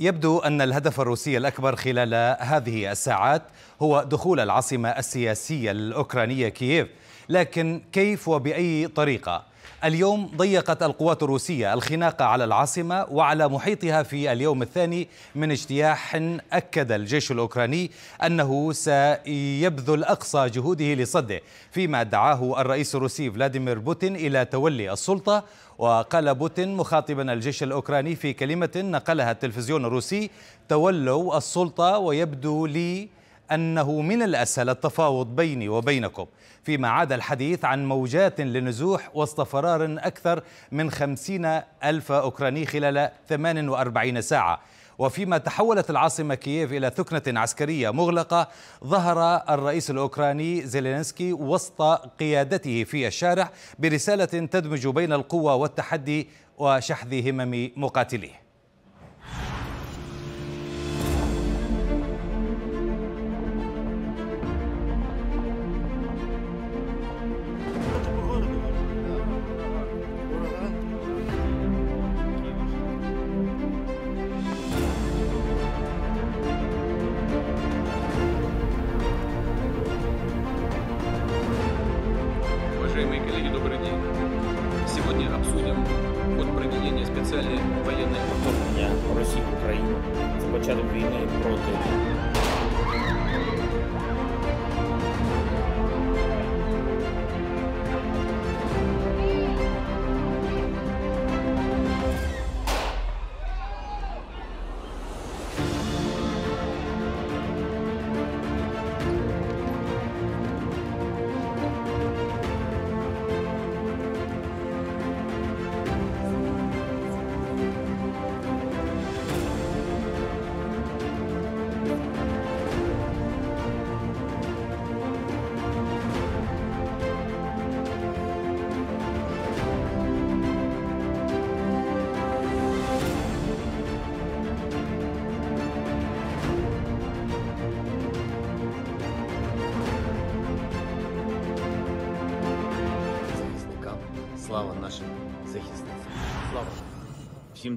يبدو أن الهدف الروسي الأكبر خلال هذه الساعات هو دخول العاصمة السياسية الأوكرانية كييف لكن كيف وبأي طريقة؟ اليوم ضيقت القوات الروسية الخناقة على العاصمة وعلى محيطها في اليوم الثاني من اجتياح أكد الجيش الأوكراني أنه سيبذل أقصى جهوده لصده فيما دعاه الرئيس الروسي فلاديمير بوتين إلى تولي السلطة وقال بوتين مخاطبا الجيش الأوكراني في كلمة نقلها التلفزيون الروسي تولوا السلطة ويبدو لي أنه من الأسهل التفاوض بيني وبينكم فيما عاد الحديث عن موجات لنزوح وسط فرار أكثر من خمسين ألف أوكراني خلال 48 ساعة وفيما تحولت العاصمة كييف إلى ثكنة عسكرية مغلقة ظهر الرئيس الأوكراني زيلينسكي وسط قيادته في الشارع برسالة تدمج بين القوة والتحدي وشحذ همم مقاتليه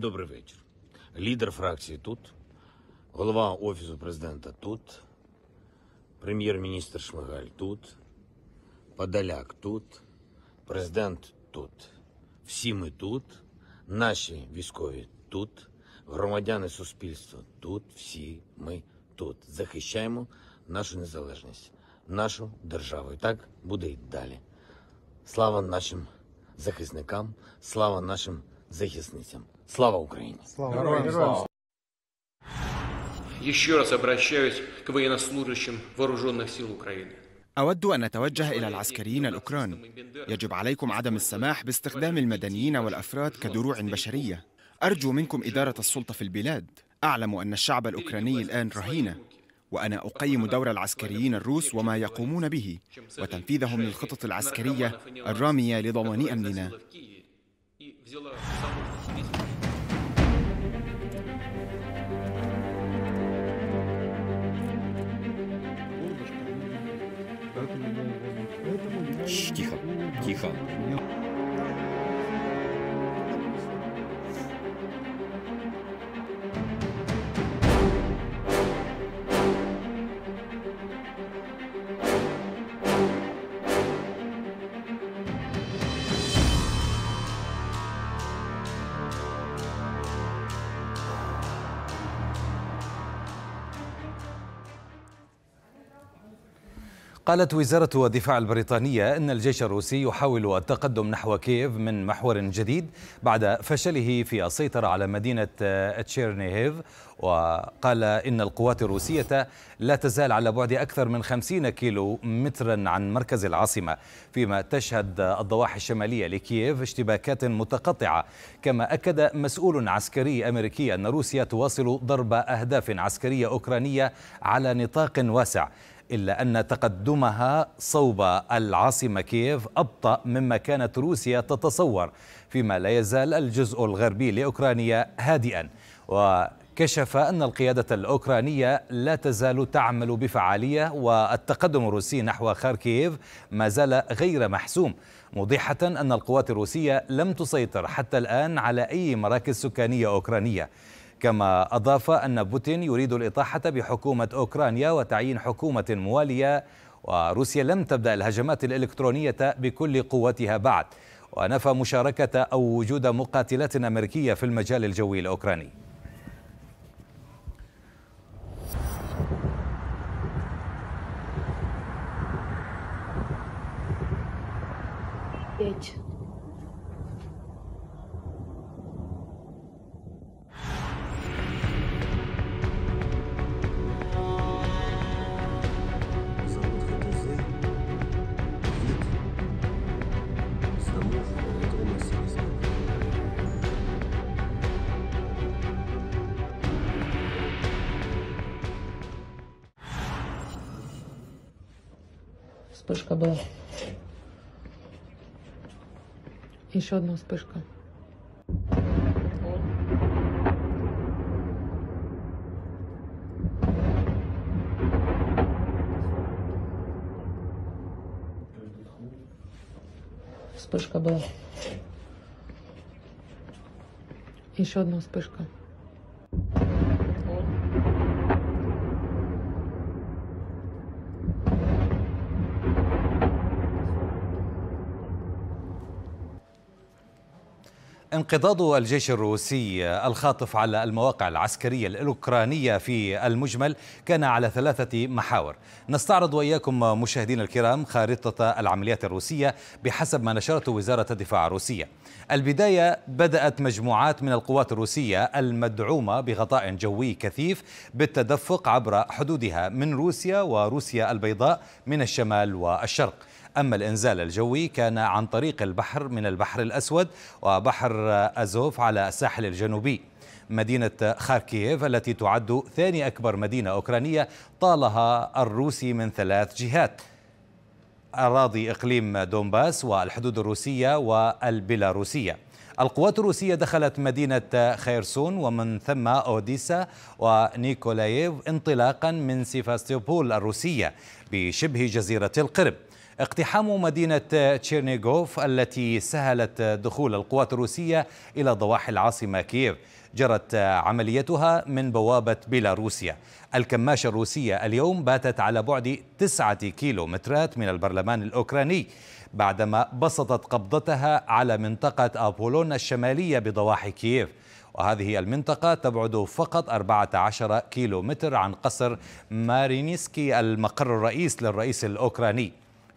добрий вечір. Лідер фракції тут, голова офісу президента тут, прем'єр-міністр Шмигаль тут, Подоляк тут, президент тут. Всі ми тут, наші військові тут, громадяни суспільства тут, всі ми тут. Захищаємо нашу незалежність, нашу державу. І так буде й далі. Слава нашим захисникам, слава нашим захисницям. Слава Украине! Слава Украине! Еще раз обращаюсь к военнослужащим вооруженных сил Украины. أود أن أتوجه إلى العسكريين الأوكران يجب عليكم عدم السماح باستخدام المدنيين والأفراد كدروع بشرية أرجو منكم إدارة السلطة في البلاد أعلم أن الشعب الأوكراني الآن رهينة وأنا أقيم دور العسكريين الروس وما يقومون به وتنفيذهم للخطط العسكرية الرامية لضمان أمننا Тихо, тихо. قالت وزارة الدفاع البريطانية أن الجيش الروسي يحاول التقدم نحو كييف من محور جديد بعد فشله في السيطرة على مدينة آه، تشيرنيهيف وقال إن القوات الروسية لا تزال على بعد أكثر من 50 كيلو مترا عن مركز العاصمة فيما تشهد الضواحي الشمالية لكييف اشتباكات متقطعة كما أكد مسؤول عسكري أمريكي أن روسيا تواصل ضرب أهداف عسكرية أوكرانية على نطاق واسع إلا أن تقدمها صوب العاصمة كييف أبطأ مما كانت روسيا تتصور فيما لا يزال الجزء الغربي لأوكرانيا هادئا وكشف أن القيادة الأوكرانية لا تزال تعمل بفعالية والتقدم الروسي نحو خاركييف ما زال غير محسوم موضحة أن القوات الروسية لم تسيطر حتى الآن على أي مراكز سكانية أوكرانية كما أضاف أن بوتين يريد الإطاحة بحكومة أوكرانيا وتعيين حكومة موالية وروسيا لم تبدأ الهجمات الإلكترونية بكل قوتها بعد ونفى مشاركة أو وجود مقاتلات أمريكية في المجال الجوي الأوكراني Петь. Вспышка была. Еще одна вспышка. Вспышка была. Еще одна вспышка. انقضاض الجيش الروسي الخاطف على المواقع العسكرية الأوكرانية في المجمل كان على ثلاثة محاور نستعرض وإياكم مشاهدينا الكرام خارطة العمليات الروسية بحسب ما نشرته وزارة الدفاع الروسية البداية بدأت مجموعات من القوات الروسية المدعومة بغطاء جوي كثيف بالتدفق عبر حدودها من روسيا وروسيا البيضاء من الشمال والشرق أما الإنزال الجوي كان عن طريق البحر من البحر الأسود وبحر أزوف على الساحل الجنوبي مدينة خاركييف التي تعد ثاني أكبر مدينة أوكرانية طالها الروسي من ثلاث جهات أراضي إقليم دونباس والحدود الروسية والبيلاروسية القوات الروسية دخلت مدينة خيرسون ومن ثم أوديسا ونيكولايف انطلاقا من سيفاستوبول الروسية بشبه جزيرة القرب اقتحام مدينة تشيرنيغوف التي سهلت دخول القوات الروسية إلى ضواحي العاصمة كييف جرت عمليتها من بوابة بيلاروسيا الكماشة الروسية اليوم باتت على بعد تسعة كيلومترات من البرلمان الأوكراني بعدما بسطت قبضتها على منطقة أبولون الشمالية بضواحي كييف وهذه المنطقة تبعد فقط 14 كيلومتر عن قصر مارينيسكي المقر الرئيس للرئيس الأوكراني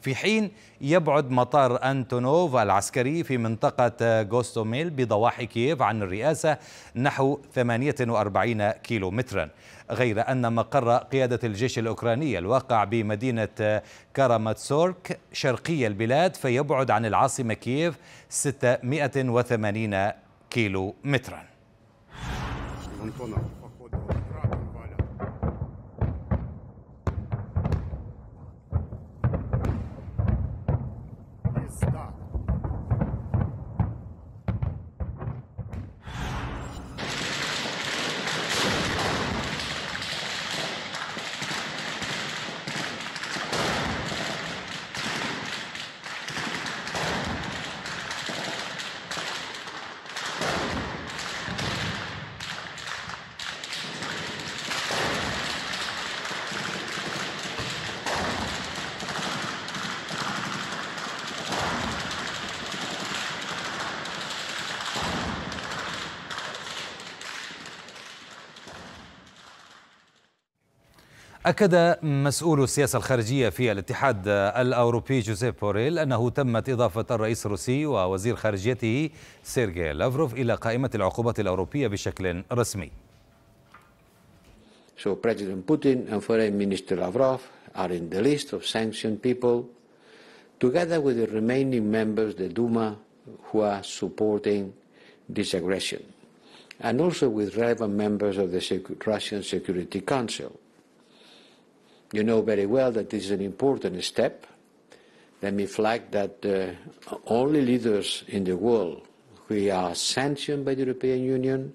في حين يبعد مطار أنتونوف العسكري في منطقة غوستوميل بضواحي كييف عن الرئاسة نحو 48 كيلومترا غير أن مقر قيادة الجيش الأوكراني الواقع بمدينة كاراماتسورك شرقي البلاد فيبعد عن العاصمة كييف 680 كيلو مترا أكد مسؤول السياسة الخارجية في الاتحاد الأوروبي جوزيف بوريل أنه تمت إضافة الرئيس الروسي ووزير خارجيته سيرجي لافروف إلى قائمة العقوبات الأوروبية بشكل رسمي. So President Putin and Foreign Minister Lavrov are in the list of sanctioned people, together with the remaining members of the Duma who are supporting this aggression, and also with relevant members of the Russian Security Council. You know very well that this is an important step. Let me flag that the only leaders in the world who are sanctioned by the European Union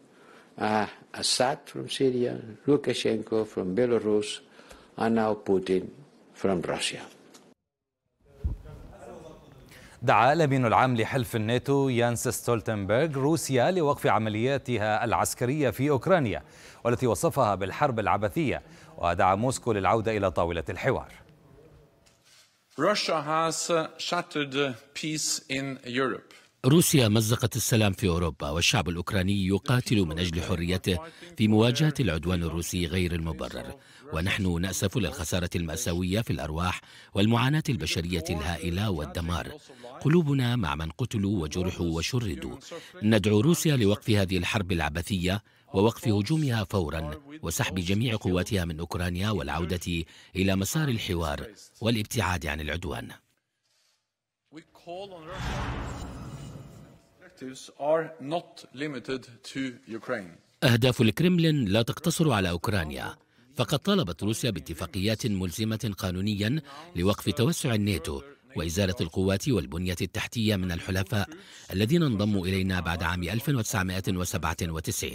are Assad from Syria, Lukashenko from Belarus, and now Putin from Russia. دعا الامين العام لحلف الناتو يانس ستولتنبرغ روسيا لوقف عملياتها العسكريه في اوكرانيا والتي وصفها بالحرب العبثيه ودعا موسكو للعودة إلى طاولة الحوار روسيا مزقت السلام في أوروبا والشعب الأوكراني يقاتل من أجل حريته في مواجهة العدوان الروسي غير المبرر ونحن نأسف للخسارة المأساوية في الأرواح والمعاناة البشرية الهائلة والدمار قلوبنا مع من قتلوا وجرحوا وشردوا ندعو روسيا لوقف هذه الحرب العبثية ووقف هجومها فورا وسحب جميع قواتها من أوكرانيا والعودة إلى مسار الحوار والابتعاد عن العدوان أهداف الكرملين لا تقتصر على أوكرانيا فقد طالبت روسيا باتفاقيات ملزمة قانونيا لوقف توسع الناتو وإزالة القوات والبنية التحتية من الحلفاء الذين انضموا إلينا بعد عام 1997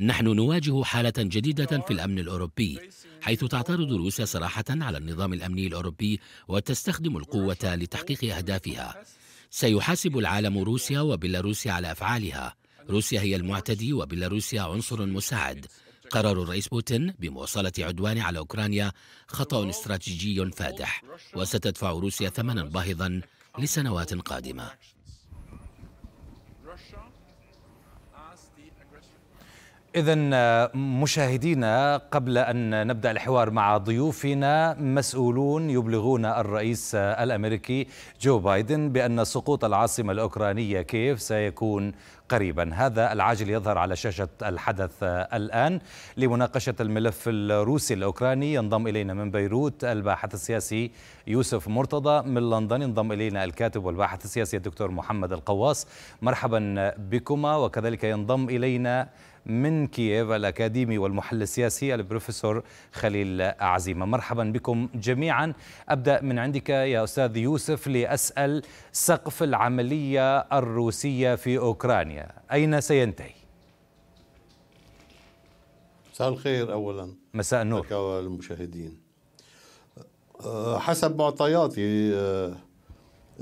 نحن نواجه حالة جديدة في الأمن الأوروبي حيث تعترض روسيا صراحة على النظام الأمني الأوروبي وتستخدم القوة لتحقيق أهدافها سيحاسب العالم روسيا وبيلاروسيا على أفعالها روسيا هي المعتدي وبيلاروسيا عنصر مساعد قرار الرئيس بوتين بمواصلة عدوان على أوكرانيا خطأ استراتيجي فادح وستدفع روسيا ثمنا باهظا لسنوات قادمة إذا مشاهدينا قبل أن نبدأ الحوار مع ضيوفنا مسؤولون يبلغون الرئيس الأمريكي جو بايدن بأن سقوط العاصمة الأوكرانية كيف سيكون قريبا هذا العاجل يظهر على شاشة الحدث الآن لمناقشة الملف الروسي الأوكراني ينضم إلينا من بيروت الباحث السياسي يوسف مرتضى من لندن ينضم إلينا الكاتب والباحث السياسي الدكتور محمد القواص مرحبا بكما وكذلك ينضم إلينا من كييف الأكاديمي والمحلل السياسي البروفيسور خليل عزيمة مرحبا بكم جميعا أبدأ من عندك يا أستاذ يوسف لأسأل سقف العملية الروسية في أوكرانيا أين سينتهي؟ مساء الخير أولا مساء النور لك والمشاهدين حسب معطياتي آه،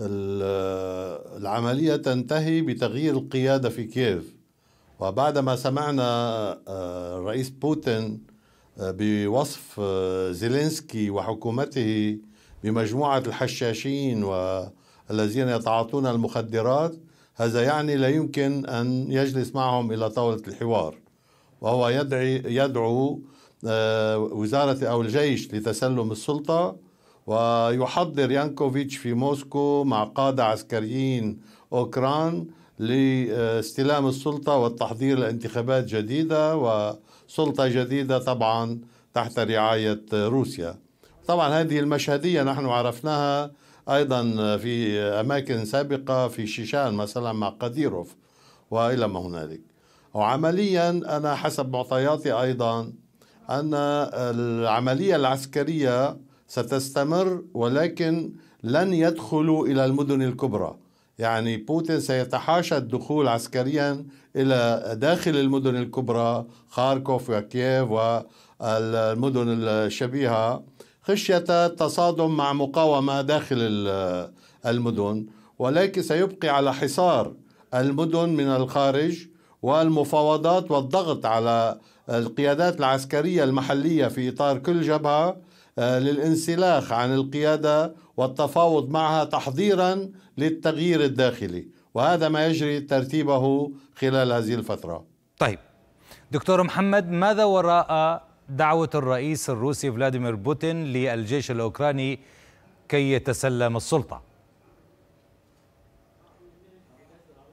آه، العملية تنتهي بتغيير القيادة في كييف وبعدما سمعنا آه، الرئيس بوتين آه، بوصف آه، زيلينسكي وحكومته بمجموعة الحشاشين والذين يتعاطون المخدرات هذا يعني لا يمكن أن يجلس معهم إلى طاولة الحوار وهو يدعي يدعو وزارة أو الجيش لتسلم السلطة ويحضر يانكوفيتش في موسكو مع قادة عسكريين أوكران لاستلام السلطة والتحضير لانتخابات جديدة وسلطة جديدة طبعا تحت رعاية روسيا طبعا هذه المشهدية نحن عرفناها أيضا في أماكن سابقة في شيشان مثلا مع قديروف وإلى ما هنالك وعمليا أنا حسب معطياتي أيضا أن العملية العسكرية ستستمر ولكن لن يدخلوا إلى المدن الكبرى يعني بوتين سيتحاشى الدخول عسكريا إلى داخل المدن الكبرى خاركوف وكييف والمدن الشبيهة خشية التصادم مع مقاومة داخل المدن ولكن سيبقي على حصار المدن من الخارج والمفاوضات والضغط على القيادات العسكرية المحلية في إطار كل جبهة آه، للانسلاخ عن القيادة والتفاوض معها تحضيرا للتغيير الداخلي وهذا ما يجري ترتيبه خلال هذه الفترة طيب دكتور محمد ماذا وراء دعوة الرئيس الروسي فلاديمير بوتين للجيش الأوكراني كي يتسلم السلطة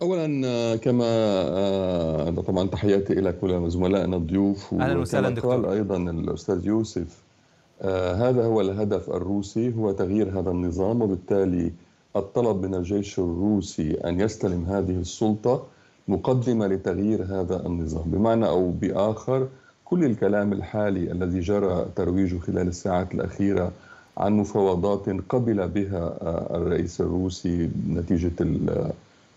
اولا كما آه، طبعا تحياتي الى كل زملائنا الضيوف اهلا وسهلا دكتور ايضا الاستاذ يوسف آه، هذا هو الهدف الروسي هو تغيير هذا النظام وبالتالي الطلب من الجيش الروسي أن يستلم هذه السلطة مقدمة لتغيير هذا النظام بمعنى أو بآخر كل الكلام الحالي الذي جرى ترويجه خلال الساعات الأخيرة عن مفاوضات قبل بها آه، الرئيس الروسي نتيجة آه،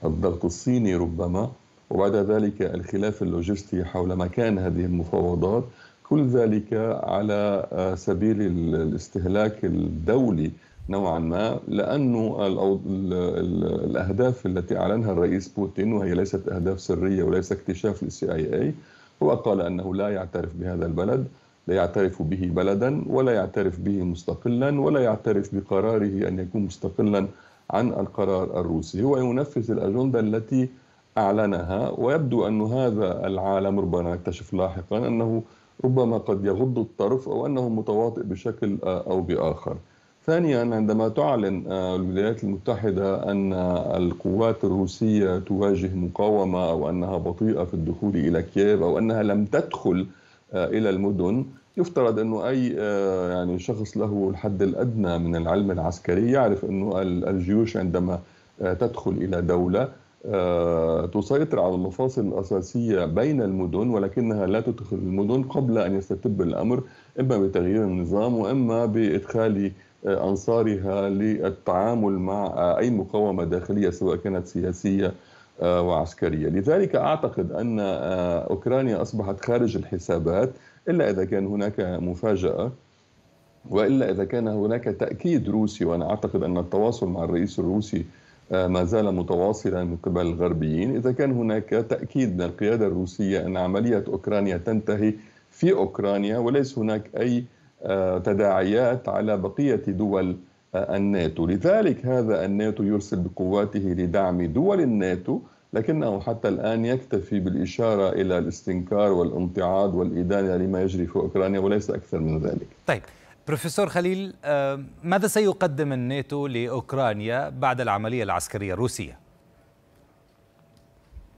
الضغط الصيني ربما وبعد ذلك الخلاف اللوجستي حول مكان هذه المفاوضات كل ذلك على آه، سبيل الاستهلاك الدولي نوعا ما لأن الأهداف التي أعلنها الرئيس بوتين وهي ليست أهداف سرية وليس اكتشاف للسي اي اي هو قال أنه لا يعترف بهذا البلد لا يعترف به بلدا ولا يعترف به مستقلا ولا يعترف بقراره أن يكون مستقلا عن القرار الروسي هو ينفذ الأجندة التي أعلنها ويبدو أن هذا العالم ربما نكتشف لاحقا أنه ربما قد يغض الطرف أو أنه متواطئ بشكل آه، أو بآخر ثانيا عندما تعلن آه، الولايات المتحدة أن آه، القوات الروسية تواجه مقاومة أو أنها بطيئة في الدخول إلى كييف أو أنها لم تدخل إلى المدن يفترض أنه أي يعني شخص له الحد الأدنى من العلم العسكري يعرف أنه الجيوش عندما تدخل إلى دولة آه، تسيطر على المفاصل الأساسية بين المدن ولكنها لا تدخل المدن قبل أن يستتب الأمر إما بتغيير النظام وإما بإدخال آه، أنصارها للتعامل مع آه، أي مقاومة داخلية سواء كانت سياسية وعسكرية لذلك أعتقد أن أوكرانيا أصبحت خارج الحسابات إلا إذا كان هناك مفاجأة والا اذا كان هناك تاكيد روسي وانا اعتقد ان التواصل مع الرئيس الروسي آه، ما زال متواصلا من قبل الغربيين إذا كان هناك تأكيد من القيادة الروسية أن عملية أوكرانيا تنتهي في أوكرانيا وليس هناك أي آه، تداعيات على بقية دول آه، الناتو لذلك هذا الناتو يرسل بقواته لدعم دول الناتو لكنه حتى الآن يكتفي بالإشارة إلى الاستنكار والامتعاض والإدانة لما يجري في أوكرانيا وليس أكثر من ذلك طيب بروفيسور خليل آه، ماذا سيقدم الناتو لاوكرانيا بعد العمليه العسكريه الروسيه؟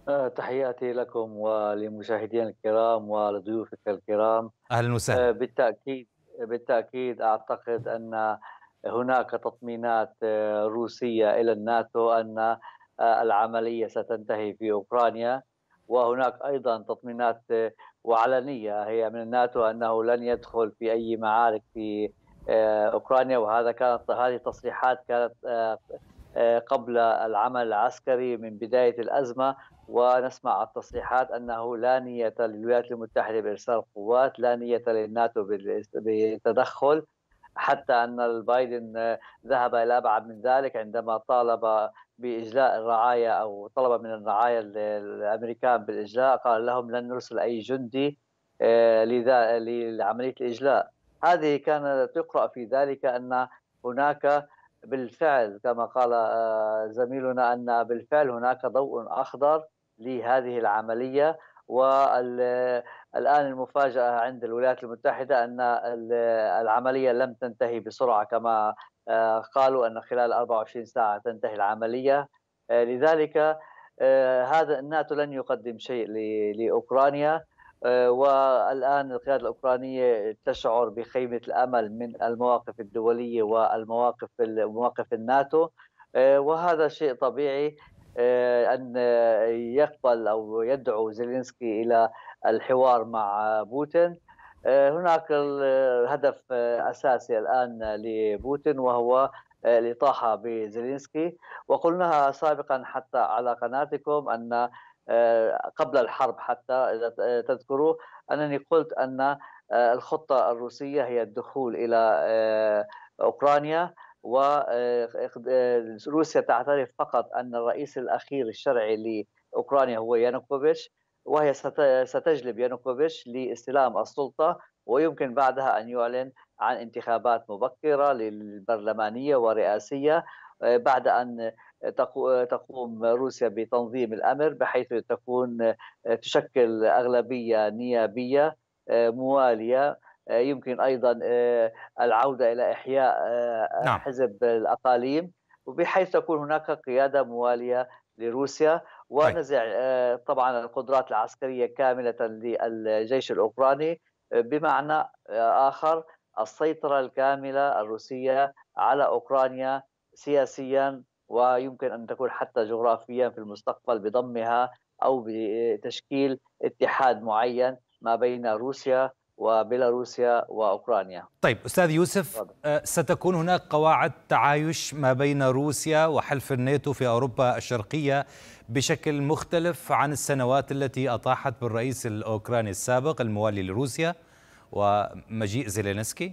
آه، تحياتي لكم ولمشاهدينا الكرام ولضيوفك الكرام اهلا وسهلا آه، بالتاكيد بالتاكيد اعتقد ان هناك تطمينات روسيه الى الناتو ان العمليه ستنتهي في اوكرانيا وهناك ايضا تطمينات وعلنيه هي من الناتو انه لن يدخل في اي معارك في آه، اوكرانيا وهذا كانت هذه التصريحات كانت آه، آه، قبل العمل العسكري من بدايه الازمه ونسمع التصريحات انه لا نيه للولايات المتحده بارسال قوات، لا نيه للناتو بالتدخل حتى ان بايدن ذهب الى ابعد من ذلك عندما طالب باجلاء الرعايا او طلب من الرعايا الامريكان بالاجلاء قال لهم لن نرسل اي جندي آه، لعمليه الاجلاء هذه كان تقرا في ذلك ان هناك بالفعل كما قال آه، زميلنا ان بالفعل هناك ضوء اخضر لهذه العمليه والان المفاجاه عند الولايات المتحده ان العمليه لم تنتهي بسرعه كما آه، قالوا أن خلال 24 ساعة تنتهي العملية آه، لذلك آه، هذا الناتو لن يقدم شيء لأوكرانيا والآن القيادة الأوكرانية تشعر بخيمة الأمل من المواقف الدولية والمواقف مواقف الناتو وهذا شيء طبيعي أن يقبل أو يدعو زيلينسكي إلى الحوار مع بوتين آه، هناك هدف آه، اساسي الان لبوتين وهو آه، الاطاحه بزيلينسكي وقلناها سابقا حتى على قناتكم ان قبل الحرب حتى اذا تذكروا انني قلت ان الخطه الروسيه هي الدخول الى اوكرانيا وروسيا تعترف فقط ان الرئيس الاخير الشرعي لاوكرانيا هو يانوكوفيتش وهي ستجلب يانوكوفيتش لاستلام السلطة ويمكن بعدها أن يعلن عن انتخابات مبكرة للبرلمانية ورئاسية آه، بعد أن تقوم روسيا بتنظيم الأمر بحيث تكون آه، تشكل أغلبية نيابية آه، موالية يمكن أيضا العودة إلى إحياء نعم. حزب الأقاليم وبحيث تكون هناك قيادة موالية لروسيا طيب. ونزع آه، طبعا القدرات العسكريه كامله للجيش الاوكراني آه، بمعنى آه، اخر السيطره الكامله الروسيه على اوكرانيا سياسيا ويمكن ان تكون حتى جغرافيا في المستقبل بضمها او بتشكيل اتحاد معين ما بين روسيا وبيلاروسيا واوكرانيا. طيب استاذ يوسف آه، ستكون هناك قواعد تعايش ما بين روسيا وحلف الناتو في اوروبا الشرقيه بشكل مختلف عن السنوات التي اطاحت بالرئيس الاوكراني السابق الموالي لروسيا ومجيء زيلينسكي.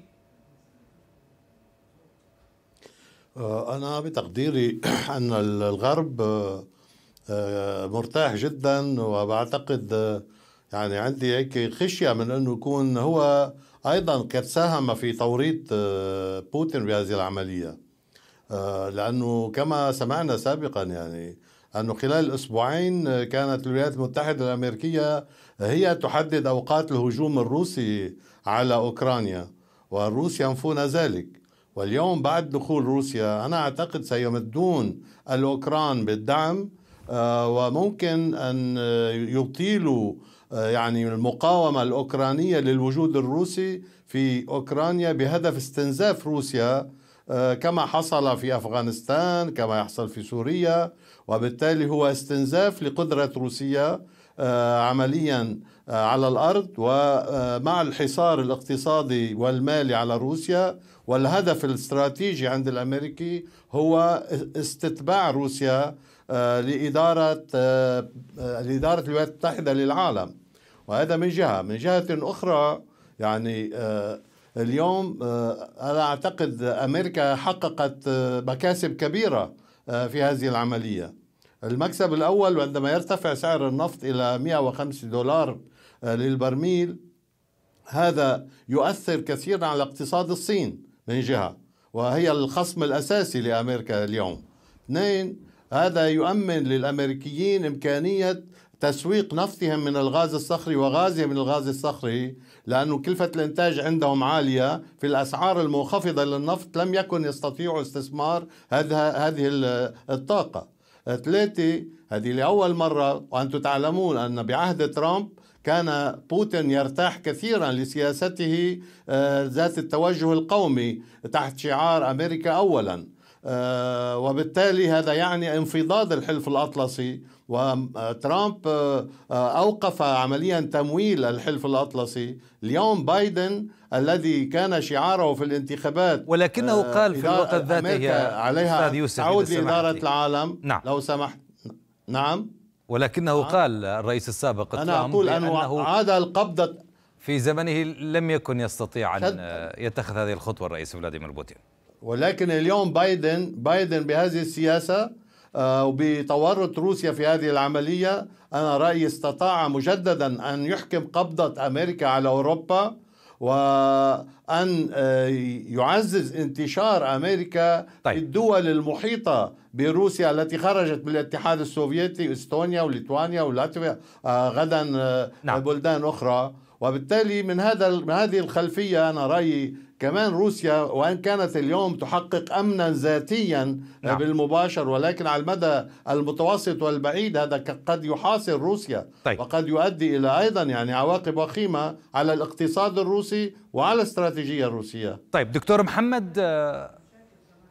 آه، انا بتقديري ان الغرب آه، مرتاح جدا وبعتقد يعني عندي هيك خشيه من انه يكون هو ايضا قد ساهم في توريط آه، بوتين بهذه العمليه آه، لانه كما سمعنا سابقا يعني انه خلال اسبوعين آه، كانت الولايات المتحده الامريكيه هي تحدد اوقات الهجوم الروسي على اوكرانيا والروس ينفون ذلك واليوم بعد دخول روسيا انا اعتقد سيمدون الاوكران بالدعم وممكن ان يطيلوا آه، يعني المقاومة الأوكرانية للوجود الروسي في أوكرانيا بهدف استنزاف روسيا آه، كما حصل في أفغانستان كما يحصل في سوريا وبالتالي هو استنزاف لقدرة روسيا آه، عمليا على الارض ومع الحصار الاقتصادي والمالي على روسيا والهدف الاستراتيجي عند الامريكي هو استتباع روسيا آه، لإدارة آه، آه، لإدارة الولايات المتحدة للعالم وهذا من جهة من جهة أخرى يعني اليوم أنا أعتقد أمريكا حققت مكاسب كبيرة في هذه العملية المكسب الأول عندما يرتفع سعر النفط إلى 105 دولار للبرميل هذا يؤثر كثيرا على اقتصاد الصين من جهة وهي الخصم الأساسي لأمريكا اليوم اثنين هذا يؤمن للأمريكيين إمكانية تسويق نفطهم من الغاز الصخري وغازهم من الغاز الصخري لأن كلفة الإنتاج عندهم عالية في الأسعار المنخفضة للنفط لم يكن يستطيعوا استثمار هذه الطاقة ثلاثة هذه لأول مرة وأنتم تعلمون أن بعهد ترامب كان بوتين يرتاح كثيرا لسياسته آه، ذات التوجه القومي تحت شعار أمريكا أولاً آه، وبالتالي هذا يعني انفضاض الحلف الأطلسي وترامب آه، آه، أوقف عمليا تمويل الحلف الأطلسي اليوم بايدن الذي كان شعاره في الانتخابات ولكنه قال في الوقت ذاته يا عليها يوسف تعود لإدارة العالم نعم. لو سمحت نعم ولكنه نعم. قال الرئيس السابق أنا أقول أنه عاد القبضة في زمنه لم يكن يستطيع أن يتخذ هذه الخطوة الرئيس فلاديمير بوتين ولكن اليوم بايدن بايدن بهذه السياسه آه، وبتورط روسيا في هذه العمليه انا رايي استطاع مجددا ان يحكم قبضه امريكا على اوروبا وأن آه، يعزز انتشار أمريكا طيب. في الدول المحيطة بروسيا التي خرجت من الاتحاد السوفيتي استونيا وليتوانيا ولاتفيا آه، غدا نعم. بلدان أخرى وبالتالي من هذا من هذه الخلفية أنا رأيي كمان روسيا وان كانت اليوم تحقق امنا ذاتيا نعم. بالمباشر ولكن على المدى المتوسط والبعيد هذا قد يحاصر روسيا طيب. وقد يؤدي الى ايضا يعني عواقب وخيمه على الاقتصاد الروسي وعلى الاستراتيجيه الروسيه. طيب دكتور محمد آه،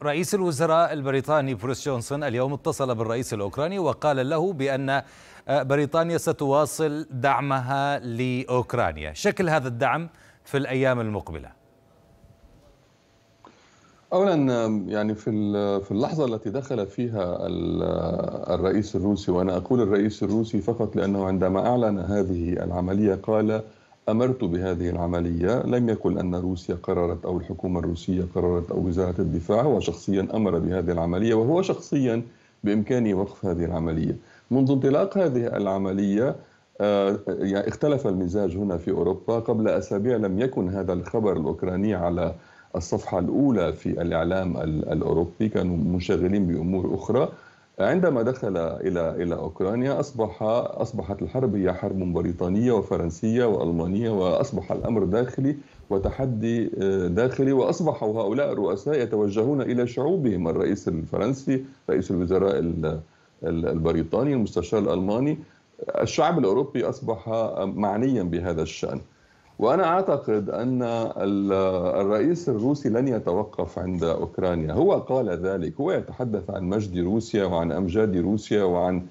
رئيس الوزراء البريطاني بوريس جونسون اليوم اتصل بالرئيس الاوكراني وقال له بان آه، بريطانيا ستواصل دعمها لاوكرانيا، شكل هذا الدعم في الايام المقبله. اولا يعني في في اللحظه التي دخل فيها الرئيس الروسي وانا اقول الرئيس الروسي فقط لانه عندما اعلن هذه العمليه قال امرت بهذه العمليه لم يقل ان روسيا قررت او الحكومه الروسيه قررت او وزاره الدفاع هو شخصيا امر بهذه العمليه وهو شخصيا بامكانه وقف هذه العمليه منذ انطلاق هذه العمليه آه، يعني اختلف المزاج هنا في اوروبا قبل اسابيع لم يكن هذا الخبر الاوكراني على الصفحة الأولى في الإعلام الأوروبي كانوا منشغلين بأمور أخرى عندما دخل إلى إلى أوكرانيا أصبح أصبحت الحرب هي حرب بريطانية وفرنسية وألمانية وأصبح الأمر داخلي وتحدي آه، داخلي وأصبح هؤلاء الرؤساء يتوجهون إلى شعوبهم الرئيس الفرنسي رئيس الوزراء البريطاني المستشار الألماني الشعب الأوروبي أصبح معنيا بهذا الشأن وانا اعتقد ان الرئيس الروسي لن يتوقف عند اوكرانيا، هو قال ذلك، هو يتحدث عن مجد روسيا وعن امجاد روسيا وعن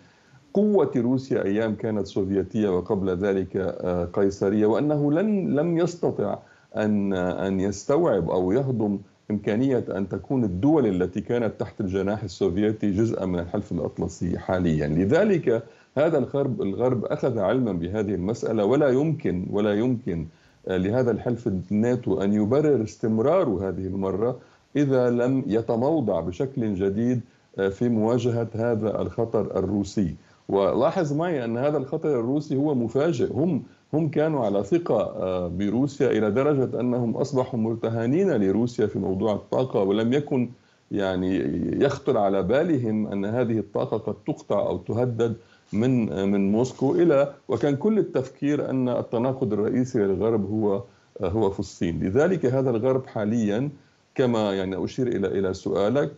قوة روسيا ايام كانت سوفيتية وقبل ذلك آه، قيصرية وانه لن لم يستطع ان ان يستوعب او يهضم امكانية ان تكون الدول التي كانت تحت الجناح السوفيتي جزءا من الحلف الاطلسي حاليا، لذلك هذا الغرب الغرب اخذ علما بهذه المساله ولا يمكن ولا يمكن آه، لهذا الحلف الناتو ان يبرر استمراره هذه المره اذا لم يتموضع بشكل جديد آه، في مواجهه هذا الخطر الروسي ولاحظ معي ان هذا الخطر الروسي هو مفاجئ هم هم كانوا على ثقه آه، بروسيا الى درجه انهم اصبحوا مرتهنين لروسيا في موضوع الطاقه ولم يكن يعني يخطر على بالهم ان هذه الطاقه قد تقطع او تهدد من من موسكو الى وكان كل التفكير ان التناقض الرئيسي للغرب هو هو في الصين، لذلك هذا الغرب حاليا كما يعني اشير الى الى سؤالك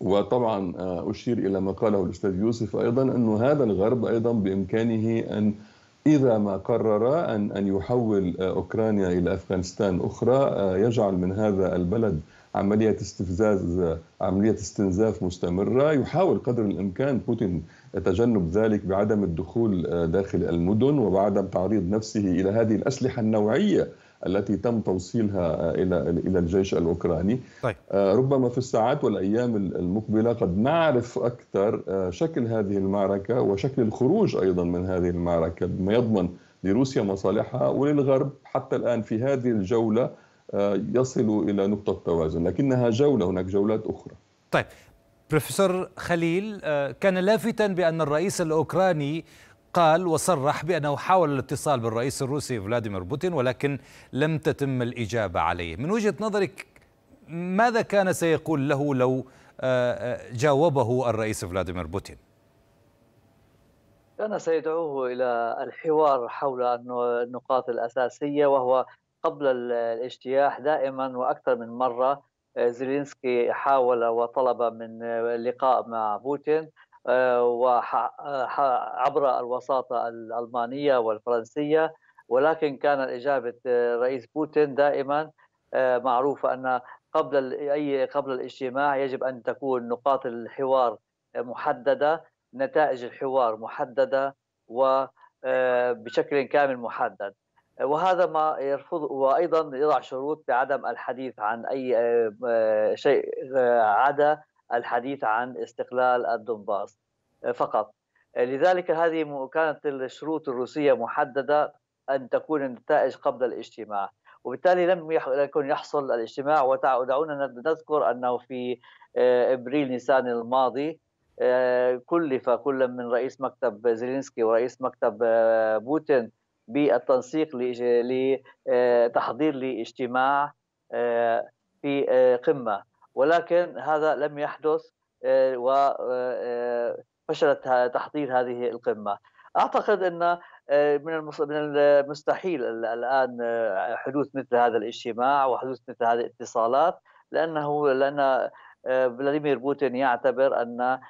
وطبعا آه، اشير الى ما قاله الاستاذ يوسف ايضا انه هذا الغرب ايضا بامكانه ان إذا ما قرر أن أن يحول آه، أوكرانيا إلى أفغانستان أخرى آه، يجعل من هذا البلد عملية استفزاز عملية استنزاف مستمرة يحاول قدر الإمكان بوتين تجنب ذلك بعدم الدخول آه، داخل المدن وبعدم تعريض نفسه إلى هذه الأسلحة النوعية التي تم توصيلها آه، الى الى الجيش الاوكراني طيب. آه، ربما في الساعات والايام المقبله قد نعرف اكثر شكل هذه المعركه وشكل الخروج ايضا من هذه المعركه بما يضمن لروسيا مصالحها وللغرب حتى الان في هذه الجوله آه، يصلوا الى نقطه توازن لكنها جوله هناك جولات اخرى طيب بروفيسور خليل آه، كان لافتا بان الرئيس الاوكراني قال وصرح بانه حاول الاتصال بالرئيس الروسي فلاديمير بوتين ولكن لم تتم الاجابه عليه من وجهه نظرك ماذا كان سيقول له لو آه، جاوبه الرئيس فلاديمير بوتين كان سيدعوه الى الحوار حول النقاط الاساسيه وهو قبل الاجتياح دائما واكثر من مره آه، زيلينسكي حاول وطلب من اللقاء آه، مع بوتين آه، عبر الوساطه الالمانيه والفرنسيه ولكن كان اجابه رئيس بوتين دائما معروفه ان قبل اي قبل الاجتماع يجب ان تكون نقاط الحوار محدده نتائج الحوار محدده وبشكل كامل محدد وهذا ما يرفض وايضا يضع شروط بعدم الحديث عن اي آه، آه، شيء آه، عدا الحديث عن استقلال الدنباس فقط لذلك هذه كانت الشروط الروسيه محدده ان تكون النتائج قبل الاجتماع وبالتالي لم يكن يحصل الاجتماع ودعونا نذكر انه في ابريل نيسان الماضي كلف كل من رئيس مكتب زيلينسكي ورئيس مكتب بوتين بالتنسيق لتحضير آه، لاجتماع آه، في آه، قمه ولكن هذا لم يحدث وفشلت تحضير هذه القمه اعتقد ان من المستحيل الان حدوث مثل هذا الاجتماع وحدوث مثل هذه الاتصالات لانه لان فلاديمير بوتين يعتبر ان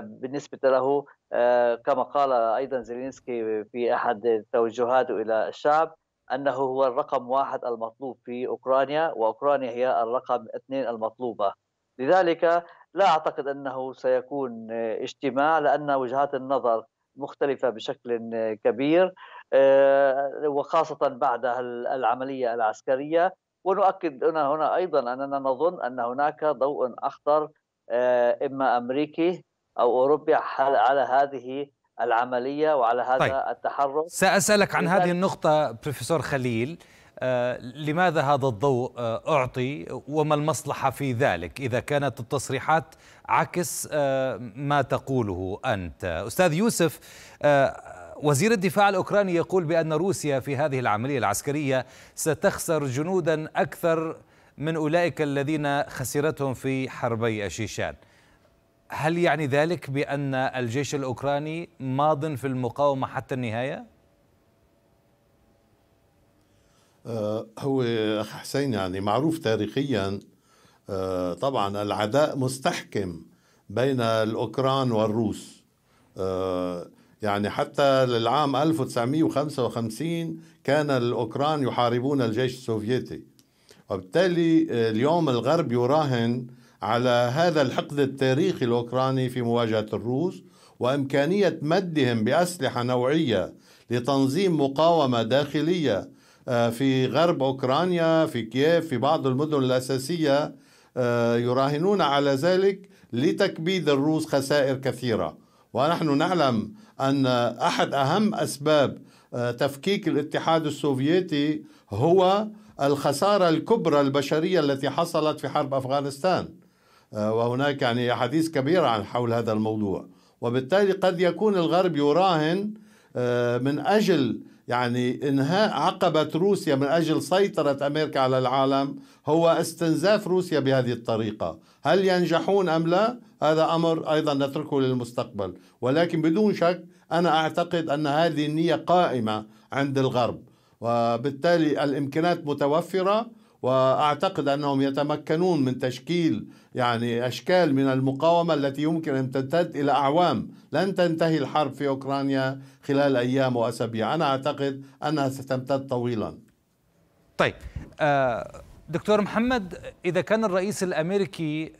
بالنسبه له آه، كما قال ايضا زيلينسكي في احد توجهاته الى الشعب انه هو الرقم واحد المطلوب في اوكرانيا واوكرانيا هي الرقم اثنين المطلوبه لذلك لا اعتقد انه سيكون اجتماع لان وجهات النظر مختلفه بشكل كبير آه، وخاصه بعد العمليه العسكريه ونؤكد هنا هنا ايضا اننا نظن ان هناك ضوء اخضر آه، اما امريكي او اوروبا على هذه العمليه وعلى هذا طيب. التحرك ساسالك عن هذه النقطه بروفيسور خليل آه لماذا هذا الضوء آه اعطي وما المصلحه في ذلك اذا كانت التصريحات عكس آه ما تقوله انت استاذ يوسف آه، وزير الدفاع الاوكراني يقول بان روسيا في هذه العمليه العسكريه ستخسر جنودا اكثر من اولئك الذين خسرتهم في حربي الشيشان هل يعني ذلك بأن الجيش الأوكراني ماض في المقاومة حتى النهاية؟ آه، هو أخ حسين يعني معروف تاريخيا آه، طبعا العداء مستحكم بين الأوكران والروس آه، يعني حتى للعام 1955 كان الأوكران يحاربون الجيش السوفيتي وبالتالي اليوم الغرب يراهن على هذا الحقد التاريخي الأوكراني في مواجهة الروس وإمكانية مدهم بأسلحة نوعية لتنظيم مقاومة داخلية آه، في غرب أوكرانيا في كييف في بعض المدن الأساسية آه، يراهنون على ذلك لتكبيد الروس خسائر كثيرة ونحن نعلم أن أحد أهم أسباب آه، تفكيك الاتحاد السوفيتي هو الخسارة الكبرى البشرية التي حصلت في حرب أفغانستان آه، وهناك يعني أحاديث كبيرة عن حول هذا الموضوع وبالتالي قد يكون الغرب يراهن آه، من أجل يعني انهاء عقبه روسيا من اجل سيطره امريكا على العالم هو استنزاف روسيا بهذه الطريقه، هل ينجحون ام لا؟ هذا امر ايضا نتركه للمستقبل، ولكن بدون شك انا اعتقد ان هذه النيه قائمه عند الغرب، وبالتالي الامكانات متوفره واعتقد انهم يتمكنون من تشكيل يعني اشكال من المقاومه التي يمكن ان تمتد الى اعوام، لن تنتهي الحرب في اوكرانيا خلال ايام واسابيع، انا اعتقد انها ستمتد طويلا. طيب آه، دكتور محمد اذا كان الرئيس الامريكي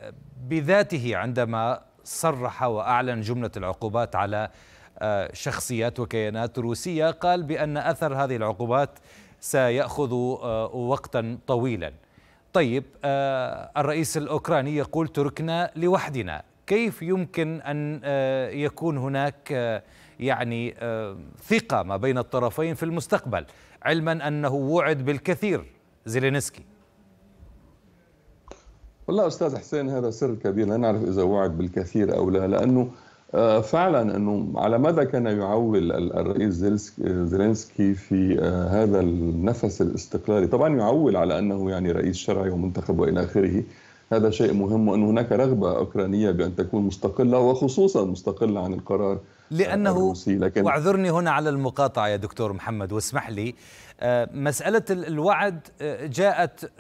بذاته عندما صرح واعلن جمله العقوبات على آه، شخصيات وكيانات روسيه قال بان اثر هذه العقوبات سيأخذ آه، وقتا طويلا طيب آه، الرئيس الأوكراني يقول تركنا لوحدنا كيف يمكن أن آه، يكون هناك يعني ثقة ما بين الطرفين في المستقبل علما أنه وعد بالكثير زيلينسكي والله أستاذ حسين هذا سر كبير لا نعرف إذا وعد بالكثير أو لا لأنه آه، فعلا انه على ماذا كان يعول الرئيس زيلينسكي في آه، هذا النفس الاستقلالي طبعا يعول على انه يعني رئيس شرعي ومنتخب والى اخره هذا شيء مهم وان هناك رغبه اوكرانيه بان تكون مستقله وخصوصا مستقله عن القرار لانه الروسي لكن واعذرني هنا على المقاطعه يا دكتور محمد واسمح لي آه، مساله الوعد جاءت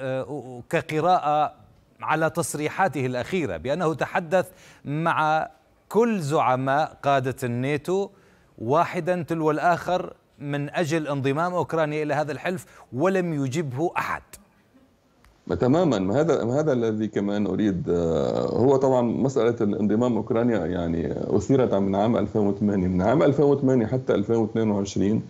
كقراءه على تصريحاته الاخيره بانه تحدث مع كل زعماء قادة الناتو واحدا تلو الآخر من أجل انضمام أوكرانيا إلى هذا الحلف ولم يجبه أحد ما تماما ما هذا ما هذا الذي كمان اريد آه، هو طبعا مساله انضمام اوكرانيا يعني اثيرت من عام 2008 من عام 2008 حتى 2022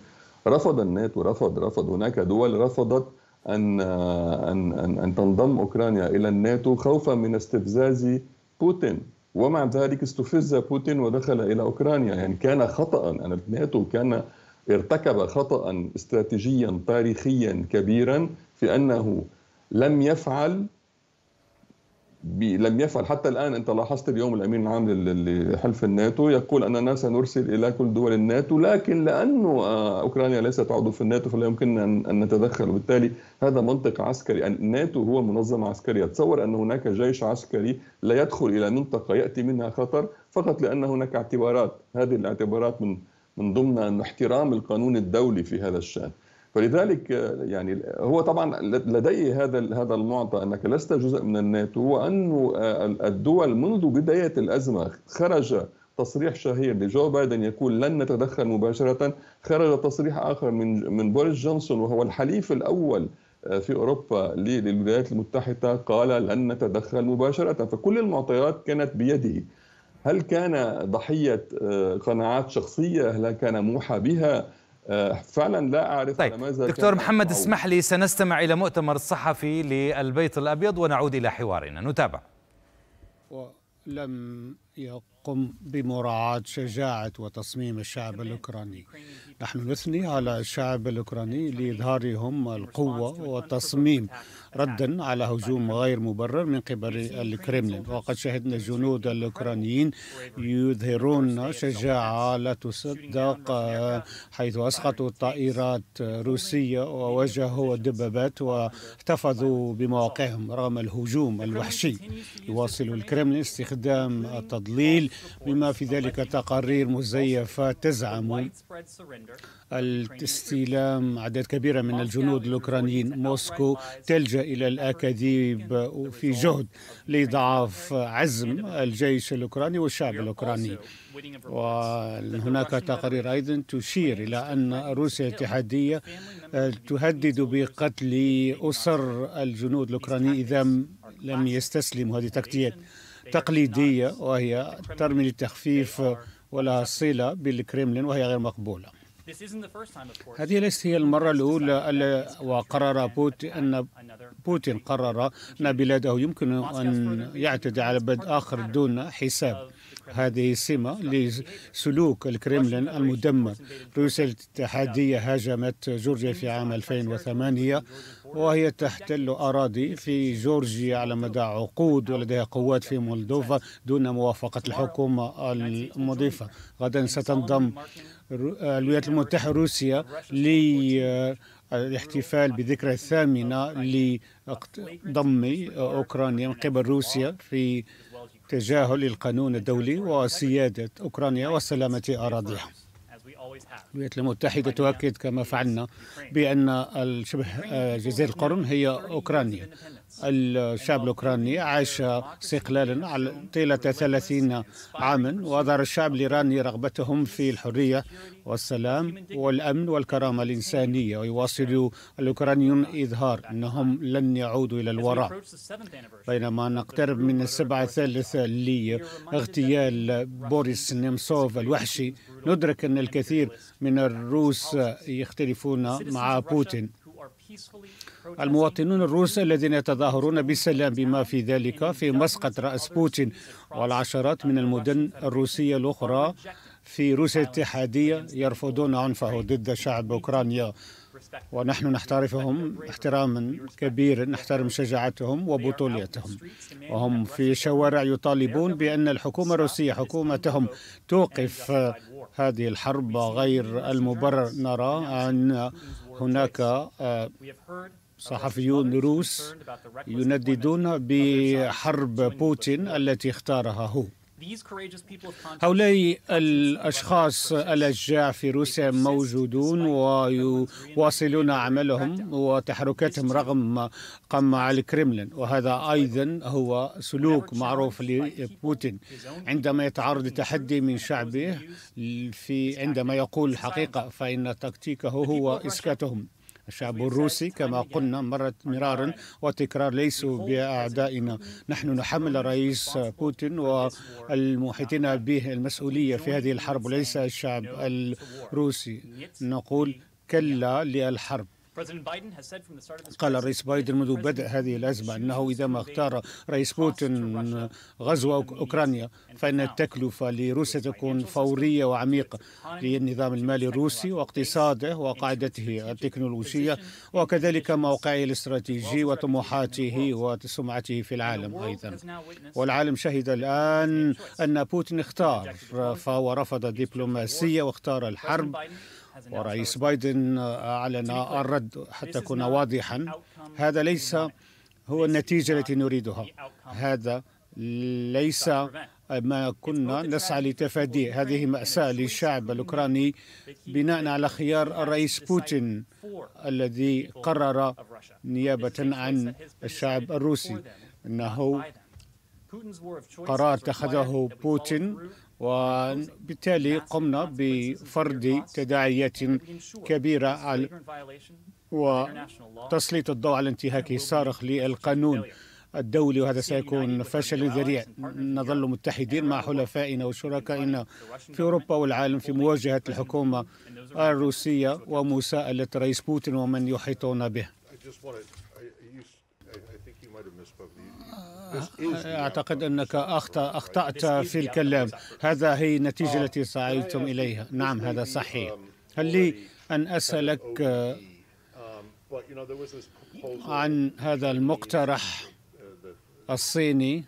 رفض الناتو رفض رفض هناك دول رفضت ان آه، ان ان, أن تنضم اوكرانيا الى الناتو خوفا من استفزاز بوتين ومع ذلك استفز بوتين ودخل الى اوكرانيا يعني كان خطا ان الناتو كان ارتكب خطا استراتيجيا تاريخيا كبيرا في انه لم يفعل لم يفعل حتى الآن أنت لاحظت اليوم الأمين العام لحلف الناتو يقول أننا سنرسل إلى كل دول الناتو لكن لأنه آه، أوكرانيا ليست عضو في الناتو فلا يمكننا أن نتدخل وبالتالي هذا منطق عسكري يعني الناتو هو منظمة عسكرية تصور أن هناك جيش عسكري لا يدخل إلى منطقة يأتي منها خطر فقط لأن هناك اعتبارات هذه الاعتبارات من من ضمن احترام القانون الدولي في هذا الشأن فلذلك يعني هو طبعا لديه هذا هذا المعطى انك لست جزء من الناتو وانه آه، الدول منذ بدايه الازمه خرج تصريح شهير لجو بايدن يقول لن نتدخل مباشره خرج تصريح اخر من من بوريس جونسون وهو الحليف الاول آه، في اوروبا للولايات المتحده قال لن نتدخل مباشره فكل المعطيات كانت بيده هل كان ضحيه آه، قناعات شخصيه هل كان موحى بها آه، فعلا لا اعرف طيب. لماذا دكتور محمد اسمح لي سنستمع الى مؤتمر الصحفي للبيت الابيض ونعود الى حوارنا نتابع لم يقوم بمراعاة شجاعة وتصميم الشعب الأوكراني نحن نثني على الشعب الأوكراني لإظهارهم القوة والتصميم ردا على هجوم غير مبرر من قبل الكرملين وقد شهدنا الجنود الأوكرانيين يظهرون شجاعة لا تصدق حيث أسقطوا طائرات روسية وواجهوا الدبابات واحتفظوا بمواقعهم رغم الهجوم الوحشي يواصل الكرملين استخدام التضحيات التضليل بما في ذلك تقارير مزيفة تزعم الاستلام أعداد كبيرة من الجنود الأوكرانيين موسكو تلجأ إلى الأكاذيب في جهد لضعف عزم الجيش الأوكراني والشعب الأوكراني وهناك تقارير أيضا تشير إلى أن روسيا الاتحادية تهدد بقتل أسر الجنود الأوكراني إذا لم يستسلموا هذه التكتيكات تقليدية وهي ترمي للتخفيف ولها صلة بالكريملين وهي غير مقبولة هذه ليست هي المرة الأولى وقرر بوتين أن بوتين قرر أن بلاده يمكن أن يعتدي على بلد آخر دون حساب هذه سمة لسلوك الكريملين المدمر روسيا الاتحادية هاجمت جورجيا في عام 2008 وهي تحتل أراضي في جورجيا على مدى عقود ولديها قوات في مولدوفا دون موافقة الحكومة المضيفة غدا ستنضم الولايات المتحدة روسيا للاحتفال بذكرى الثامنة لضم أوكرانيا من قبل روسيا في تجاهل القانون الدولي وسيادة أوكرانيا وسلامة أراضيها الولايات المتحدة تؤكد كما فعلنا بأن شبه آه، جزيرة القرم هي أوكرانيا الشعب الأوكراني عاش استقلالا على طيلة 30 عاما وأظهر الشعب الإيراني رغبتهم في الحرية والسلام والأمن والكرامة الإنسانية ويواصل الأوكرانيون إظهار أنهم لن يعودوا إلى الوراء بينما نقترب من السبعة الثالثة لاغتيال بوريس نيمسوف الوحشي ندرك أن الكثير من الروس يختلفون مع بوتين المواطنون الروس الذين يتظاهرون بالسلام بما في ذلك في مسقط رأس بوتين والعشرات من المدن الروسية الأخرى في روسيا الاتحادية يرفضون عنفه ضد شعب أوكرانيا ونحن نحترفهم احتراما كبيرا نحترم شجاعتهم وبطوليتهم وهم في شوارع يطالبون بأن الحكومة الروسية حكومتهم توقف هذه الحرب غير المبرر نرى أن هناك آه، صحفيون روس ينددون بحرب بوتين التي اختارها هو هؤلاء الأشخاص الأشجاع في روسيا موجودون ويواصلون عملهم وتحركاتهم رغم قمع على الكرملين وهذا أيضا هو سلوك معروف لبوتين عندما يتعرض لتحدي من شعبه في عندما يقول الحقيقة فإن تكتيكه هو إسكاتهم الشعب الروسي كما قلنا مرة مرارا وتكرار ليسوا بأعدائنا نحن نحمل الرئيس بوتين والمحيطين به المسؤولية في هذه الحرب وليس الشعب الروسي نقول كلا للحرب قال الرئيس بايدن منذ بدء هذه الأزمة أنه إذا ما اختار رئيس بوتين غزو أوكرانيا فإن التكلفة لروسيا تكون فورية وعميقة للنظام المالي الروسي واقتصاده وقاعدته التكنولوجية وكذلك موقعه الاستراتيجي وطموحاته وسمعته في العالم أيضا والعالم شهد الآن أن بوتين اختار فهو رفض الدبلوماسية واختار الحرب ورئيس بايدن أعلن الرد حتى أكون واضحا هذا ليس هو النتيجة التي نريدها هذا ليس ما كنا نسعى لتفاديه هذه مأساة للشعب الأوكراني بناء على خيار الرئيس بوتين الذي قرر نيابة عن الشعب الروسي أنه قرار اتخذه بوتين وبالتالي قمنا بفرض تداعيات كبيرة على وتسليط الضوء على انتهاكه الصارخ للقانون الدولي وهذا سيكون فشل ذريع نظل متحدين مع حلفائنا وشركائنا في أوروبا والعالم في مواجهة الحكومة الروسية ومساءلة رئيس بوتين ومن يحيطون به أعتقد أنك أخطأت في الكلام هذا هي النتيجة آه. التي سعيتم إليها نعم هذا صحيح um, هل لي أن أسألك e. um, عن هذا المقترح uh, الصيني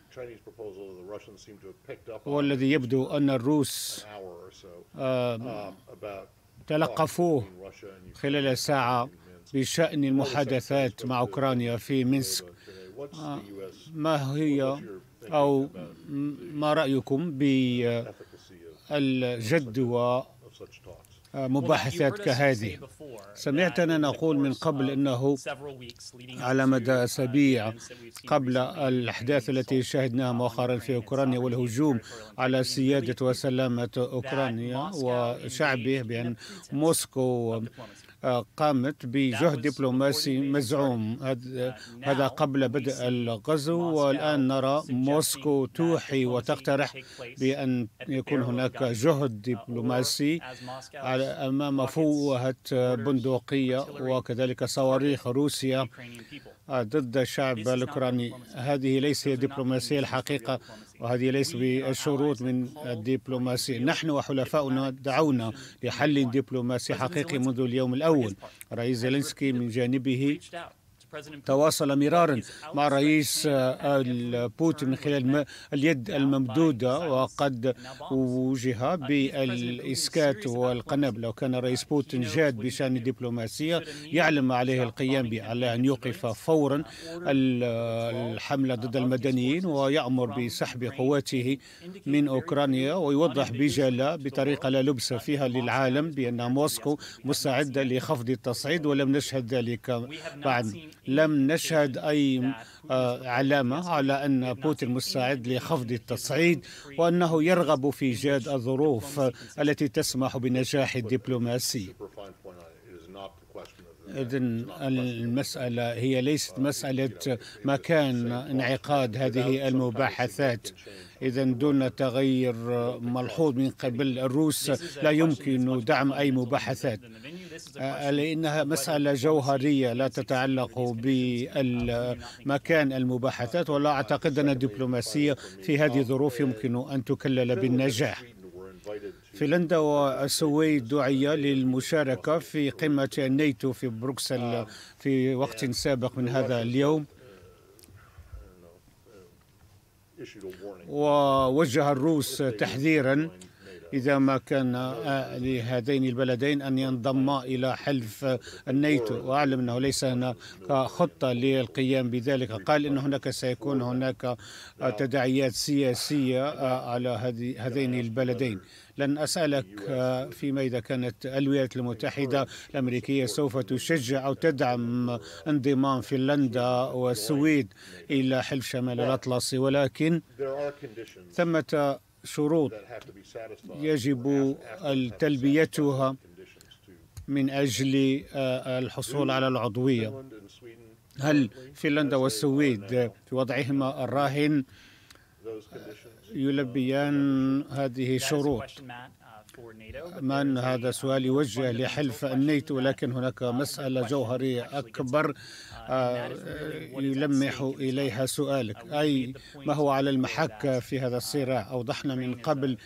والذي يبدو أن الروس آه، um, تلقفوه خلال ساعة بشأن المحادثات مع أوكرانيا في مينسك آه، ما هي أو ما رأيكم بالجدوى آه، مباحثات كهذه سمعتنا نقول من قبل أنه على مدى uh, أسابيع قبل الأحداث التي شهدناها مؤخرا في أوكرانيا والهجوم على سيادة وسلامة أوكرانيا وشعبه بأن موسكو قامت بجهد دبلوماسي مزعوم هذا قبل بدء الغزو والآن نرى موسكو توحي وتقترح uh, بأن يكون هناك جهد uh, دبلوماسي أمام فوهة بندقية وكذلك صواريخ روسيا ضد الشعب الأوكراني هذه ليست الدبلوماسية الحقيقة وهذه ليس بالشروط من الدبلوماسية نحن وحلفاؤنا دعونا لحل دبلوماسي حقيقي منذ اليوم الأول رئيس زيلينسكي من جانبه تواصل مرارا مع الرئيس آه، بوتين من خلال اليد الممدودة وقد وجه بالإسكات والقنابل لو كان الرئيس بوتين جاد بشأن الدبلوماسية يعلم عليه القيام على أن يوقف فورا آه، الحملة ضد المدنيين ويأمر بسحب قواته من أوكرانيا ويوضح بجلاء بطريقة لا لبس فيها للعالم بأن موسكو مستعدة لخفض التصعيد ولم نشهد ذلك بعد لم نشهد أي آه، علامة على أن بوتين مستعد لخفض التصعيد وأنه يرغب في إيجاد الظروف التي تسمح بنجاح الدبلوماسي إذن المسألة هي ليست مسألة مكان انعقاد هذه المباحثات إذا دون تغير ملحوظ من قبل الروس لا يمكن دعم أي مباحثات آه، لأنها مسألة جوهرية لا تتعلق بمكان المباحثات ولا أعتقد أن الدبلوماسية في هذه الظروف يمكن أن تكلل بالنجاح فنلندا والسويد دعي للمشاركة في قمة الناتو في بروكسل آه. في وقت سابق من هذا آه. اليوم ووجه الروس تحذيرا إذا ما كان لهذين البلدين أن ينضما إلى حلف الناتو وأعلم أنه ليس هناك خطة للقيام بذلك قال أن هناك سيكون هناك تداعيات سياسية على هذين البلدين لن أسألك آه، فيما إذا كانت الولايات المتحدة الأمريكية سوف تشجع أو تدعم انضمام فنلندا والسويد إلى حلف شمال الأطلسي ولكن ثمة شروط يجب تلبيتها من أجل آه، الحصول على العضوية هل فنلندا والسويد في وضعهما الراهن يلبيان هذه الشروط uh, من هذا سؤال يوجه لحلف النيتو ولكن هناك uh, مسألة جوهرية أكبر uh, آه، يلمح إليها سؤالك أي ما هو على المحك في هذا الصراع أوضحنا من قبل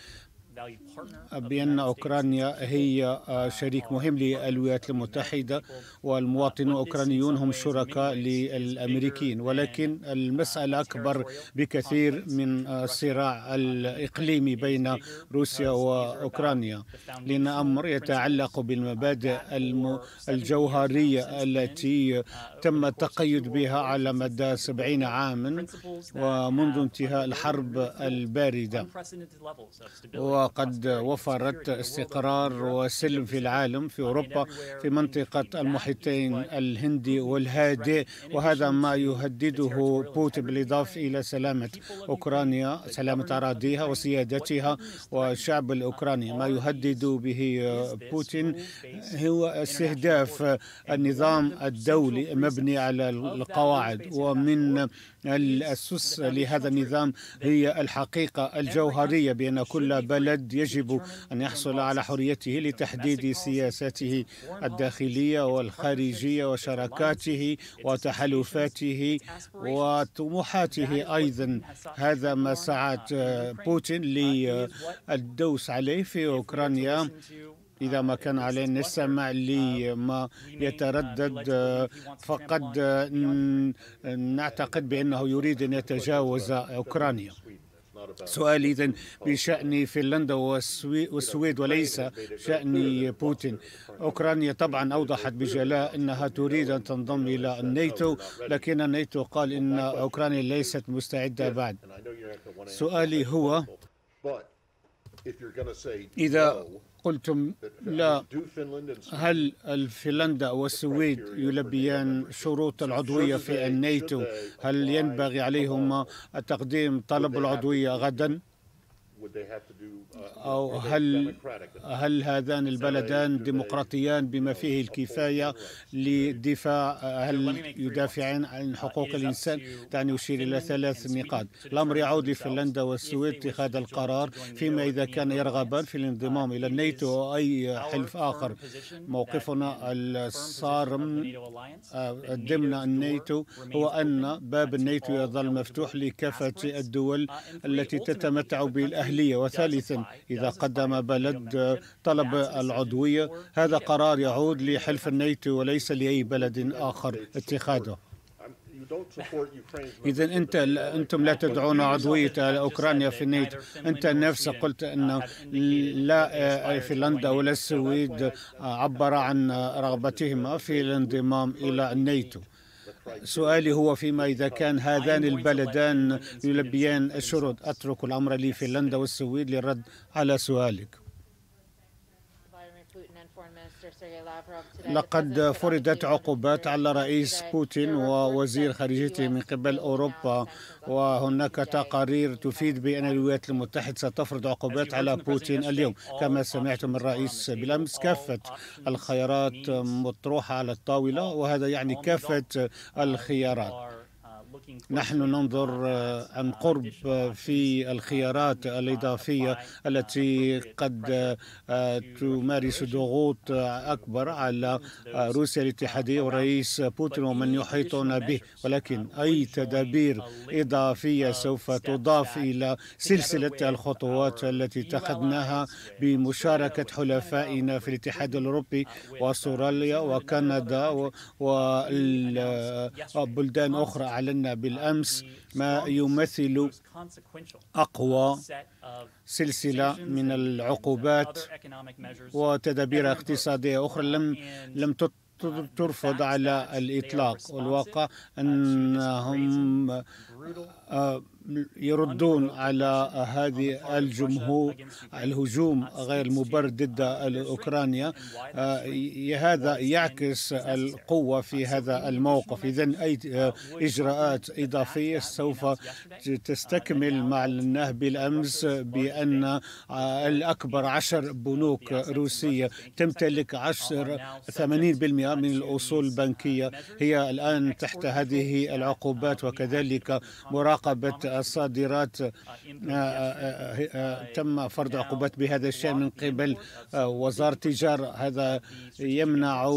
بأن أوكرانيا هي آه، شريك مهم للولايات المتحدة والمواطنون الأوكرانيون هم شركاء للأمريكيين ولكن المسألة أكبر بكثير من الصراع آه، الإقليمي بين روسيا وأوكرانيا لأن أمر يتعلق بالمبادئ الجوهرية التي تم التقيد بها على مدى سبعين عاما ومنذ انتهاء الحرب الباردة وقد وفرت استقرار وسلم في العالم في أوروبا في منطقة المحيطين الهندي والهادئ وهذا ما يهدده بوتين بالإضافة إلى سلامة أوكرانيا سلامة أراضيها وسيادتها والشعب الأوكراني ما يهدد به بوتين هو استهداف النظام الدولي مبني على القواعد ومن الأسس لهذا النظام هي الحقيقة الجوهرية بأن كل بلد يجب أن يحصل على حريته لتحديد سياساته الداخلية والخارجية وشراكاته وتحالفاته وطموحاته أيضا هذا ما سعت بوتين للدوس عليه في أوكرانيا إذا ما كان علينا لي لما يتردد فقد نعتقد بأنه يريد أن يتجاوز أوكرانيا سؤال إذا بشأن فنلندا والسويد وليس شأن بوتين أوكرانيا طبعا أوضحت بجلاء أنها تريد أن تنضم إلى الناتو لكن الناتو قال إن أوكرانيا ليست مستعدة بعد سؤالي هو إذا قلتم لا هل الفنلندا والسويد يلبيان شروط العضوية في الناتو هل ينبغي عليهما تقديم طلب العضوية غدا أو هل هل هذان البلدان ديمقراطيان بما فيه الكفاية لدفاع هل يدافعان عن حقوق الإنسان دعني أشير إلى ثلاث نقاط الأمر يعود لفنلندا والسويد اتخاذ القرار فيما إذا كان يرغبان في الانضمام إلى الناتو أو أي حلف آخر موقفنا الصارم آه، ضمن الناتو هو أن باب الناتو يظل مفتوح لكافة الدول التي تتمتع بالأهلية وثالثا العالم إذا قدم بلد طلب العضوية هذا قرار يعود لحلف الناتو وليس لأي بلد آخر اتخاذه إذا أنت أنتم لا تدعون عضوية أوكرانيا في النيت أنت نفسك قلت أنه لا آه، فنلندا ولا السويد عبر عن رغبتهما في الانضمام إلى الناتو. سؤالي هو فيما إذا كان هذان البلدان يلبيان الشروط أترك الأمر لفنلندا والسويد للرد على سؤالك لقد فرضت عقوبات على رئيس بوتين ووزير خارجيته من قبل أوروبا وهناك تقارير تفيد بأن الولايات المتحدة ستفرض عقوبات على بوتين اليوم كما سمعت من الرئيس بالأمس كافة الخيارات مطروحة على الطاولة وهذا يعني كافة الخيارات نحن ننظر عن آه، قرب آه، في الخيارات الإضافية التي قد آه، تمارس ضغوط أكبر على روسيا الاتحادية ورئيس بوتين ومن يحيطون به ولكن أي تدابير إضافية سوف تضاف إلى سلسلة الخطوات التي اتخذناها بمشاركة حلفائنا في الاتحاد الأوروبي وأستراليا وكندا وبلدان أخرى أعلنا بالأمس uh, ما يمثل أقوى سلسلة من uh, العقوبات وتدابير اقتصادية أخرى لم لم uh, ترفض على الإطلاق والواقع أنهم يردون على هذه الجمهور الهجوم غير المبرر ضد أوكرانيا آه، هذا يعكس القوة في هذا الموقف إذا أي آه، إجراءات إضافية سوف تستكمل مع النهب بالأمس بأن آه، الأكبر عشر بنوك روسية تمتلك عشر 80% من الأصول البنكية هي الآن تحت هذه العقوبات وكذلك مراقبة الصادرات آه، آه، آه، تم فرض عقوبات بهذا الشأن من قبل وزارة التجارة هذا يمنع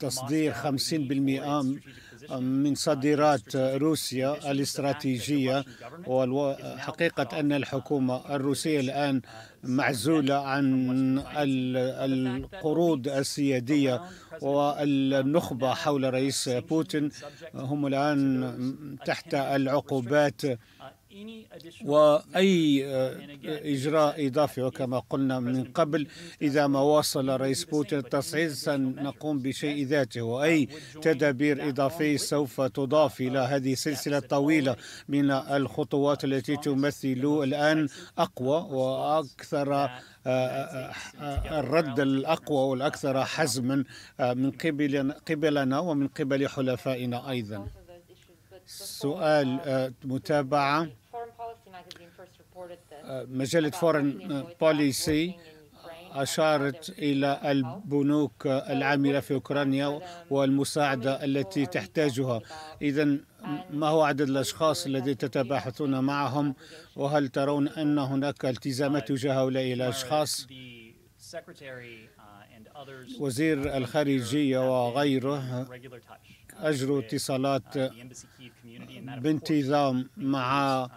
تصدير 50% من صديرات روسيا الاستراتيجية وحقيقة أن الحكومة الروسية الآن معزولة عن القروض السيادية والنخبة حول رئيس بوتين هم الآن تحت العقوبات وأي إجراء إضافي وكما قلنا من قبل إذا ما واصل رئيس بوتين التصعيد سنقوم بشيء ذاته وأي تدابير إضافية سوف تضاف إلى هذه السلسلة الطويلة من الخطوات التي تمثل الآن أقوى وأكثر الرد الأقوى والأكثر حزما من قبل قبلنا ومن قبل حلفائنا أيضا سؤال متابعة مجلة فورن بوليسي أشارت إلى البنوك العاملة في أوكرانيا والمساعدة التي تحتاجها إذا ما هو عدد الأشخاص الذين تتباحثون معهم وهل ترون أن هناك التزامات تجاه هؤلاء الأشخاص؟ وزير الخارجية وغيره أجروا اتصالات بانتظام مع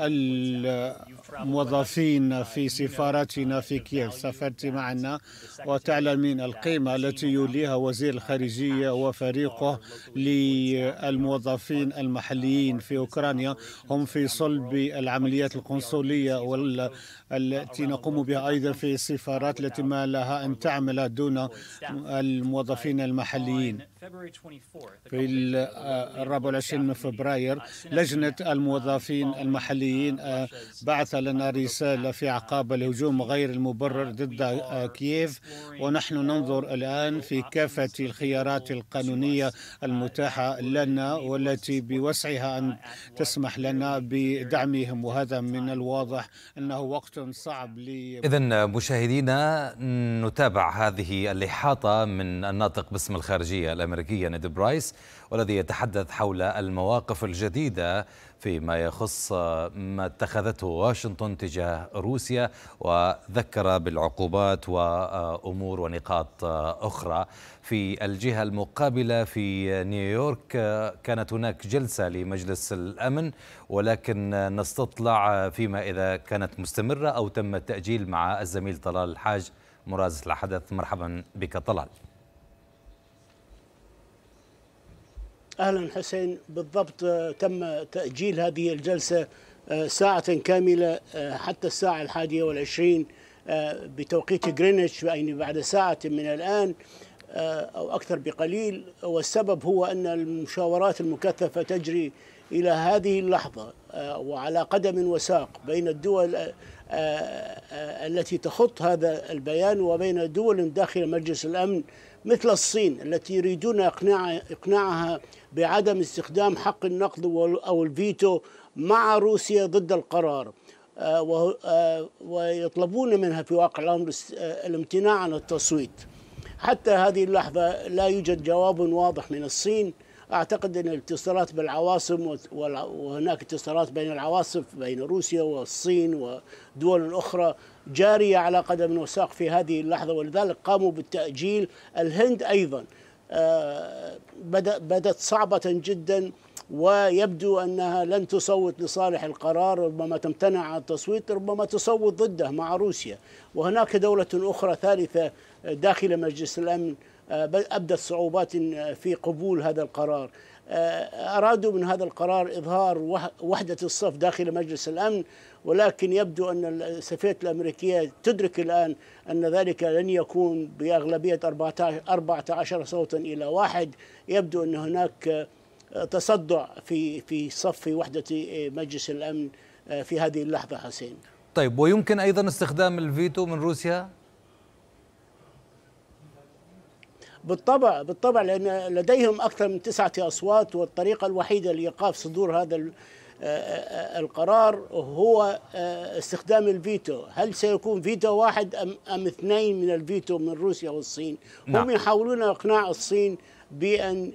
الموظفين في سفارتنا في كييف سافرت معنا وتعلمين القيمة التي يوليها وزير الخارجية وفريقه للموظفين المحليين في أوكرانيا هم في صلب العمليات القنصلية والتي نقوم بها أيضا في السفارات التي ما لها أن تعمل دون الموظفين المحليين في الرابع والعشرين من فبراير لجنة الموظفين المحليين الاسرائيليين آه، بعث لنا رسالة في عقاب الهجوم غير المبرر ضد آه، كييف ونحن ننظر الآن في كافة الخيارات القانونية المتاحة لنا والتي بوسعها أن تسمح لنا بدعمهم وهذا من الواضح أنه وقت صعب ل إذا مشاهدينا نتابع هذه الإحاطة من الناطق باسم الخارجية الأمريكية نيد برايس والذي يتحدث حول المواقف الجديدة فيما يخص ما اتخذته واشنطن تجاه روسيا وذكر بالعقوبات وامور ونقاط اخرى في الجهه المقابله في نيويورك كانت هناك جلسه لمجلس الامن ولكن نستطلع فيما اذا كانت مستمره او تم التاجيل مع الزميل طلال الحاج مراز الحدث مرحبا بك طلال أهلا حسين بالضبط آه، تم تأجيل هذه الجلسة آه، ساعة كاملة آه، حتى الساعة الحادية والعشرين بتوقيت غرينتش يعني بعد ساعة من الآن أو أكثر بقليل والسبب هو أن المشاورات المكثفة تجري إلى هذه اللحظة وعلى قدم وساق بين الدول التي تخط هذا البيان وبين دول داخل مجلس الأمن مثل الصين التي يريدون إقناع إقناعها بعدم استخدام حق النقد أو الفيتو مع روسيا ضد القرار آه، آه، ويطلبون منها في واقع الأمر آه، الامتناع عن التصويت حتى هذه اللحظة لا يوجد جواب واضح من الصين اعتقد ان الاتصالات بالعواصم وهناك اتصالات بين العواصم بين روسيا والصين ودول اخرى جاريه على قدم وساق في هذه اللحظه ولذلك قاموا بالتاجيل الهند ايضا آه، بدت صعبه جدا ويبدو انها لن تصوت لصالح القرار ربما تمتنع عن التصويت ربما تصوت ضده مع روسيا وهناك دوله اخرى ثالثه داخل مجلس الامن آه، بل أبدت صعوبات آه، في قبول هذا القرار آه، أرادوا من هذا القرار إظهار وحدة الصف داخل مجلس الأمن ولكن يبدو أن السفيرة الأمريكية تدرك الآن أن ذلك لن يكون بأغلبية 14 صوتا إلى واحد يبدو أن هناك تصدع في في صف وحدة مجلس الأمن في هذه اللحظة حسين طيب ويمكن أيضا استخدام الفيتو من روسيا بالطبع بالطبع لأن لديهم أكثر من تسعة أصوات والطريقة الوحيدة لإيقاف صدور هذا آه، آه، القرار هو آه، استخدام الفيتو هل سيكون فيتو واحد أم, أم اثنين من الفيتو من روسيا والصين نعم. هم يحاولون إقناع الصين بأن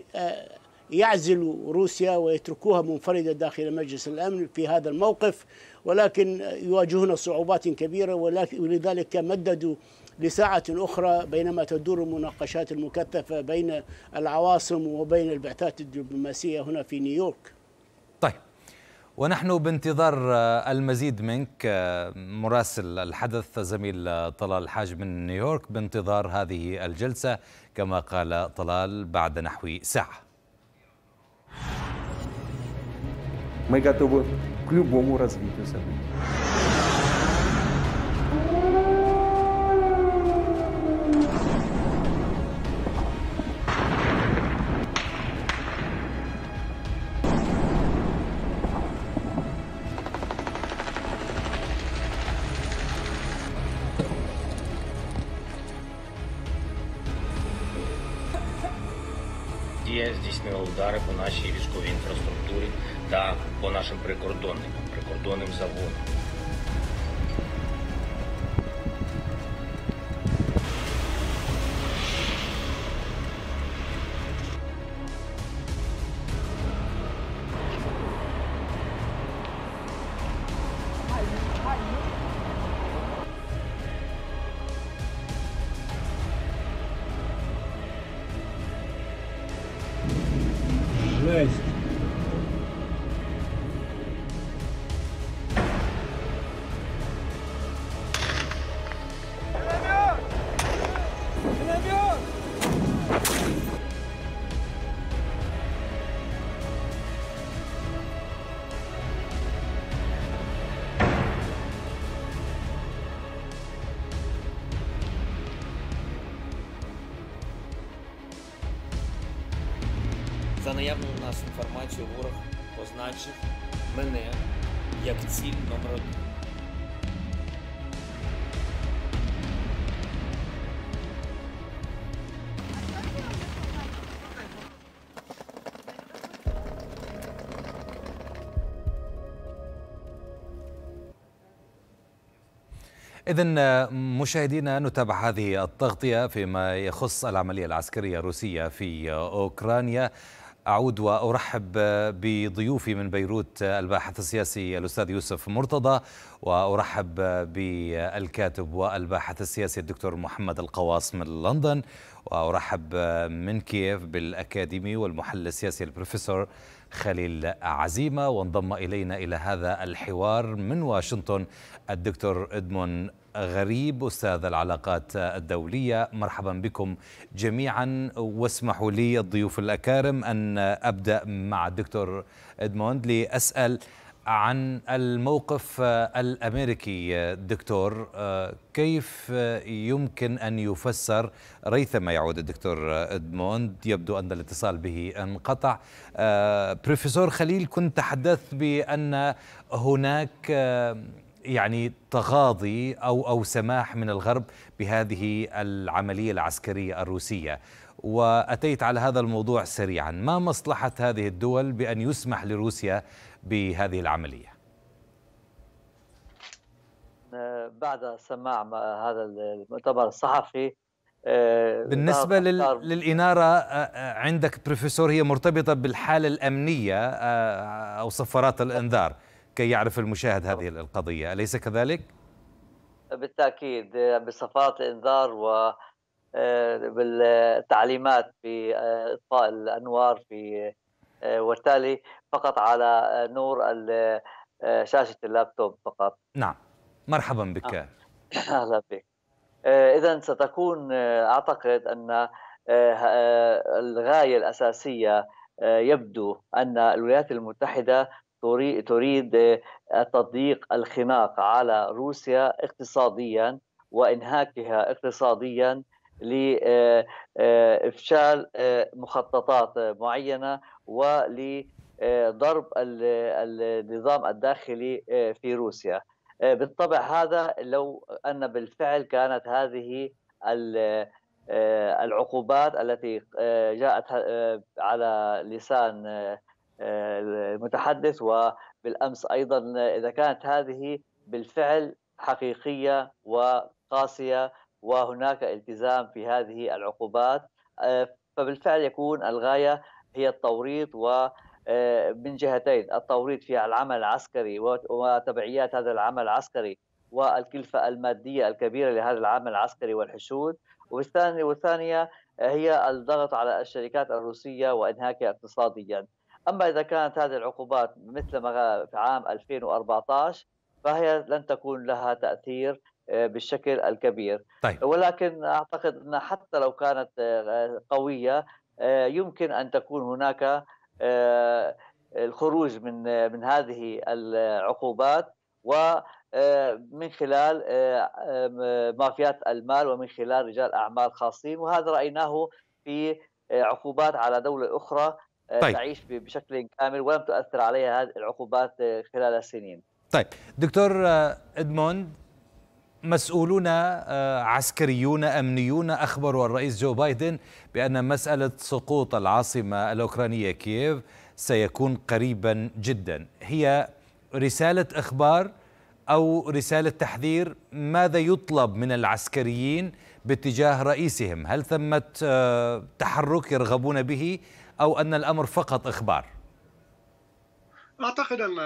يعزلوا روسيا ويتركوها منفردة داخل مجلس الأمن في هذا الموقف ولكن يواجهون صعوبات كبيرة ولذلك مددوا لساعة أخرى بينما تدور المناقشات المكثفة بين العواصم وبين البعثات الدبلوماسية هنا في نيويورك طيب ونحن بانتظار آه، المزيد منك آه، مراسل الحدث زميل آه، طلال الحاج من نيويورك بانتظار هذه الجلسة كما قال طلال بعد نحو ساعة Мы готовы к любому развитию событий. Дія здійснила удари по нашій військовій інфраструктурі та по нашим прикордонникам, прикордонним заводам. наявну у нас інформацію ворог позначив мене як ціль номер один. إذا آه، مشاهدينا نتابع هذه التغطية فيما يخص العملية العسكرية الروسية في آه، أوكرانيا أعود وأرحب بضيوفي من بيروت الباحث السياسي الأستاذ يوسف مرتضى وأرحب بالكاتب والباحث السياسي الدكتور محمد القواص من لندن وأرحب من كييف بالأكاديمي والمحلل السياسي البروفيسور خليل عزيمة وانضم إلينا إلى هذا الحوار من واشنطن الدكتور إدمون غريب أستاذ العلاقات الدولية مرحبا بكم جميعا واسمحوا لي الضيوف الأكارم أن أبدأ مع الدكتور إدموند لأسأل عن الموقف الامريكي دكتور كيف يمكن ان يفسر ريثما يعود الدكتور ادموند يبدو ان الاتصال به انقطع آه، بروفيسور خليل كنت تحدثت بان هناك يعني تغاضي او او سماح من الغرب بهذه العمليه العسكريه الروسيه واتيت على هذا الموضوع سريعا ما مصلحه هذه الدول بان يسمح لروسيا بهذه العمليه بعد سماع هذا المؤتمر الصحفي آه، بالنسبة لل... للإنارة آه، آه، عندك بروفيسور هي مرتبطة بالحالة الأمنية أو صفارات الإنذار كي يعرف المشاهد هذه القضية أليس كذلك؟ بالتأكيد بصفات الانذار و آه، بالتعليمات في آه، إطفاء الأنوار في آه، والتالي فقط على نور شاشة اللابتوب فقط نعم مرحبا بك أهلا بك إذا ستكون أعتقد أن الغاية الأساسية يبدو أن الولايات المتحدة تريد تضييق الخناق على روسيا اقتصاديا وانهاكها اقتصاديا لافشال آه، آه، مخططات معينه ولضرب النظام الداخلي آه، في روسيا بالطبع هذا لو ان بالفعل كانت هذه العقوبات التي جاءت على لسان المتحدث وبالامس ايضا اذا كانت هذه بالفعل حقيقيه وقاسيه وهناك التزام في هذه العقوبات فبالفعل يكون الغايه هي التوريط و من جهتين التوريط في العمل العسكري وتبعيات هذا العمل العسكري والكلفة المادية الكبيرة لهذا العمل العسكري والحشود والثانية هي الضغط على الشركات الروسية وإنهاكها اقتصاديا اما اذا كانت هذه العقوبات مثل ما في عام 2014 فهي لن تكون لها تاثير آه، بالشكل الكبير طيب. ولكن اعتقد ان حتى لو كانت آه، قويه آه، يمكن ان تكون هناك الخروج من من هذه العقوبات ومن خلال مافيات المال ومن خلال رجال اعمال خاصين وهذا رايناه في عقوبات على دوله اخرى طيب. تعيش بشكل كامل ولم تؤثر عليها هذه العقوبات آه، خلال السنين طيب دكتور آه، ادموند مسؤولون آه، عسكريون امنيون اخبروا الرئيس جو بايدن بان مساله سقوط العاصمه الاوكرانيه كييف سيكون قريبا جدا هي رساله اخبار او رساله تحذير ماذا يطلب من العسكريين باتجاه رئيسهم هل ثمه تحرك يرغبون به أو أن الأمر فقط إخبار؟ اعتقد ان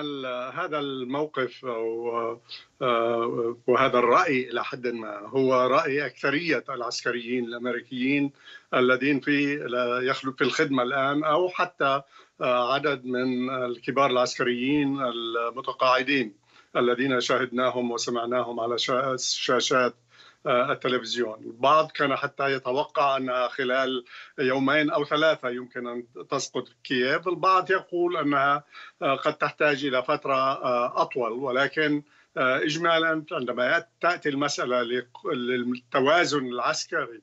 هذا الموقف آه، آه، وهذا الراي الى حد ما هو راي اكثريه العسكريين الامريكيين الذين في يخلو في الخدمه الان او حتى آه، عدد من الكبار العسكريين المتقاعدين الذين شاهدناهم وسمعناهم على شاشات آه، التلفزيون البعض كان حتى يتوقع أنها خلال يومين أو ثلاثة يمكن أن تسقط كييف البعض يقول أنها آه، قد تحتاج إلى فترة آه، أطول ولكن إجمالا عندما تأتي المسألة للتوازن العسكري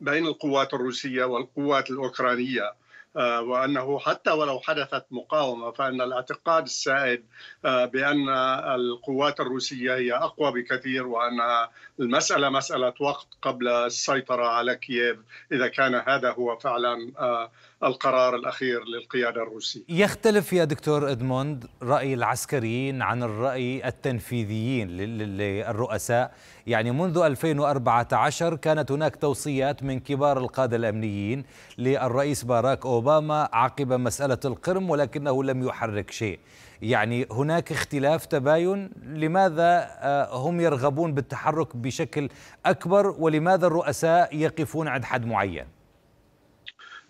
بين القوات الروسية والقوات الأوكرانية آه، وانه حتى ولو حدثت مقاومه فان الاعتقاد السائد آه، بان القوات الروسيه هي اقوى بكثير وان المساله مساله وقت قبل السيطره على كييف اذا كان هذا هو فعلا آه، القرار الأخير للقيادة الروسية يختلف يا دكتور إدموند رأي العسكريين عن الرأي التنفيذيين للرؤساء يعني منذ 2014 كانت هناك توصيات من كبار القادة الأمنيين للرئيس باراك أوباما عقب مسألة القرم ولكنه لم يحرك شيء يعني هناك اختلاف تباين لماذا آه، هم يرغبون بالتحرك بشكل أكبر ولماذا الرؤساء يقفون عند حد معين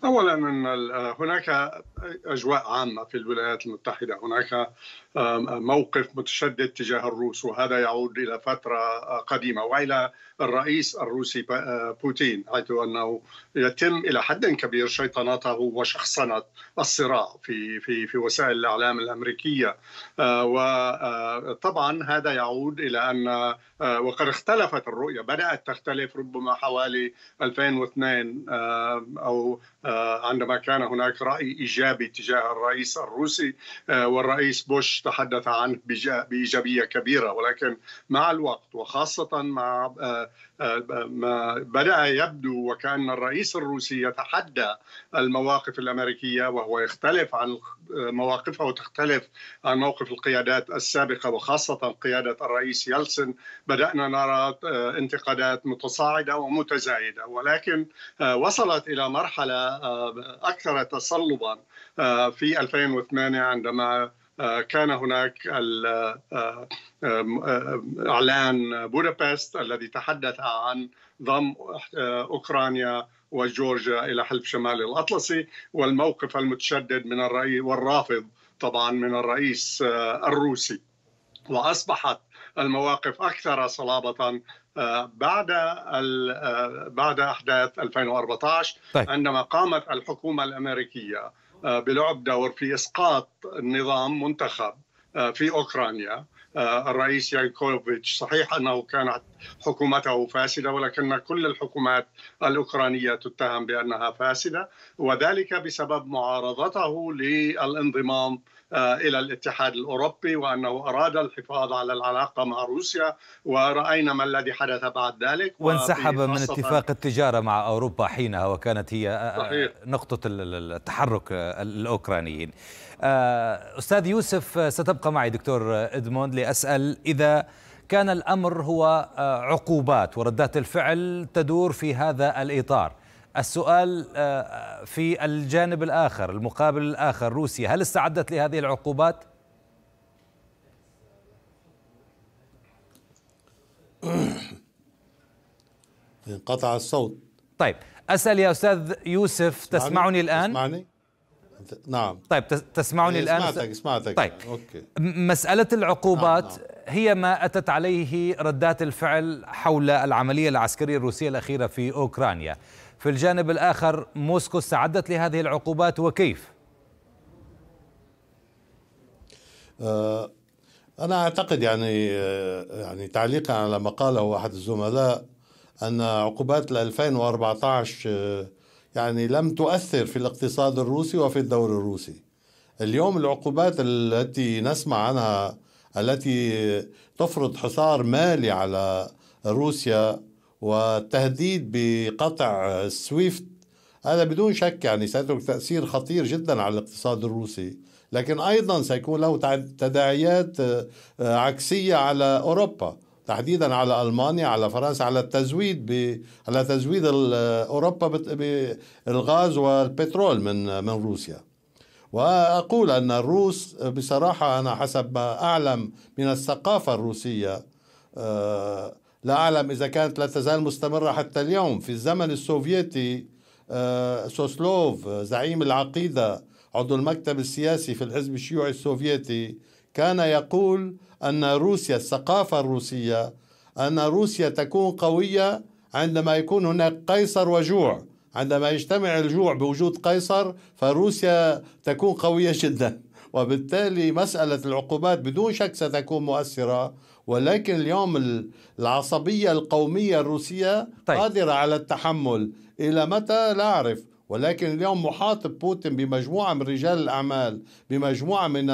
اولا هناك اجواء عامه في الولايات المتحده هناك موقف متشدد تجاه الروس وهذا يعود الى فتره قديمه والى الرئيس الروسي آه، بوتين حيث انه يتم الى حد كبير شيطنته وشخصنه الصراع في في في وسائل الاعلام الامريكيه آه، وطبعا آه، هذا يعود الى ان وقد اختلفت الرؤيه بدات تختلف ربما حوالي 2002 او عندما كان هناك راي ايجابي باتجاه تجاه الرئيس الروسي آه، والرئيس بوش تحدث عنه بايجابيه كبيره ولكن مع الوقت وخاصه مع آه، آه، ما بدا يبدو وكان الرئيس الروسي يتحدى المواقف الامريكيه وهو يختلف عن مواقفه وتختلف عن موقف القيادات السابقه وخاصه قياده الرئيس يلسن بدانا نرى انتقادات متصاعده ومتزايده ولكن وصلت الى مرحله اكثر تصلبا آه، في 2008 عندما آه، كان هناك آه، اعلان بودابست الذي تحدث عن ضم اوكرانيا وجورجيا الى حلف شمال الاطلسي والموقف المتشدد من الرئيس والرافض طبعا من الرئيس الروسي واصبحت المواقف اكثر صلابه بعد بعد احداث 2014 طيب. عندما قامت الحكومه الامريكيه آه، بلعب دور في اسقاط نظام منتخب آه، في اوكرانيا آه، الرئيس يانكوفيتش صحيح انه كانت حكومته فاسده ولكن كل الحكومات الاوكرانيه تتهم بانها فاسده وذلك بسبب معارضته للانضمام آه، الى الاتحاد الاوروبي وانه اراد الحفاظ على العلاقه مع روسيا وراينا ما الذي حدث بعد ذلك وانسحب من اتفاق التجاره مع اوروبا حينها وكانت هي آه، آه، صحيح. نقطه التحرك الاوكرانيين. استاذ يوسف ستبقى معي دكتور ادموند لاسال اذا كان الامر هو عقوبات وردات الفعل تدور في هذا الاطار. السؤال آه، في الجانب الآخر المقابل الآخر روسيا هل استعدت لهذه العقوبات؟ انقطع الصوت طيب أسأل يا أستاذ يوسف تسمعني, تسمعني الآن؟ تسمعني؟ نعم طيب تسمعني إيه، الآن؟ سمعتك سمعتك طيب أوكي. مسألة العقوبات نعم. نعم. هي ما أتت عليه ردات الفعل حول العملية العسكرية الروسية الأخيرة في أوكرانيا في الجانب الآخر موسكو استعدت لهذه العقوبات وكيف؟ آه، أنا أعتقد يعني آه، يعني تعليقا على ما قاله أحد الزملاء أن عقوبات 2014 آه، يعني لم تؤثر في الاقتصاد الروسي وفي الدور الروسي اليوم العقوبات التي نسمع عنها التي تفرض حصار مالي على روسيا والتهديد بقطع سويفت هذا بدون شك يعني سيترك تأثير خطير جدا على الاقتصاد الروسي لكن أيضا سيكون له تداعيات آه، عكسية على أوروبا تحديدا على المانيا على فرنسا على التزويد ب... على تزويد اوروبا بالغاز والبترول من من روسيا واقول ان الروس بصراحه انا حسب ما اعلم من الثقافه الروسيه آه، لا أعلم إذا كانت لا تزال مستمرة حتى اليوم في الزمن السوفيتي آه، سوسلوف آه، زعيم العقيدة عضو المكتب السياسي في الحزب الشيوعي السوفيتي كان يقول أن روسيا الثقافة الروسية أن روسيا تكون قوية عندما يكون هناك قيصر وجوع عندما يجتمع الجوع بوجود قيصر فروسيا تكون قوية جدا وبالتالي مسألة العقوبات بدون شك ستكون مؤثرة ولكن اليوم العصبية القومية الروسية طيب. قادرة على التحمل إلى متى لا أعرف ولكن اليوم محاط بوتين بمجموعة من رجال الأعمال بمجموعة من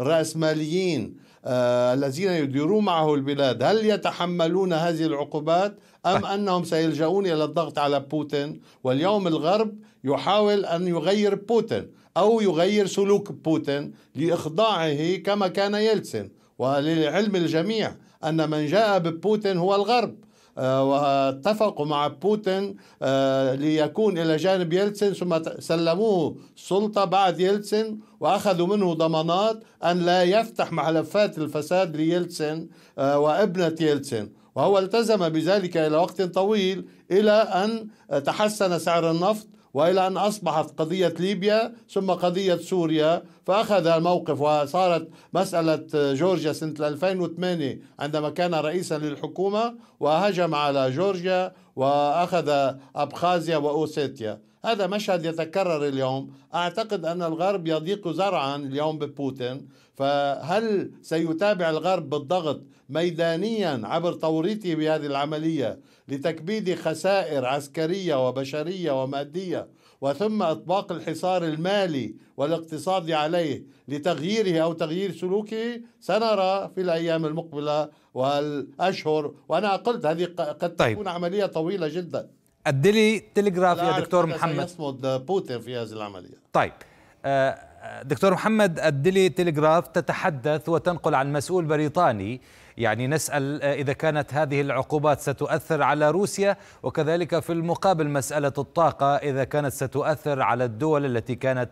الرأسماليين آه الذين يديرون معه البلاد هل يتحملون هذه العقوبات أم طيب. أنهم سيلجؤون إلى الضغط على بوتين واليوم الغرب يحاول أن يغير بوتين أو يغير سلوك بوتين لإخضاعه كما كان يلسن وللعلم الجميع أن من جاء ببوتين هو الغرب آه، واتفقوا مع بوتين آه، ليكون إلى جانب يلتسن ثم سلموه السلطة بعد يلتسن وأخذوا منه ضمانات أن لا يفتح ملفات الفساد ليلتسن آه، وابنة يلتسن وهو التزم بذلك إلى وقت طويل إلى أن تحسن سعر النفط والى ان اصبحت قضيه ليبيا ثم قضيه سوريا فاخذ موقف وصارت مساله جورجيا سنه 2008 عندما كان رئيسا للحكومه وهجم على جورجيا واخذ ابخازيا واوسيتيا هذا مشهد يتكرر اليوم اعتقد ان الغرب يضيق ذرعا اليوم ببوتين فهل سيتابع الغرب بالضغط ميدانيا عبر توريطه بهذه العمليه لتكبيد خسائر عسكرية وبشرية ومادية وثم اطباق الحصار المالي والاقتصادي عليه لتغييره أو تغيير سلوكه سنرى في الأيام المقبلة والأشهر وأنا قلت هذه قد طيب. تكون عملية طويلة جدا الدلي تلغراف يا دكتور محمد يصمد بوتين في هذه العملية طيب آه، آه، دكتور محمد الدلي تلغراف تتحدث وتنقل عن مسؤول بريطاني يعني نسأل آه، إذا كانت هذه العقوبات ستؤثر على روسيا وكذلك في المقابل مسألة الطاقة إذا كانت ستؤثر على الدول التي كانت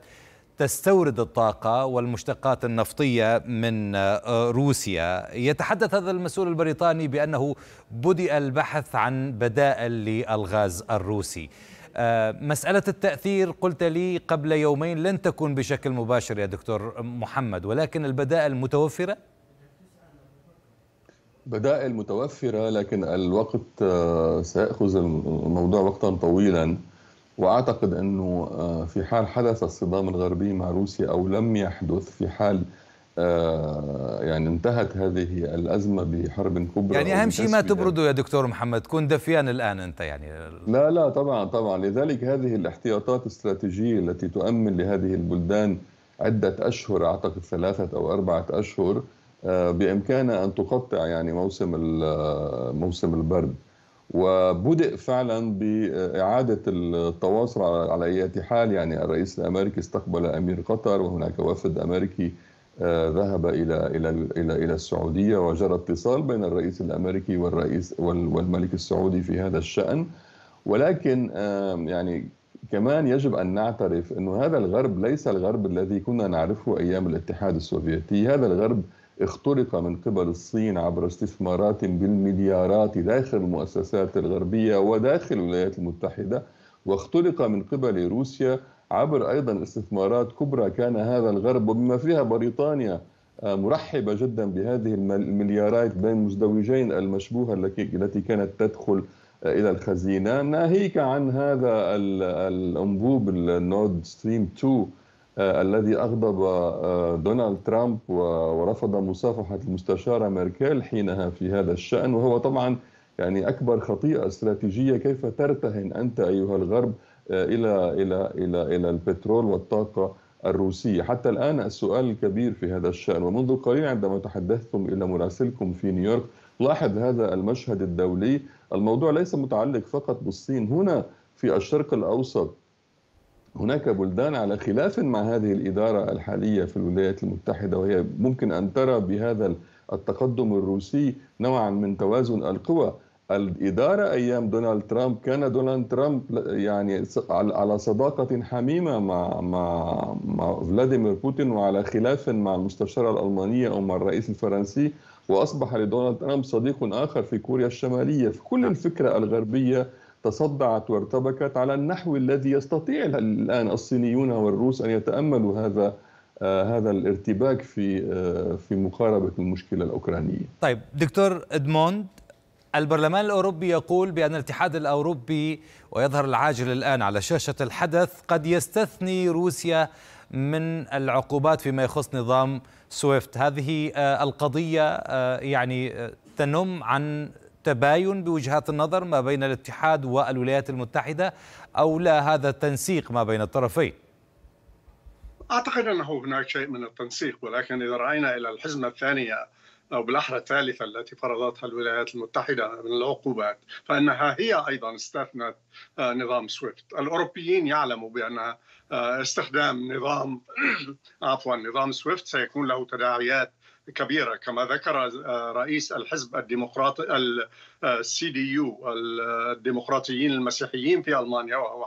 تستورد الطاقة والمشتقات النفطية من آه، روسيا يتحدث هذا المسؤول البريطاني بأنه بدأ البحث عن بدائل للغاز الروسي آه، مسألة التأثير قلت لي قبل يومين لن تكون بشكل مباشر يا دكتور محمد ولكن البدائل متوفرة؟ بدائل متوفرة لكن الوقت آه، سيأخذ الموضوع وقتا طويلا وأعتقد أنه آه، في حال حدث الصدام الغربي مع روسيا أو لم يحدث في حال آه، يعني انتهت هذه الأزمة بحرب كبرى يعني أهم شيء ما تبرده يا دكتور محمد تكون دفيان الآن أنت يعني لا لا طبعا طبعا لذلك هذه الاحتياطات الاستراتيجية التي تؤمن لهذه البلدان عدة أشهر أعتقد ثلاثة أو أربعة أشهر آه، بامكانها ان تقطع يعني موسم آه، موسم البرد وبدأ فعلا بإعادة التواصل على أي حال يعني الرئيس الأمريكي استقبل أمير قطر وهناك وفد أمريكي آه، ذهب إلى إلى إلى إلى السعودية وجرى اتصال بين الرئيس الأمريكي والرئيس والملك السعودي في هذا الشأن ولكن يعني كمان يجب أن نعترف انه هذا الغرب ليس الغرب الذي كنا نعرفه أيام الاتحاد السوفيتي هذا الغرب اخترق من قبل الصين عبر استثمارات بالمليارات داخل المؤسسات الغربية وداخل الولايات المتحدة واخترق من قبل روسيا عبر أيضا استثمارات كبرى كان هذا الغرب وبما فيها بريطانيا آه، مرحبة جدا بهذه المليارات بين مزدوجين المشبوهة التي كانت تدخل آه، إلى الخزينة ناهيك عن هذا الأنبوب النورد ستريم 2 آه، الذي أغضب آه، دونالد ترامب ورفض مصافحة المستشارة ميركل حينها في هذا الشأن وهو طبعا يعني أكبر خطيئة استراتيجية كيف ترتهن أنت أيها الغرب آه، إلى إلى إلى إلى البترول والطاقة الروسية حتى الآن السؤال الكبير في هذا الشأن ومنذ قليل عندما تحدثتم إلى مراسلكم في نيويورك لاحظ هذا المشهد الدولي الموضوع ليس متعلق فقط بالصين هنا في الشرق الأوسط هناك بلدان على خلاف مع هذه الإدارة الحالية في الولايات المتحدة وهي ممكن أن ترى بهذا التقدم الروسي نوعا من توازن القوى الإدارة أيام دونالد ترامب كان دونالد ترامب يعني على صداقة حميمة مع مع مع فلاديمير بوتين وعلى خلاف مع المستشارة الألمانية أو مع الرئيس الفرنسي وأصبح لدونالد ترامب صديق آخر في كوريا الشمالية في كل الفكرة الغربية تصدعت وارتبكت على النحو الذي يستطيع الآن الصينيون والروس أن يتأملوا هذا آه، هذا الارتباك في آه، في مقاربه المشكله الاوكرانيه. طيب دكتور ادموند البرلمان الاوروبي يقول بان الاتحاد الاوروبي ويظهر العاجل الان على شاشه الحدث قد يستثني روسيا من العقوبات فيما يخص نظام سويفت، هذه آه، القضيه يعني تنم عن تباين بوجهات النظر ما بين الاتحاد والولايات المتحدة أو لا هذا التنسيق ما بين الطرفين؟ أعتقد أنه هناك شيء من التنسيق ولكن إذا رأينا إلى الحزمة الثانية أو بالأحرى الثالثة التي فرضتها الولايات المتحدة من العقوبات فإنها هي أيضا استثنت آه، نظام سويفت الأوروبيين يعلموا بأن آه، استخدام نظام عفوا نظام سويفت سيكون له تداعيات كبيره كما ذكر آه، رئيس الحزب الديمقراطي السي آه، دي يو الديمقراطيين المسيحيين في المانيا وهو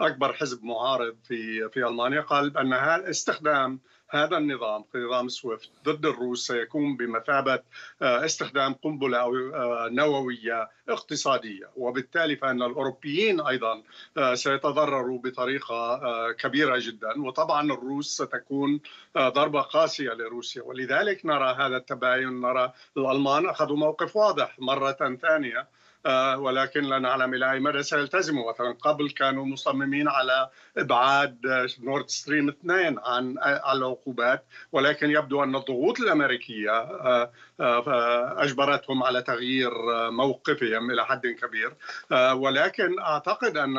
اكبر حزب معارض في في المانيا قال بان هذا استخدام هذا النظام نظام سويفت ضد الروس سيكون بمثابة آه، استخدام قنبلة آه، نووية اقتصادية وبالتالي فإن الأوروبيين أيضا آه، سيتضرروا بطريقة كبيرة جدا وطبعا الروس ستكون ضربة قاسية لروسيا ولذلك نرى هذا التباين نرى الألمان أخذوا موقف واضح مرة ثانية آه، ولكن لا نعلم الى اي مدى سيلتزموا مثلا قبل كانوا مصممين على ابعاد نورد ستريم 2 عن العقوبات ولكن يبدو ان الضغوط الامريكيه آه، اجبرتهم على تغيير موقفهم الى حد كبير آه، ولكن اعتقد ان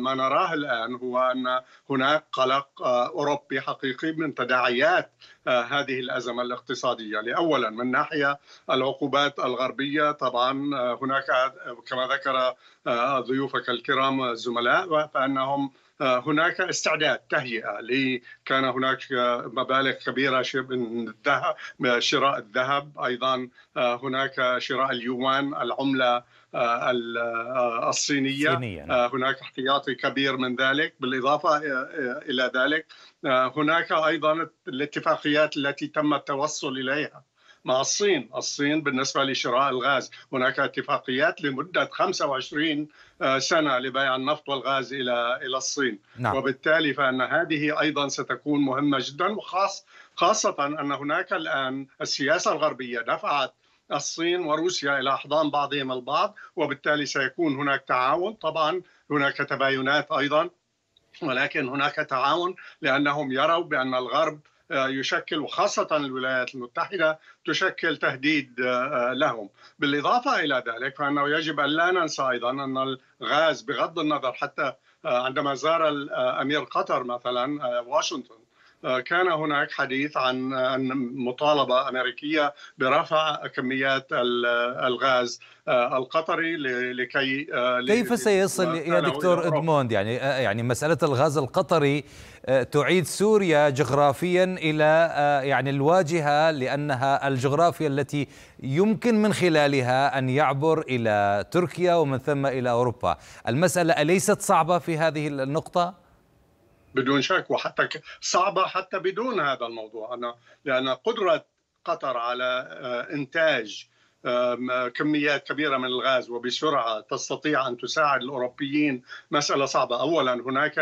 ما نراه الان هو ان هناك قلق آه، اوروبي حقيقي من تداعيات آه، هذه الازمه الاقتصاديه لاولا من ناحيه العقوبات الغربيه طبعا هناك كما ذكر ضيوفك الكرام الزملاء فانهم هناك استعداد تهيئه كان هناك آه، مبالغ كبيره من الذهب شراء الذهب ايضا آه، هناك شراء اليوان العمله آه، الصينيه صينياً. نعم. هناك احتياطي كبير من ذلك بالاضافه الى ذلك هناك ايضا الاتفاقيات التي تم التوصل اليها مع الصين الصين بالنسبة لشراء الغاز هناك اتفاقيات لمدة 25 آه، سنة لبيع النفط والغاز إلى إلى الصين نعم. وبالتالي فأن هذه أيضا ستكون مهمة جدا وخاص خاصة أن هناك الآن السياسة الغربية دفعت الصين وروسيا الى احضان بعضهم البعض وبالتالي سيكون هناك تعاون طبعا هناك تباينات ايضا ولكن هناك تعاون لانهم يروا بان الغرب يشكل وخاصة الولايات المتحدة تشكل تهديد آه، آه، لهم بالإضافة إلى ذلك فأنه يجب أن لا ننسى أيضا أن الغاز بغض النظر حتى آه، عندما زار الأمير قطر مثلا واشنطن آه، كان هناك حديث عن مطالبة أمريكية برفع كميات الغاز آه، القطري لكي آه، كيف سيصل يا دكتور ادموند يعني يعني مسألة الغاز القطري تعيد سوريا جغرافيا إلى يعني الواجهة لأنها الجغرافيا التي يمكن من خلالها أن يعبر إلى تركيا ومن ثم إلى أوروبا المسألة أليست صعبة في هذه النقطة؟ بدون شك وحتى صعبه حتى بدون هذا الموضوع انا لان قدره قطر على آه، انتاج كميات كبيره من الغاز وبسرعه تستطيع ان تساعد الاوروبيين مساله صعبه اولا هناك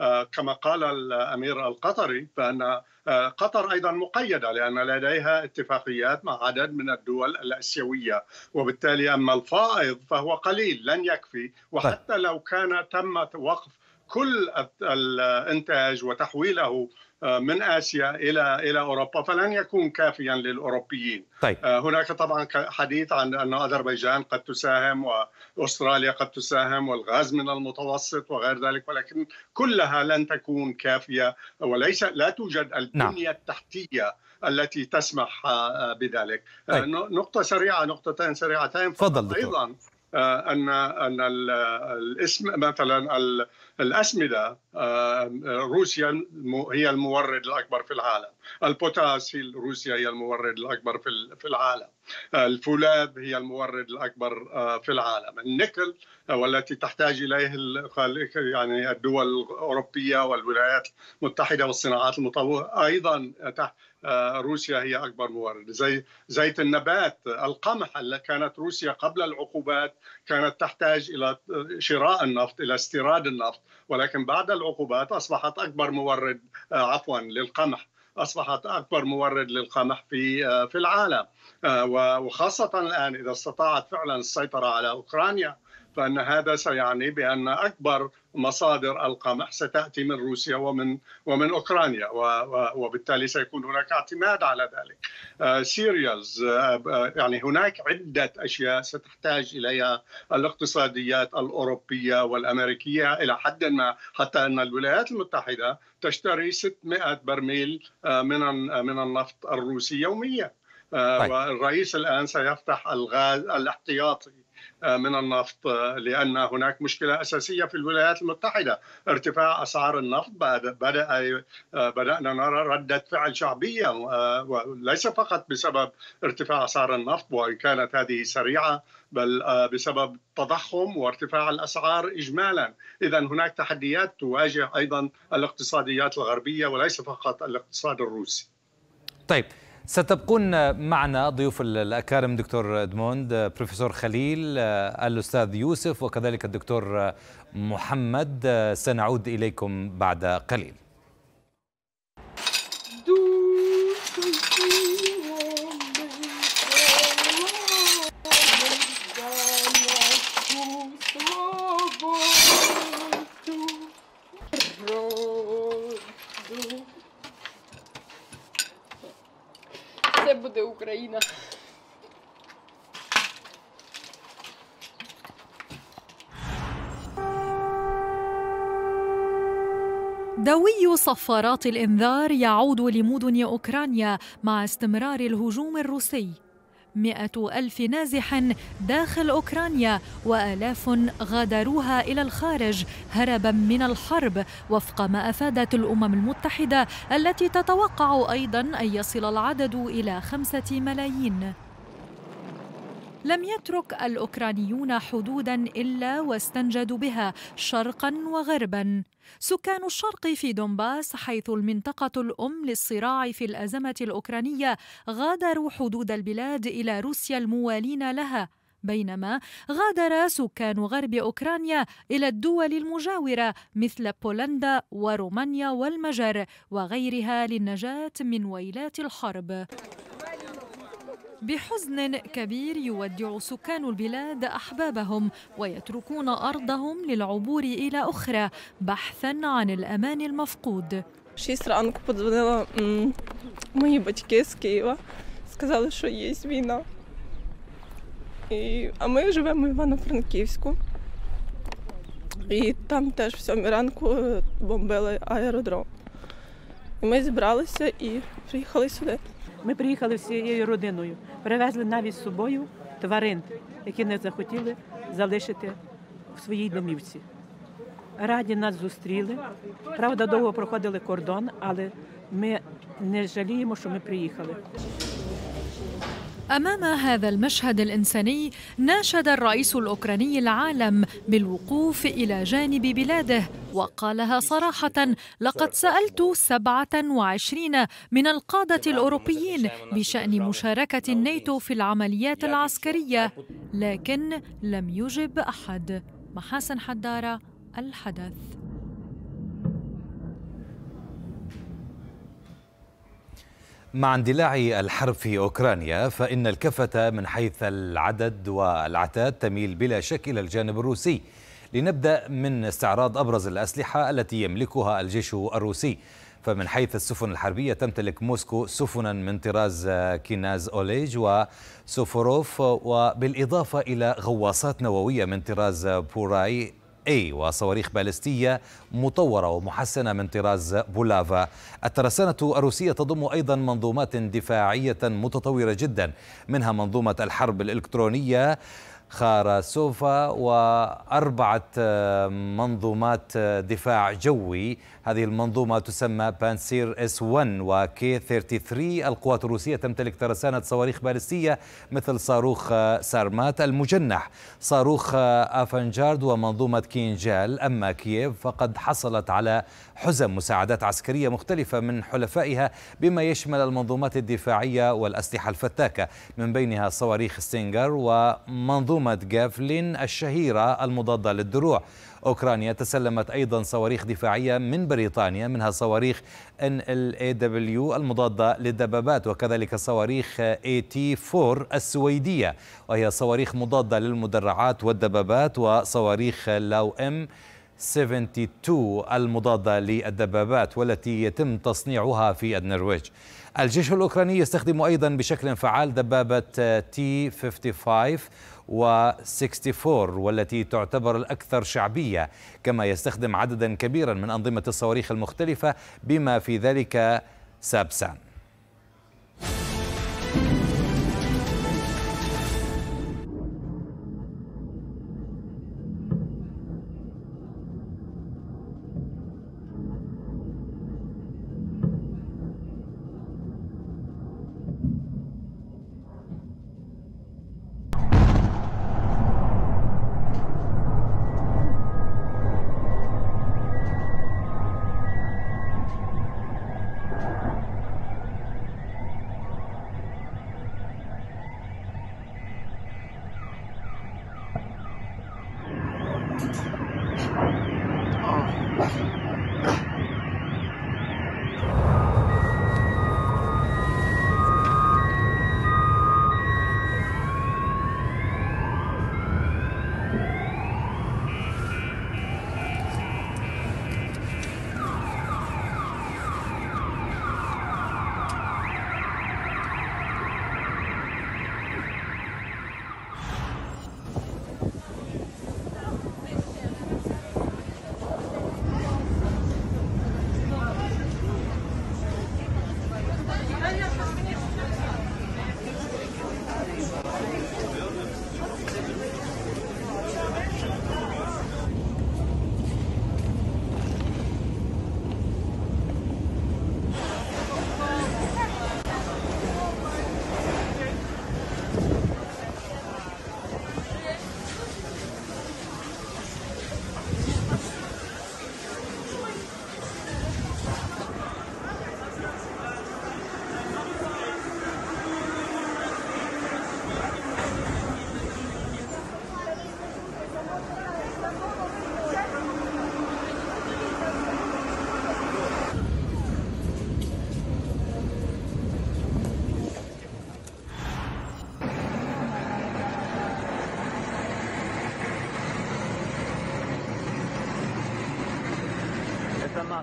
آه، كما قال الامير القطري فان آه، قطر ايضا مقيده لان لديها اتفاقيات مع عدد من الدول الاسيويه وبالتالي اما الفائض فهو قليل لن يكفي طيب. وحتى لو كان تم وقف كل الانتاج وتحويله آه، من اسيا الى الى اوروبا فلن يكون كافيا للاوروبيين. طيب. آه، هناك طبعا حديث عن ان اذربيجان قد تساهم واستراليا قد تساهم والغاز من المتوسط وغير ذلك ولكن كلها لن تكون كافيه وليس لا توجد البنيه نعم. التحتيه التي تسمح آه، بذلك. طيب. نقطه سريعه نقطتين سريعتين تفضل ايضا دكتور. آه، ان ان الاسم مثلا الاسمده آه، روسيا هي المورد الاكبر في العالم، البوتاس روسيا هي المورد الاكبر في العالم، الفولاذ هي المورد الاكبر في العالم، النيكل آه، والتي تحتاج اليه يعني الدول الاوروبيه والولايات المتحده والصناعات المطوره ايضا آه، روسيا هي اكبر مورد زي زيت النبات القمح كانت روسيا قبل العقوبات كانت تحتاج الى شراء النفط الى استيراد النفط ولكن بعد العقوبات اصبحت اكبر مورد آه، عفوا للقمح اصبحت اكبر مورد للقمح في آه، في العالم وخاصه الان اذا استطاعت فعلا السيطره على اوكرانيا فان هذا سيعني بان اكبر مصادر القمح ستاتي من روسيا ومن ومن اوكرانيا وبالتالي سيكون هناك اعتماد على ذلك. آه، سيريالز آه، يعني هناك عده اشياء ستحتاج اليها الاقتصاديات الاوروبيه والامريكيه الى حد ما حتى ان الولايات المتحده تشتري 600 برميل آه، من من النفط الروسي يوميا. طيب. والرئيس الان سيفتح الغاز الاحتياطي من النفط آه، لأن هناك مشكلة أساسية في الولايات المتحدة ارتفاع أسعار النفط بدأ آه، بدأنا نرى ردة فعل شعبية آه، وليس فقط بسبب ارتفاع أسعار النفط وإن كانت هذه سريعة بل بسبب التضخم وارتفاع الاسعار اجمالا، اذا هناك تحديات تواجه ايضا الاقتصاديات الغربيه وليس فقط الاقتصاد الروسي. طيب ستبقون معنا ضيوف الأكارم دكتور ادموند بروفيسور خليل آه، الأستاذ يوسف وكذلك الدكتور آه، محمد آه، سنعود إليكم بعد قليل Ucraina. دوي صفارات الانذار يعود لمدن اوكرانيا مع استمرار الهجوم الروسي مئة ألف نازح داخل أوكرانيا وآلاف غادروها إلى الخارج هربا من الحرب وفق ما أفادت الأمم المتحدة التي تتوقع أيضا أن يصل العدد إلى خمسة ملايين لم يترك الاوكرانيون حدودا الا واستنجدوا بها شرقا وغربا سكان الشرق في دونباس حيث المنطقه الام للصراع في الازمه الاوكرانيه غادروا حدود البلاد الى روسيا الموالين لها بينما غادر سكان غرب اوكرانيا الى الدول المجاوره مثل بولندا ورومانيا والمجر وغيرها للنجاه من ويلات الحرب بحزن كبير يودع سكان البلاد احبابهم ويتركون ارضهم للعبور الى اخرى بحثا عن الامان المفقود І там теж в сьомій ранку бомбили аеродром. І ми зібралися і приїхали сюди. Ми приїхали всією родиною, привезли навіть з собою тварин, які не захотіли залишити в своїй домівці. Раді нас зустріли. Правда, довго проходили кордон, але ми не жаліємо, що ми приїхали. أمام هذا المشهد الإنساني ناشد الرئيس الأوكراني العالم بالوقوف إلى جانب بلاده وقالها صراحة لقد سألت 27 من القادة الأوروبيين بشأن مشاركة الناتو في العمليات العسكرية لكن لم يجب أحد محاسن حدارة الحدث مع اندلاع الحرب في أوكرانيا فإن الكفة من حيث العدد والعتاد تميل بلا شك إلى الجانب الروسي لنبدأ من استعراض أبرز الأسلحة التي يملكها الجيش الروسي فمن حيث السفن الحربية تمتلك موسكو سفنا من طراز كيناز أوليج وسوفوروف وبالإضافة إلى غواصات نووية من طراز بوراي اي وصواريخ بالستية مطورة ومحسنة من طراز بولافا الترسانة الروسية تضم أيضا منظومات دفاعية متطورة جدا منها منظومة الحرب الإلكترونية خاراسوفا وأربعة منظومات دفاع جوي هذه المنظومة تسمى بانسير اس 1 وكي 33 القوات الروسية تمتلك ترسانة صواريخ بالستية مثل صاروخ سارمات المجنح صاروخ افنجارد ومنظومة كينجال أما كييف فقد حصلت على حزم مساعدات عسكرية مختلفة من حلفائها بما يشمل المنظومات الدفاعية والأسلحة الفتاكة من بينها صواريخ ستينجر ومنظومة جافلين الشهيرة المضادة للدروع أوكرانيا تسلمت أيضا صواريخ دفاعية من بريطانيا منها صواريخ NLAW المضادة للدبابات وكذلك صواريخ AT-4 السويدية وهي صواريخ مضادة للمدرعات والدبابات وصواريخ لاو ام 72 المضادة للدبابات والتي يتم تصنيعها في النرويج الجيش الأوكراني يستخدم أيضا بشكل فعال دبابة تي 55 و 64 والتي تعتبر الأكثر شعبية كما يستخدم عددا كبيرا من أنظمة الصواريخ المختلفة بما في ذلك سابسان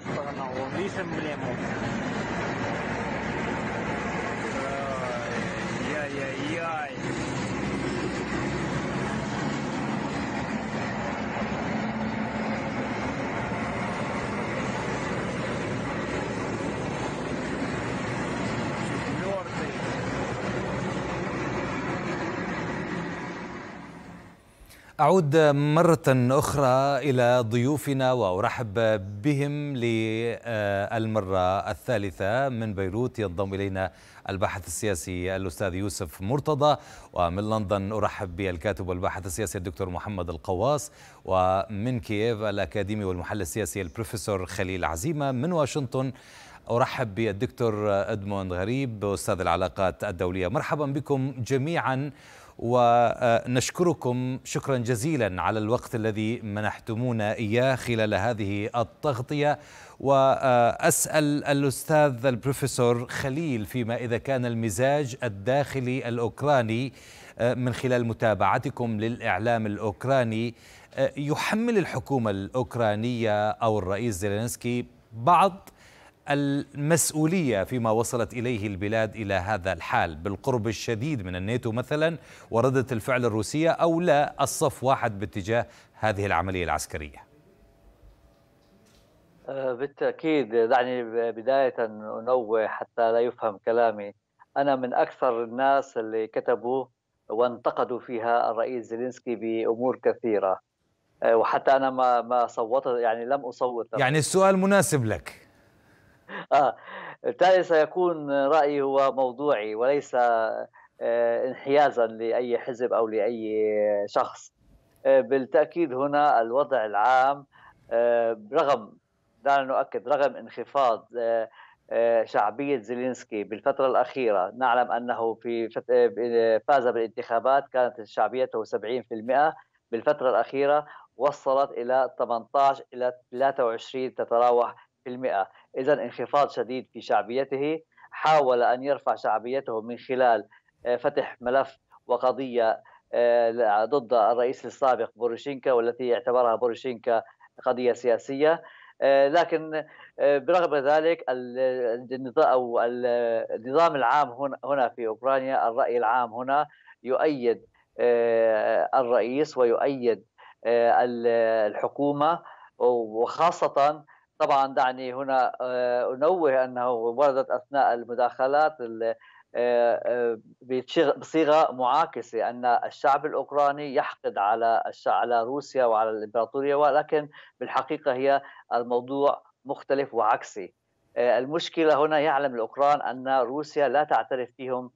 不知道为什么。أعود مرة أخرى إلى ضيوفنا وأرحب بهم للمرة الثالثة من بيروت ينضم إلينا الباحث السياسي الأستاذ يوسف مرتضى ومن لندن أرحب بالكاتب والباحث السياسي الدكتور محمد القواص ومن كييف الأكاديمي والمحلل السياسي البروفيسور خليل عزيمة من واشنطن أرحب بالدكتور أدموند غريب أستاذ العلاقات الدولية مرحبا بكم جميعاً ونشكركم شكرا جزيلا على الوقت الذي منحتمونا إياه خلال هذه التغطية وأسأل الأستاذ البروفيسور خليل فيما إذا كان المزاج الداخلي الأوكراني آه، من خلال متابعتكم للإعلام الأوكراني آه، يحمل الحكومة الأوكرانية أو الرئيس زيلينسكي بعض المسؤولية فيما وصلت إليه البلاد إلى هذا الحال بالقرب الشديد من الناتو مثلا وردة الفعل الروسية أو لا الصف واحد باتجاه هذه العملية العسكرية أه، بالتأكيد دعني بداية أنوه حتى لا يفهم كلامي أنا من أكثر الناس اللي كتبوا وانتقدوا فيها الرئيس زيلينسكي بأمور كثيرة أه، وحتى أنا ما ما صوتت يعني لم أصوت يعني السؤال مناسب لك اه بالتالي سيكون رايي هو موضوعي وليس آه، انحيازا لاي حزب او لاي شخص آه، بالتاكيد هنا الوضع العام آه، رغم دعنا نؤكد رغم انخفاض شعبية زيلينسكي بالفترة الأخيرة نعلم أنه في فت... فاز بالانتخابات كانت شعبيته 70% بالفترة الأخيرة وصلت إلى 18 إلى 23 تتراوح إذا انخفاض شديد في شعبيته حاول أن يرفع شعبيته من خلال آه، فتح ملف وقضية آه، ضد الرئيس السابق بوروشينكا والتي اعتبرها بوروشينكا قضية سياسية آه، لكن برغم ذلك النظام العام هنا في أوكرانيا الرأي العام هنا يؤيد الرئيس ويؤيد الحكومة وخاصة طبعا دعني هنا آه، انوه انه وردت اثناء المداخلات آه، آه، بصيغه معاكسه ان الشعب الاوكراني يحقد على على روسيا وعلى الامبراطوريه ولكن بالحقيقه هي الموضوع مختلف وعكسي المشكله هنا يعلم الاوكران ان روسيا لا تعترف فيهم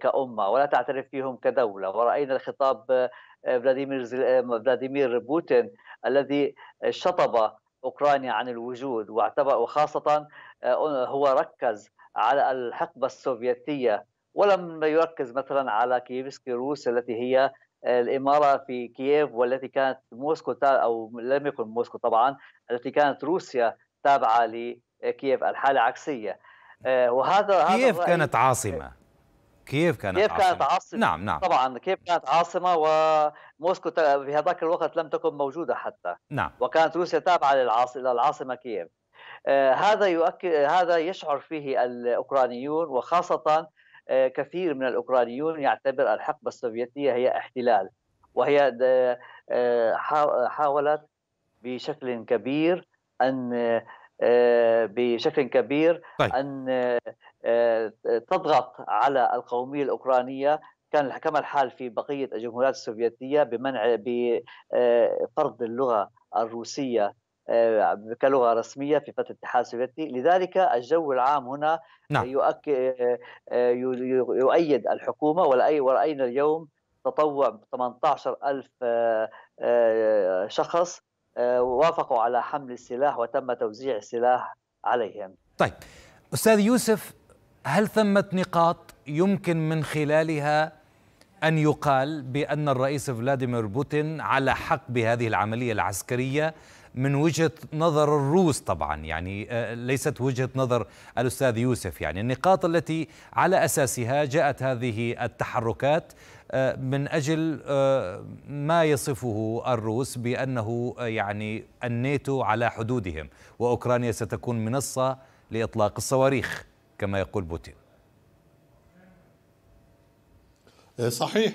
كأمة ولا تعترف فيهم كدولة ورأينا الخطاب فلاديمير فلاديمير بوتين الذي شطب اوكرانيا عن الوجود واعتبر وخاصه آه، هو ركز على الحقبه السوفيتيه ولم يركز مثلا على كييفسكي روس التي هي آه، الاماره في كييف والتي كانت موسكو او لم يكن موسكو طبعا التي كانت روسيا تابعه لكييف الحاله عكسيه آه، وهذا كييف كانت عاصمه كيف كانت كيف كانت عاصمة نعم نعم طبعا كيف كانت عاصمة وموسكو في هذاك الوقت لم تكن موجودة حتى نعم وكانت روسيا تابعة للعاصمة العاصمة كييف آه هذا يؤكد هذا يشعر فيه الأوكرانيون وخاصة آه كثير من الأوكرانيون يعتبر الحقبة السوفيتية هي احتلال وهي آه حاولت بشكل كبير أن آه، بشكل كبير طيب. ان آه، تضغط على القوميه الاوكرانيه كان كما الحال في بقيه الجمهوريات السوفيتيه بمنع بفرض آه، اللغه الروسيه كلغه رسميه في فتره الاتحاد السوفيتي، لذلك الجو العام هنا نعم. يؤيد الحكومه وراينا اليوم تطوع 18 ألف شخص آه، وافقوا على حمل السلاح وتم توزيع السلاح عليهم طيب أستاذ يوسف هل ثمة نقاط يمكن من خلالها أن يقال بأن الرئيس فلاديمير بوتين على حق بهذه العملية العسكرية من وجهة نظر الروس طبعا يعني آه، ليست وجهة نظر الأستاذ يوسف يعني النقاط التي على أساسها جاءت هذه التحركات آه، من اجل آه، ما يصفه الروس بانه آه، يعني الناتو على حدودهم واوكرانيا ستكون منصه لاطلاق الصواريخ كما يقول بوتين. صحيح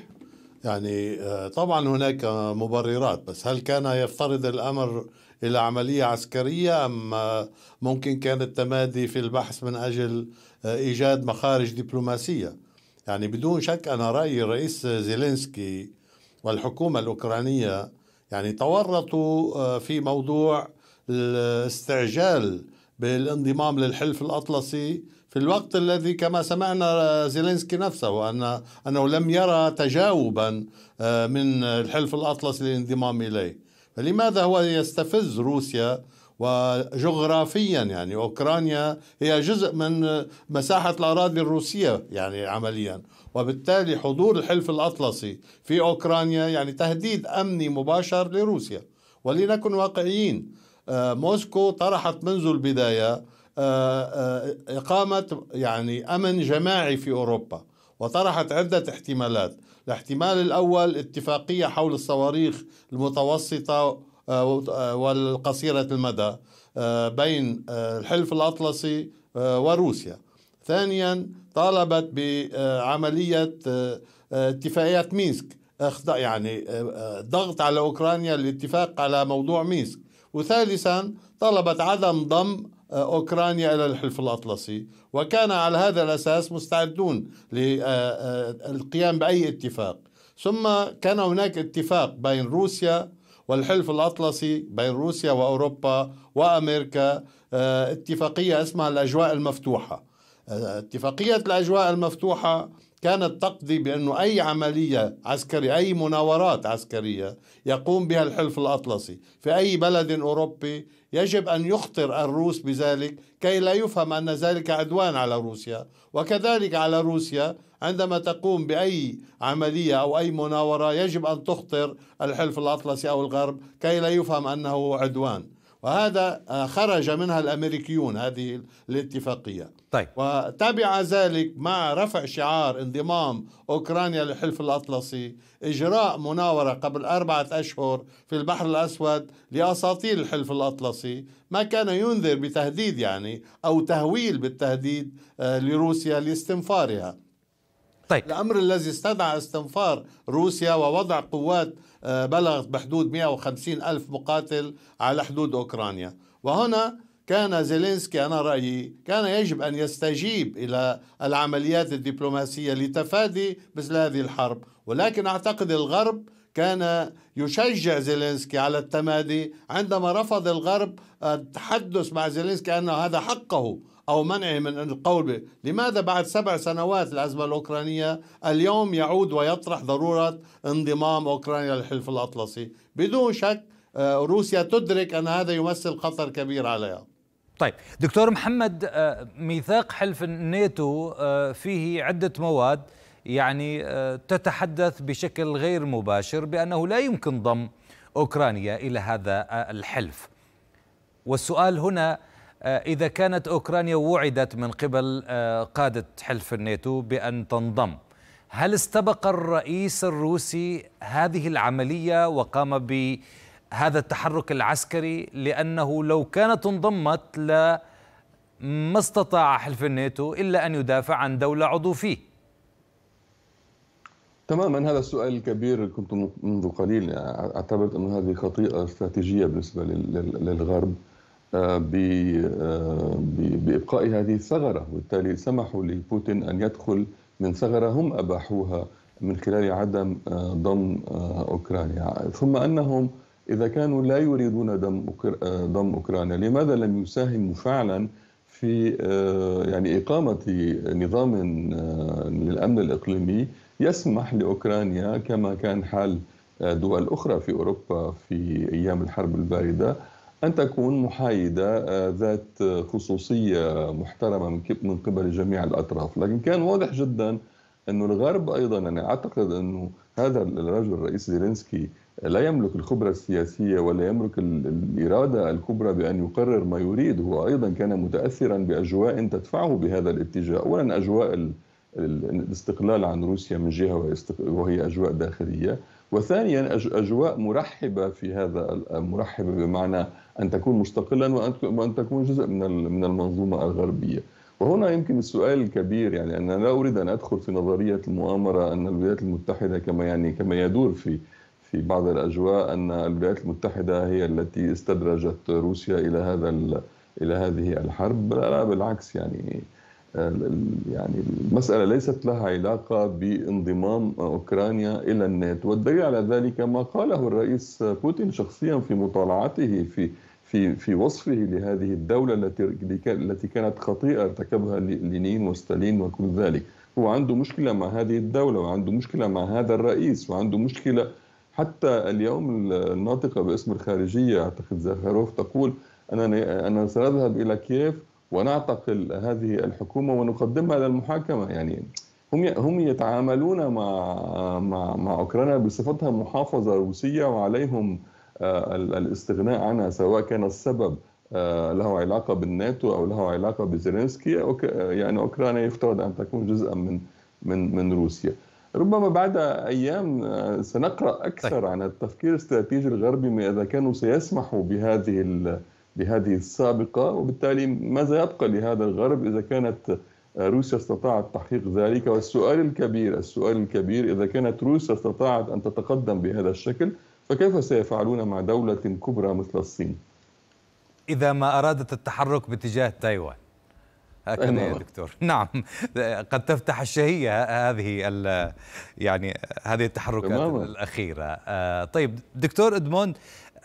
يعني طبعا هناك مبررات بس هل كان يفترض الامر الى عمليه عسكريه ام ممكن كان التمادي في البحث من اجل ايجاد مخارج دبلوماسيه؟ يعني بدون شك أنا رأيي الرئيس زيلينسكي والحكومة الأوكرانية يعني تورطوا آه، في موضوع الاستعجال بالانضمام للحلف الأطلسي في الوقت الذي كما سمعنا زيلينسكي نفسه أن أنه لم يرى تجاوبا آه، من الحلف الأطلسي للانضمام إليه فلماذا هو يستفز روسيا وجغرافيا يعني اوكرانيا هي جزء من مساحه الاراضي الروسيه يعني عمليا وبالتالي حضور الحلف الاطلسي في اوكرانيا يعني تهديد امني مباشر لروسيا ولنكن واقعيين آه، موسكو طرحت منذ البدايه آه، آه، اقامه يعني امن جماعي في اوروبا وطرحت عده احتمالات الاحتمال الاول اتفاقيه حول الصواريخ المتوسطه آه، والقصيرة المدى آه، بين آه، الحلف الأطلسي وروسيا ثانيا طالبت بعملية اتفاقية مينسك يعني ضغط على أوكرانيا للاتفاق على موضوع مينسك وثالثا طلبت عدم ضم أوكرانيا إلى الحلف الأطلسي وكان على هذا الأساس مستعدون للقيام بأي اتفاق ثم كان هناك اتفاق بين روسيا والحلف الأطلسي بين روسيا وأوروبا وأمريكا آه، اتفاقية اسمها الأجواء المفتوحة آه، اتفاقية الأجواء المفتوحة كانت تقضي بأنه أي عملية عسكرية أي مناورات عسكرية يقوم بها الحلف الأطلسي في أي بلد أوروبي يجب أن يخطر الروس بذلك كي لا يفهم أن ذلك عدوان على روسيا وكذلك على روسيا عندما تقوم بأي عملية أو أي مناورة يجب أن تخطر الحلف الأطلسي أو الغرب كي لا يفهم أنه عدوان وهذا آه، خرج منها الامريكيون هذه الاتفاقيه طيب وتبع ذلك مع رفع شعار انضمام اوكرانيا للحلف الاطلسي اجراء مناوره قبل اربعه اشهر في البحر الاسود لاساطيل الحلف الاطلسي ما كان ينذر بتهديد يعني او تهويل بالتهديد آه، لروسيا لاستنفارها طيب. الأمر الذي استدعى استنفار روسيا ووضع قوات آه، بلغت بحدود 150 ألف مقاتل على حدود أوكرانيا وهنا كان زيلينسكي أنا رأيي كان يجب أن يستجيب إلى العمليات الدبلوماسية لتفادي مثل هذه الحرب ولكن أعتقد الغرب كان يشجع زيلينسكي على التمادي عندما رفض الغرب التحدث مع زيلينسكي أن هذا حقه أو منعه من القول به لماذا بعد سبع سنوات الأزمة الأوكرانية اليوم يعود ويطرح ضرورة انضمام أوكرانيا للحلف الأطلسي بدون شك آه، روسيا تدرك أن هذا يمثل خطر كبير عليها طيب دكتور محمد آه، ميثاق حلف الناتو آه، فيه عدة مواد يعني تتحدث بشكل غير مباشر بأنه لا يمكن ضم أوكرانيا إلى هذا الحلف والسؤال هنا آه، إذا كانت أوكرانيا وعدت من قبل آه، قادة حلف الناتو بأن تنضم هل استبق الرئيس الروسي هذه العملية وقام بهذا التحرك العسكري لأنه لو كانت انضمت لا ما استطاع حلف الناتو إلا أن يدافع عن دولة عضو فيه تماما هذا السؤال الكبير كنت منذ قليل اعتبرت أن هذه خطيئة استراتيجية بالنسبة للغرب بإبقاء هذه الثغرة وبالتالي سمحوا لبوتين أن يدخل من ثغرة هم أباحوها من خلال عدم آه، ضم آه، أوكرانيا ثم أنهم إذا كانوا لا يريدون آه، ضم أوكرانيا لماذا لم يساهموا فعلا في يعني إقامة نظام للأمن الإقليمي يسمح لأوكرانيا كما كان حال دول أخرى في أوروبا في أيام الحرب الباردة أن تكون محايدة آه، ذات خصوصية محترمة من قبل جميع الأطراف لكن كان واضح جدا أن الغرب أيضا أنا يعني أعتقد أنه هذا الرجل الرئيس زيلينسكي لا يملك الخبرة السياسية ولا يملك الإرادة الكبرى بأن يقرر ما يريد هو أيضا كان متأثرا بأجواء تدفعه بهذا الاتجاه أولا أجواء الاستقلال عن روسيا من جهة وهي أجواء داخلية وثانيا أجواء مرحبة في هذا مرحبة بمعنى أن تكون مستقلا وأن تكون جزء من من المنظومة الغربية وهنا يمكن السؤال الكبير يعني أنا لا أريد أن أدخل في نظرية المؤامرة أن الولايات المتحدة كما يعني كما يدور في في بعض الأجواء أن الولايات المتحدة هي التي استدرجت روسيا إلى هذا إلى هذه الحرب لا بالعكس يعني يعني المسألة ليست لها علاقة بانضمام أوكرانيا إلى الناتو والدليل على ذلك ما قاله الرئيس بوتين شخصيا في مطالعته في في في وصفه لهذه الدولة التي التي كانت خطيئة ارتكبها لينين وستالين وكل ذلك هو عنده مشكلة مع هذه الدولة وعنده مشكلة مع هذا الرئيس وعنده مشكلة حتى اليوم الناطقة باسم الخارجية أعتقد زاخاروف تقول أنا أنا سنذهب إلى كييف ونعتقل هذه الحكومه ونقدمها للمحاكمه يعني هم هم يتعاملون مع مع مع اوكرانيا بصفتها محافظه روسيه وعليهم آه، الاستغناء عنها سواء كان السبب آه، له علاقه بالناتو او له علاقه بزيلينسكي يعني اوكرانيا يفترض ان تكون جزءا من من من روسيا. ربما بعد ايام آه، سنقرا اكثر عن التفكير الاستراتيجي الغربي اذا كانوا سيسمحوا بهذه لهذه السابقة وبالتالي ماذا يبقى لهذا الغرب إذا كانت روسيا استطاعت تحقيق ذلك والسؤال الكبير السؤال الكبير إذا كانت روسيا استطاعت أن تتقدم بهذا الشكل فكيف سيفعلون مع دولة كبرى مثل الصين إذا ما أرادت التحرك باتجاه تايوان هكذا يا دكتور نعم قد تفتح الشهية هذه يعني هذه التحركات الأخيرة آه، طيب دكتور إدموند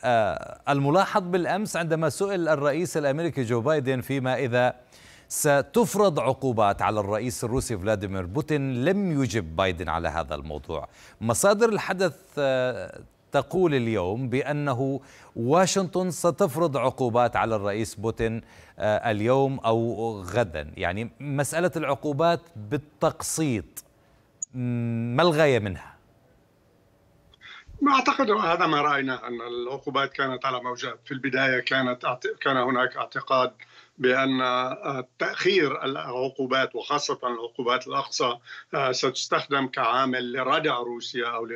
آه، الملاحظ بالأمس عندما سئل الرئيس الأمريكي جو بايدن فيما إذا ستفرض عقوبات على الرئيس الروسي فلاديمير بوتين لم يجب بايدن على هذا الموضوع مصادر الحدث آه، تقول اليوم بأنه واشنطن ستفرض عقوبات على الرئيس بوتين آه، اليوم أو غدا يعني مسألة العقوبات بالتقسيط ما الغاية منها؟ ما اعتقد هذا ما رايناه ان العقوبات كانت على موجات في البدايه كانت كان هناك اعتقاد بان آه، تاخير العقوبات وخاصه العقوبات الاقصى آه، ستستخدم كعامل لردع روسيا او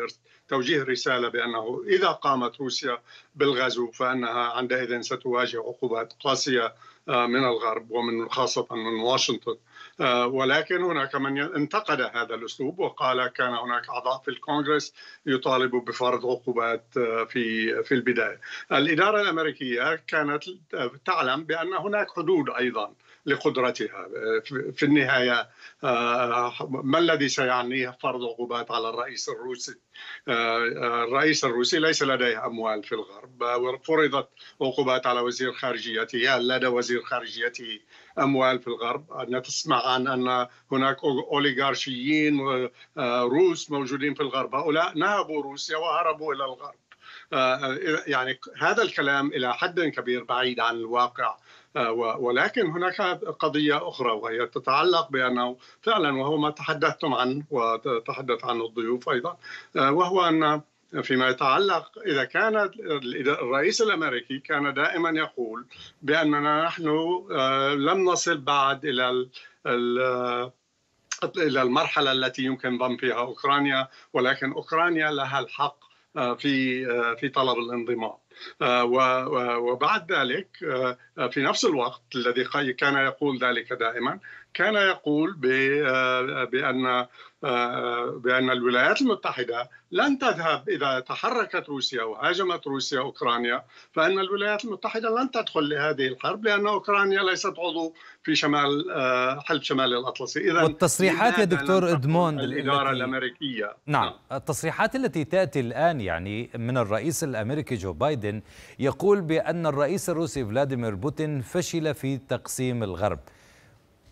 توجيه رساله بانه اذا قامت روسيا بالغزو فانها عندئذ ستواجه عقوبات قاسيه آه، من الغرب ومن خاصه من واشنطن آه، ولكن هناك من انتقد هذا الاسلوب وقال كان هناك اعضاء في الكونغرس يطالبوا بفرض عقوبات آه، في في البدايه. الاداره الامريكيه كانت آه، تعلم بان هناك حدود ايضا لقدرتها في النهاية ما الذي سيعنيه فرض عقوبات على الرئيس الروسي الرئيس الروسي ليس لديه أموال في الغرب فرضت عقوبات على وزير خارجيته هل لدى وزير خارجيته أموال في الغرب تسمع عن أن هناك أوليغارشيين آه، روس موجودين في الغرب هؤلاء نهبوا روسيا وهربوا إلى الغرب آه، يعني هذا الكلام إلى حد كبير بعيد عن الواقع آه، ولكن هناك قضية أخرى وهي تتعلق بأنه فعلا وهو ما تحدثتم عنه وتحدث عنه الضيوف أيضا آه، وهو أن فيما يتعلق اذا كان الرئيس الامريكي كان دائما يقول باننا نحن آه، لم نصل بعد الى الى المرحله التي يمكن ضم فيها اوكرانيا ولكن اوكرانيا لها الحق في في طلب الانضمام آه، وبعد ذلك آه، في نفس الوقت الذي كان يقول ذلك دائما كان يقول آه، بأن آه، بأن الولايات المتحدة لن تذهب إذا تحركت روسيا وهاجمت روسيا أوكرانيا فإن الولايات المتحدة لن تدخل لهذه الحرب لأن أوكرانيا ليست عضو في شمال آه، حلب شمال الأطلسي إذا والتصريحات يا دكتور إدموند الإدارة التي... الأمريكية نعم،, نعم التصريحات التي تأتي الآن يعني من الرئيس الأمريكي جو بايدن يقول بأن الرئيس الروسي فلاديمير بوتين فشل في تقسيم الغرب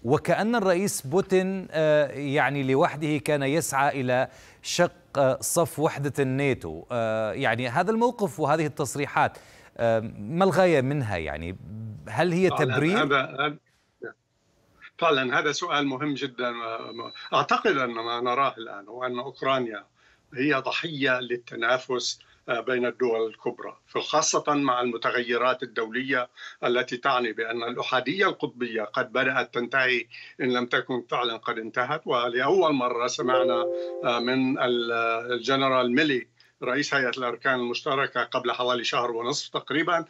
وكأن الرئيس بوتين آه، يعني لوحده كان يسعى إلى شق آه، صف وحدة الناتو آه، يعني هذا الموقف وهذه التصريحات ما الغاية منها يعني هل هي تبرير؟ هذا فعلا هذا سؤال مهم جدا أعتقد أن ما نراه الآن هو أن أوكرانيا هي ضحية للتنافس بين الدول الكبرى خاصة مع المتغيرات الدولية التي تعني بأن الأحادية القطبية قد بدأت تنتهي إن لم تكن فعلا قد انتهت ولأول مرة سمعنا آه، من الجنرال ميلي رئيس هيئة الأركان المشتركة قبل حوالي شهر ونصف تقريبا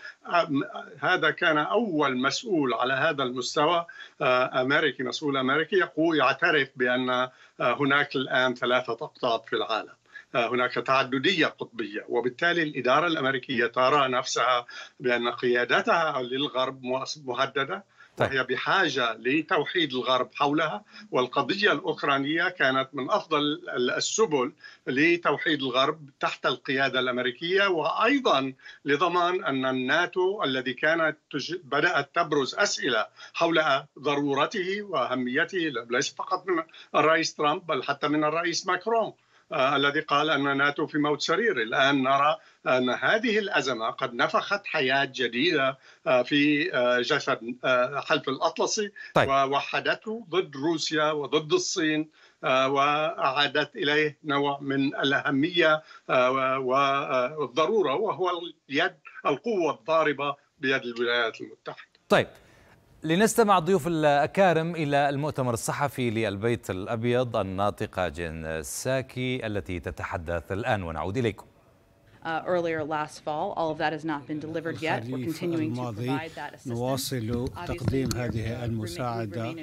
هذا كان أول مسؤول على هذا المستوى آه، أمريكي مسؤول أمريكي يقول يعترف بأن آه، هناك الآن ثلاثة أقطاب في العالم هناك تعددية قطبية وبالتالي الإدارة الأمريكية ترى نفسها بأن قيادتها للغرب مهددة وهي طيب. بحاجة لتوحيد الغرب حولها والقضية الأوكرانية كانت من أفضل السبل لتوحيد الغرب تحت القيادة الأمريكية وأيضا لضمان أن الناتو الذي كانت بدأت تبرز أسئلة حول ضرورته وأهميته ليس فقط من الرئيس ترامب بل حتى من الرئيس ماكرون آه، الذي قال أن ناتو في موت سرير الآن نرى أن هذه الأزمة قد نفخت حياة جديدة آه، في آه، جسد حلف الأطلسي طيب. ووحدته ضد روسيا وضد الصين وأعادت إليه نوع من الأهمية والضرورة وهو اليد القوة الضاربة بيد الولايات المتحدة طيب لنستمع ضيوف الأكارم إلى المؤتمر الصحفي للبيت الأبيض الناطقة جين ساكي التي تتحدث الآن ونعود إليكم uh, earlier last fall. All of that has not been delivered yet. We're continuing to provide that نواصل تقديم هذه المساعدة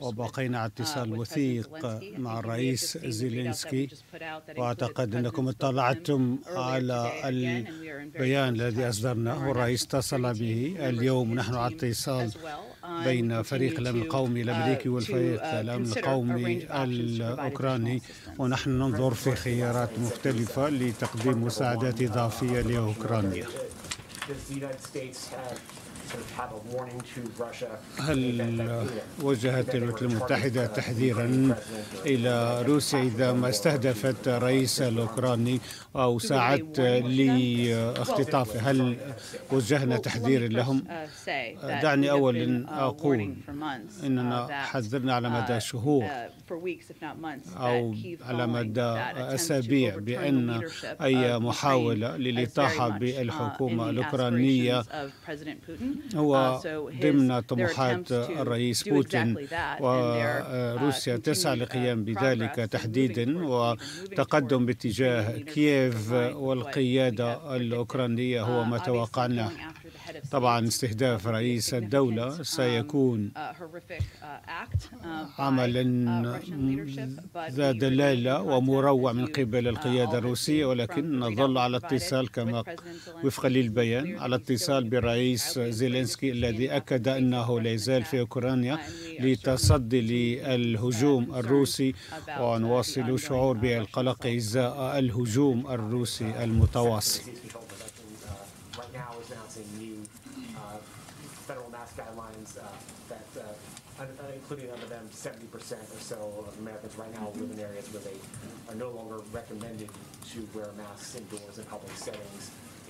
وبقينا على uh, اتصال وثيق مع الرئيس زيلينسكي وأعتقد أنكم اطلعتم على البيان الذي أصدرناه الرئيس اتصل به اليوم نحن على اتصال بين فريق الامن القومي الامريكي uh, والفريق الامن uh, القومي الاوكراني ونحن ننظر في خيارات مختلفه لتقديم مساعدات اضافيه لاوكرانيا هل وجهت الولايات المتحدة تحذيرا إلى روسيا إذا ما استهدفت الرئيس الأوكراني أو ساعدت لاختطافه هل وجهنا تحذير لهم uh, آه، دعني أولا uh, أقول uh, أننا حذرنا على مدى شهور أو على مدى أسابيع بأن أي محاولة للإطاحة بالحكومة الأوكرانية هو ضمن طموحات الرئيس بوتين وروسيا تسعى للقيام بذلك تحديدا وتقدم باتجاه كييف كييف والقيادة الأوكرانية هو uh, ما توقعناه طبعا استهداف رئيس الدولة سيكون عملا ذا دلالة ومروع من قبل uh, القيادة الروسية ولكن نظل على اتصال كما وفقا للبيان على اتصال بالرئيس زيلينسكي الذي أكد أنه لا يزال في أوكرانيا لتصدي للهجوم الروسي uh, ونواصل شعور بالقلق إزاء الهجوم الروسي المتواصل including under them, 70% or so of Americans right now live in areas where they are no longer recommended to wear masks indoors in public settings.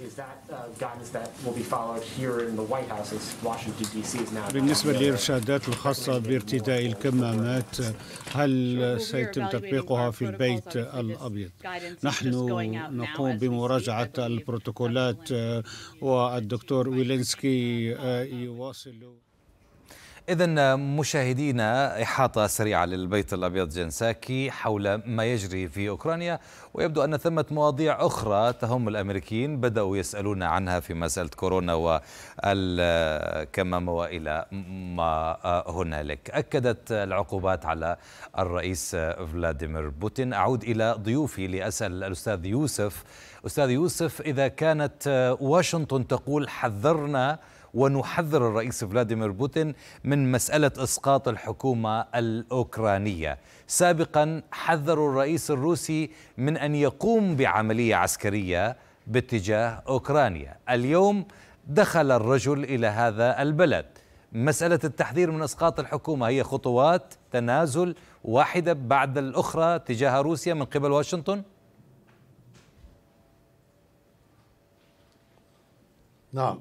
Is that uh, guidance that will be followed here in the White House as Washington D.C. is now? بالنسبة للإرشادات الخاصة بارتداء الكمامات هل سيتم تطبيقها في البيت الأبيض؟ نحن نقوم بمراجعة البروتوكولات والدكتور ويلينسكي يواصل إذا مشاهدينا إحاطة سريعة للبيت الأبيض جنساكي حول ما يجري في أوكرانيا ويبدو أن ثمة مواضيع أخرى تهم الأمريكيين بدأوا يسألون عنها في مسألة كورونا والكمامة وإلى ما هنالك أكدت العقوبات على الرئيس فلاديمير بوتين أعود إلى ضيوفي لأسأل الأستاذ يوسف أستاذ يوسف إذا كانت واشنطن تقول حذرنا ونحذر الرئيس فلاديمير بوتين من مسألة إسقاط الحكومة الأوكرانية سابقا حذروا الرئيس الروسي من أن يقوم بعملية عسكرية باتجاه أوكرانيا اليوم دخل الرجل إلى هذا البلد مسألة التحذير من إسقاط الحكومة هي خطوات تنازل واحدة بعد الأخرى تجاه روسيا من قبل واشنطن؟ نعم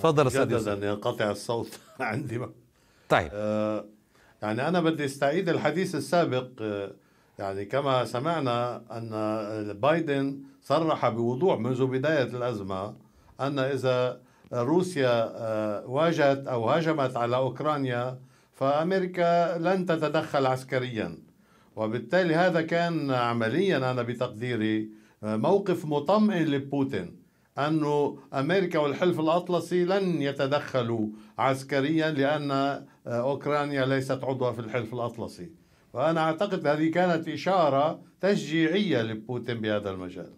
تفضل استاذ يوسف ان ينقطع الصوت عندي طيب آه، يعني انا بدي استعيد الحديث السابق آه، يعني كما سمعنا ان بايدن صرح بوضوح منذ بدايه الازمه ان اذا روسيا آه، واجهت او هجمت على اوكرانيا فامريكا لن تتدخل عسكريا وبالتالي هذا كان عمليا انا بتقديري موقف مطمئن لبوتين أن أمريكا والحلف الأطلسي لن يتدخلوا عسكريا لأن آه، أوكرانيا ليست عضوة في الحلف الأطلسي وأنا أعتقد هذه كانت إشارة تشجيعية لبوتين بهذا المجال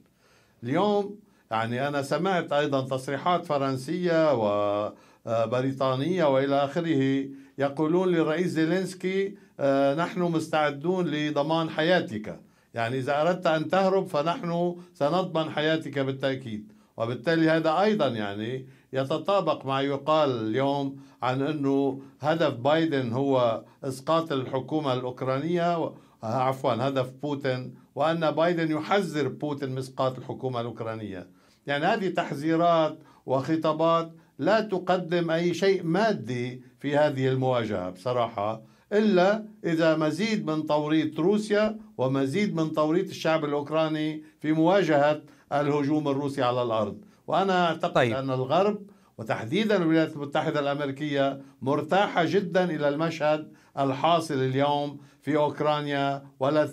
اليوم يعني أنا سمعت أيضا تصريحات فرنسية وبريطانية آه، وإلى آخره يقولون للرئيس زيلينسكي آه، نحن مستعدون لضمان حياتك يعني إذا أردت أن تهرب فنحن سنضمن حياتك بالتأكيد وبالتالي هذا ايضا يعني يتطابق مع يقال اليوم عن انه هدف بايدن هو اسقاط الحكومه الاوكرانيه آه، عفوا هدف بوتين وان بايدن يحذر بوتين من اسقاط الحكومه الاوكرانيه يعني هذه تحذيرات وخطابات لا تقدم اي شيء مادي في هذه المواجهه بصراحه الا اذا مزيد من توريط روسيا ومزيد من توريط الشعب الاوكراني في مواجهه الهجوم الروسي على الأرض وأنا أعتقد طيب. أن الغرب وتحديدا الولايات المتحدة الأمريكية مرتاحة جدا إلى المشهد الحاصل اليوم في أوكرانيا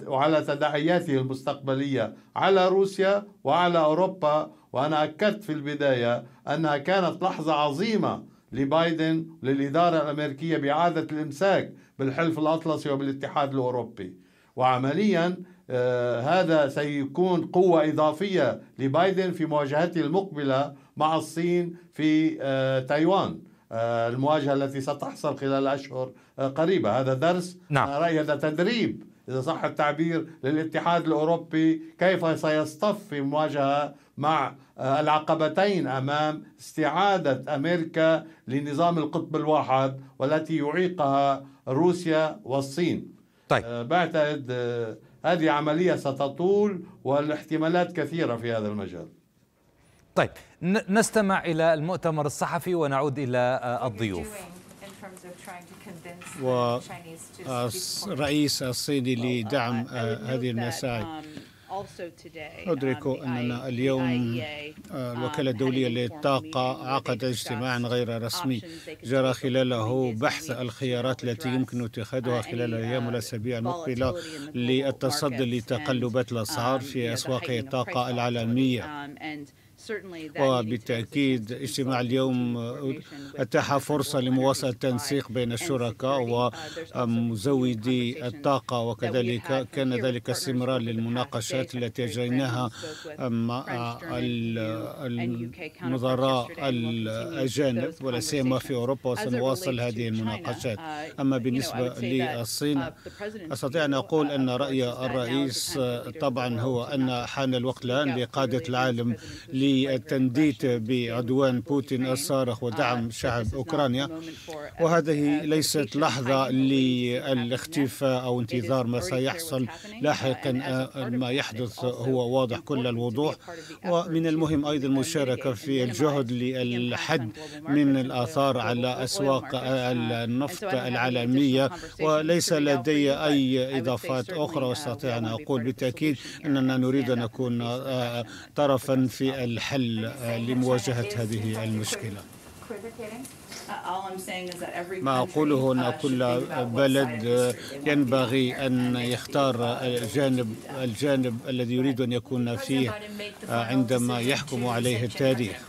وعلى تداعياته المستقبلية على روسيا وعلى أوروبا وأنا أكدت في البداية أنها كانت لحظة عظيمة لبايدن للإدارة الأمريكية بإعادة الإمساك بالحلف الأطلسي وبالاتحاد الأوروبي وعمليا آه، هذا سيكون قوة إضافية لبايدن في مواجهته المقبلة مع الصين في آه، تايوان آه، المواجهة التي ستحصل خلال أشهر قريبة هذا درس نعم. رأي هذا تدريب إذا صح التعبير للاتحاد الأوروبي كيف سيصطف في مواجهة مع العقبتين أمام استعادة أمريكا لنظام القطب الواحد والتي يعيقها روسيا والصين طيب. بعتقد هذه عملية ستطول والاحتمالات كثيرة في هذا المجال طيب نستمع إلى المؤتمر الصحفي ونعود إلى آه، الضيوف ورئيس الصيني لدعم آه، هذه المساعي um, أدرك um, أننا اليوم e الوكالة آه، الدولية um, للطاقة عقدت اجتماعا غير رسمي جرى خلاله بحث الخيارات التي يمكن اتخاذها uh, خلال الأيام والأسابيع uh, المقبلة للتصدي لتقلبات الأسعار um, في أسواق الطاقة العالمية. وبالتأكيد اجتماع اليوم أتاح فرصة لمواصلة التنسيق بين الشركاء uh, ومزودي الطاقة وكذلك كان ذلك استمرار للمناقشات التي أجريناها مع النظراء الأجانب ولا سيما في أوروبا وسنواصل هذه المناقشات uh, أما بالنسبة للصين uh, أستطيع أن أقول أن رأي الرئيس طبعا هو أن حان الوقت الآن لقادة العالم لي التنديد بعدوان بوتين الصارخ ودعم شعب أوكرانيا وهذه ليست لحظة للاختفاء أو انتظار ما سيحصل لاحقا آه، ما يحدث هو واضح كل الوضوح ومن المهم أيضا المشاركة في الجهد للحد من الآثار على أسواق آه، النفط العالمية وليس لدي أي إضافات أخرى واستطيع أن أقول بالتأكيد أننا نريد أن نكون آه، طرفا في الحد حل آه، لمواجهة هذه المشكلة uh, ما أقوله أن uh, كل بلد ينبغي أن يختار الجانب الجانب الذي يريد أن يكون فيه آه، عندما يحكم عليه التاريخ.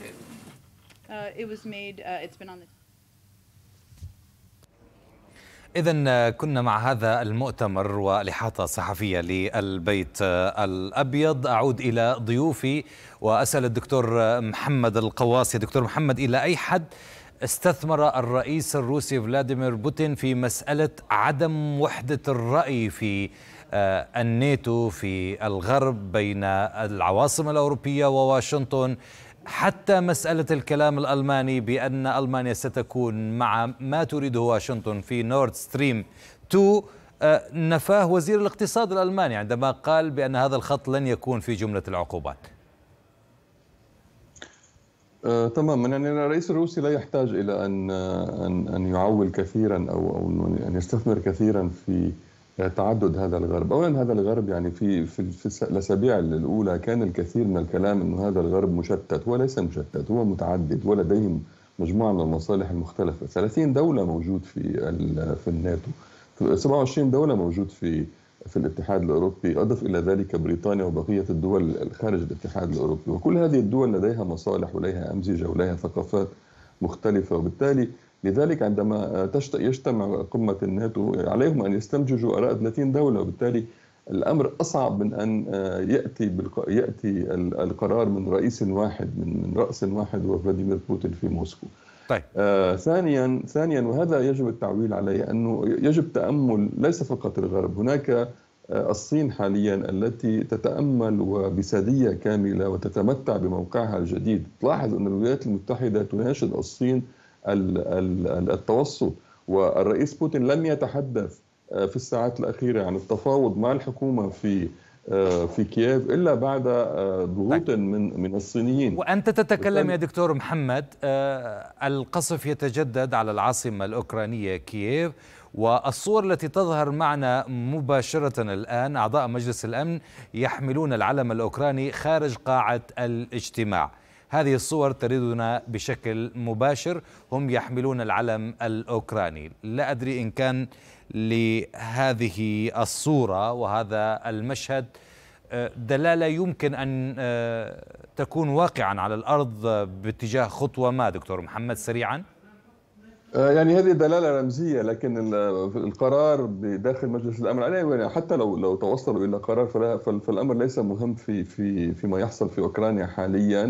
إذا كنا مع هذا المؤتمر والإحاطة الصحفية للبيت الأبيض أعود إلى ضيوفي وأسأل الدكتور محمد القواصي دكتور محمد إلى أي حد استثمر الرئيس الروسي فلاديمير بوتين في مسألة عدم وحدة الرأي في آه، الناتو في الغرب بين العواصم الأوروبية وواشنطن حتى مسألة الكلام الألماني بأن ألمانيا ستكون مع ما تريده واشنطن في نورد ستريم 2 نفاه وزير الاقتصاد الألماني عندما قال بأن هذا الخط لن يكون في جملة العقوبات آه، تماما يعني الرئيس الروسي لا يحتاج الى ان آه، ان ان يعول كثيرا او او ان يستثمر كثيرا في تعدد هذا الغرب اولا هذا الغرب يعني في في, الاسابيع الاولى كان الكثير من الكلام انه هذا الغرب مشتت هو ليس مشتت هو متعدد ولديه مجموعه من المصالح المختلفه 30 دوله موجود في في الناتو 27 دوله موجود في في الاتحاد الاوروبي اضف الى ذلك بريطانيا وبقيه الدول خارج الاتحاد الاوروبي وكل هذه الدول لديها مصالح ولديها امزجه ولديها ثقافات مختلفه وبالتالي لذلك عندما يجتمع قمة الناتو عليهم أن يستنتجوا آراء 30 دولة وبالتالي الأمر أصعب من أن آه، يأتي يأتي القرار من رئيس واحد من رأس واحد وفلاديمير بوتين في موسكو. طيب. آه ثانيا ثانيا وهذا يجب التعويل عليه انه يجب تامل ليس فقط الغرب هناك آه الصين حاليا التي تتامل وبساديه كامله وتتمتع بموقعها الجديد تلاحظ ان الولايات المتحده تناشد الصين التوسط والرئيس بوتين لم يتحدث آه، في الساعات الأخيرة عن التفاوض مع الحكومة في آه، في كييف الا بعد آه، ضغوط طيب. من من الصينيين وانت تتكلم يا دكتور محمد القصف يتجدد على العاصمه الاوكرانيه كييف والصور التي تظهر معنا مباشره الان اعضاء مجلس الامن يحملون العلم الاوكراني خارج قاعه الاجتماع هذه الصور تردنا بشكل مباشر هم يحملون العلم الأوكراني لا أدري إن كان لهذه الصورة وهذا المشهد آه، دلالة يمكن أن آه، تكون واقعا على الأرض باتجاه خطوة ما دكتور محمد سريعا آه، يعني هذه دلاله رمزيه لكن القرار داخل مجلس الامن عليه يعني حتى لو لو توصلوا الى قرار فالامر ليس مهم في في فيما يحصل في اوكرانيا حاليا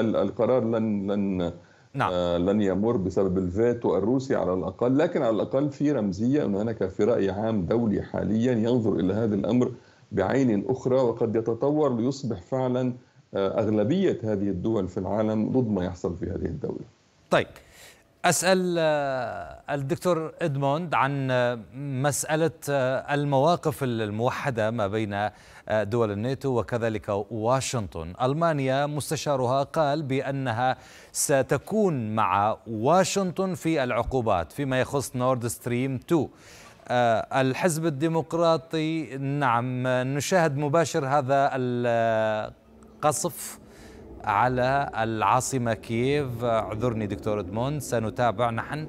القرار لن لن نعم. آه، لن يمر بسبب الفيتو الروسي على الاقل لكن على الاقل في رمزيه ان هناك في راي عام دولي حاليا ينظر الى هذا الامر بعين اخرى وقد يتطور ليصبح فعلا آه، اغلبيه هذه الدول في العالم ضد ما يحصل في هذه الدوله. طيب أسأل آه، الدكتور إدموند عن آه، مسألة آه، المواقف الموحدة ما بين دول الناتو وكذلك واشنطن ألمانيا مستشارها قال بأنها ستكون مع واشنطن في العقوبات فيما يخص نورد ستريم 2 الحزب الديمقراطي نعم نشاهد مباشر هذا القصف على العاصمة كييف اعذرني دكتور ادمون سنتابع نحن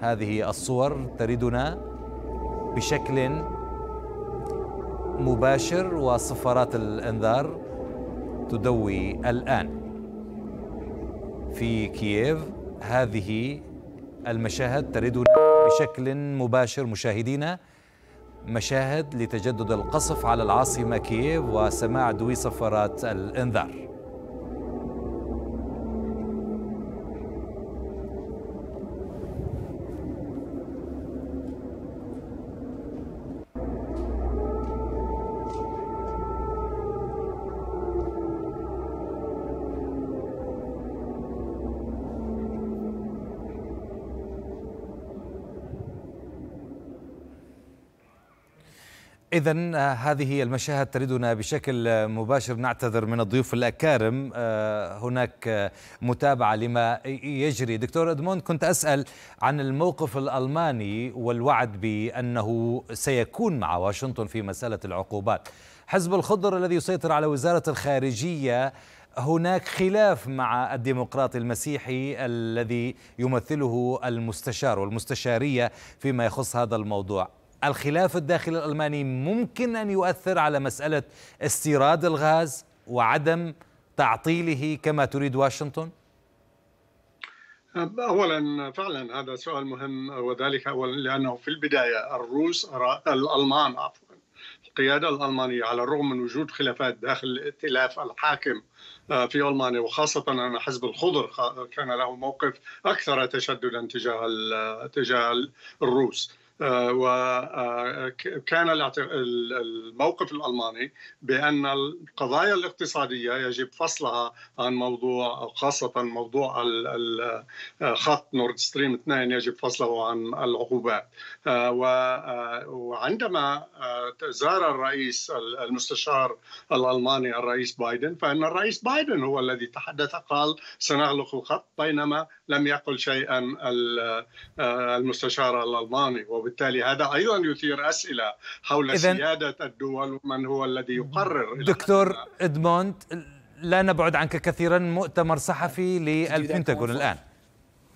هذه الصور تردنا بشكل مباشر وصفارات الانذار تدوي الان في كييف هذه المشاهد تردنا بشكل مباشر مشاهدينا مشاهد لتجدد القصف على العاصمه كييف وسماع دوي صفارات الانذار إذا آه، هذه المشاهد تريدنا بشكل آه، مباشر نعتذر من الضيوف الأكارم آه، هناك متابعة لما يجري دكتور أدموند كنت أسأل عن الموقف الألماني والوعد بأنه سيكون مع واشنطن في مسألة العقوبات حزب الخضر الذي يسيطر على وزارة الخارجية هناك خلاف مع الديمقراطي المسيحي الذي يمثله المستشار والمستشارية فيما يخص هذا الموضوع الخلاف الداخلي الألماني ممكن أن يؤثر على مسألة استيراد الغاز وعدم تعطيله كما تريد واشنطن؟ اولا فعلا هذا سؤال مهم وذلك اولا لانه في البدايه الروس الالمان عفوا القياده الالمانيه على الرغم من وجود خلافات داخل الائتلاف الحاكم آه، في المانيا وخاصه ان حزب الخضر كان له موقف اكثر تشددا تجاه تجاه الروس آه، وكان آه، الموقف الالماني بان القضايا الاقتصاديه يجب فصلها عن موضوع خاصه موضوع آه، خط نورد ستريم 2 يجب فصله عن العقوبات وعندما زار الرئيس المستشار الالماني الرئيس بايدن فان الرئيس بايدن هو الذي تحدث قال سنغلق الخط بينما لم يقل شيئا آه، المستشار الألماني وبالتالي هذا أيضا يثير أسئلة حول إذن سيادة الدول ومن هو الذي يقرر دكتور إدموند لا نبعد عنك كثيرا مؤتمر صحفي للبنتاغون الآن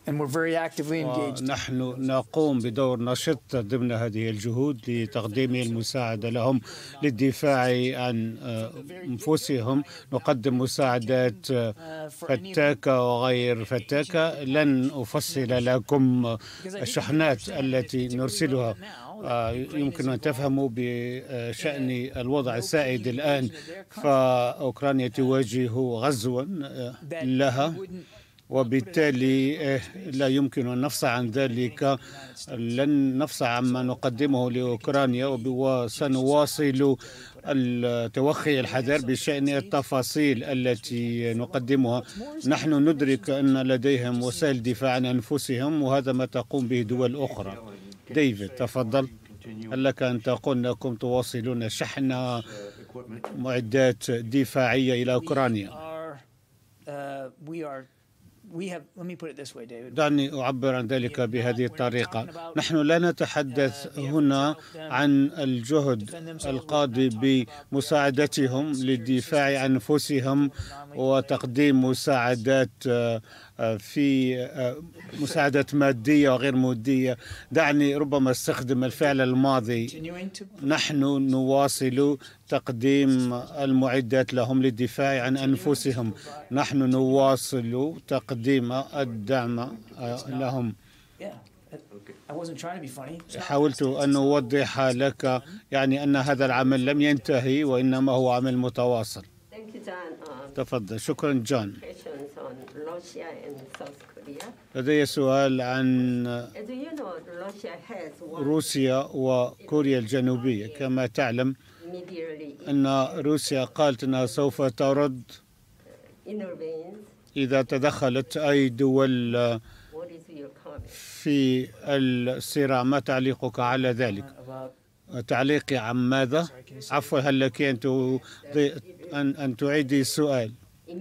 and we're very actively آه، engaged. نحن نقوم بدور نشط ضمن هذه الجهود لتقديم المساعدة لهم للدفاع عن آه، أنفسهم نقدم مساعدات آه، فتاكة وغير فتاكة لن أفصل لكم الشحنات التي نرسلها يمكن أن تفهموا بشأن الوضع السائد الآن فأوكرانيا تواجه غزوا لها وبالتالي آه، لا يمكن أن نفصح عن ذلك لن نفصح عما نقدمه لأوكرانيا وسنواصل التوخي الحذر بشأن التفاصيل التي نقدمها نحن ندرك أن لديهم وسائل دفاع عن أنفسهم وهذا ما تقوم به دول أخرى ديفيد تفضل هل لك أن تقول أنكم تواصلون شحن معدات دفاعية إلى أوكرانيا دعني أعبر عن ذلك بهذه الطريقة نحن لا نتحدث uh, هنا عن الجهد القاضي بمساعدتهم للدفاع عن أنفسهم وتقديم مساعدات uh, في آه، مساعدات مادية وغير مادية دعني ربما استخدم الفعل الماضي نحن نواصل تقديم المعدات لهم للدفاع عن أنفسهم نحن نواصل تقديم الدعم آه، لهم حاولت أن أوضح لك يعني أن هذا العمل لم ينتهي وإنما هو عمل متواصل Um, تفضل شكرا جون لدي سؤال عن uh, روسيا وكوريا الجنوبية كما تعلم أن روسيا قالت أنها سوف ترد uh, إذا تدخلت أي دول في الصراع ما تعليقك على ذلك uh, تعليقي عن ماذا؟ عفوا هل لك أن أن تعيدي السؤال؟ uh,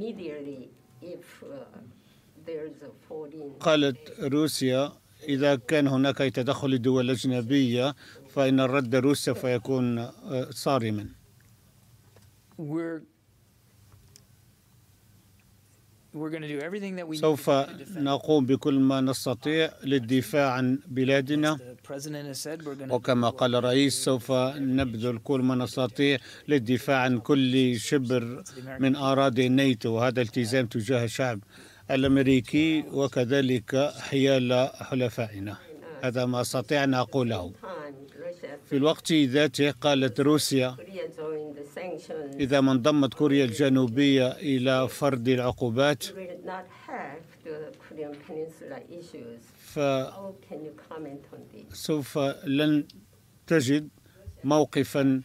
قالت روسيا إذا كان هناك أي تدخل لدول أجنبية فإن الرد روسيا فيكون آه، صارما. سوف نقوم بكل ما نستطيع للدفاع عن بلادنا وكما قال الرئيس سوف نبذل كل ما نستطيع للدفاع عن كل شبر من أراضي نيتو وهذا التزام تجاه الشعب الأمريكي وكذلك حيال حلفائنا هذا ما أستطيع أن أقوله في الوقت ذاته قالت روسيا إذا ما انضمت كوريا الجنوبية إلى فرض العقوبات فسوف لن تجد موقفا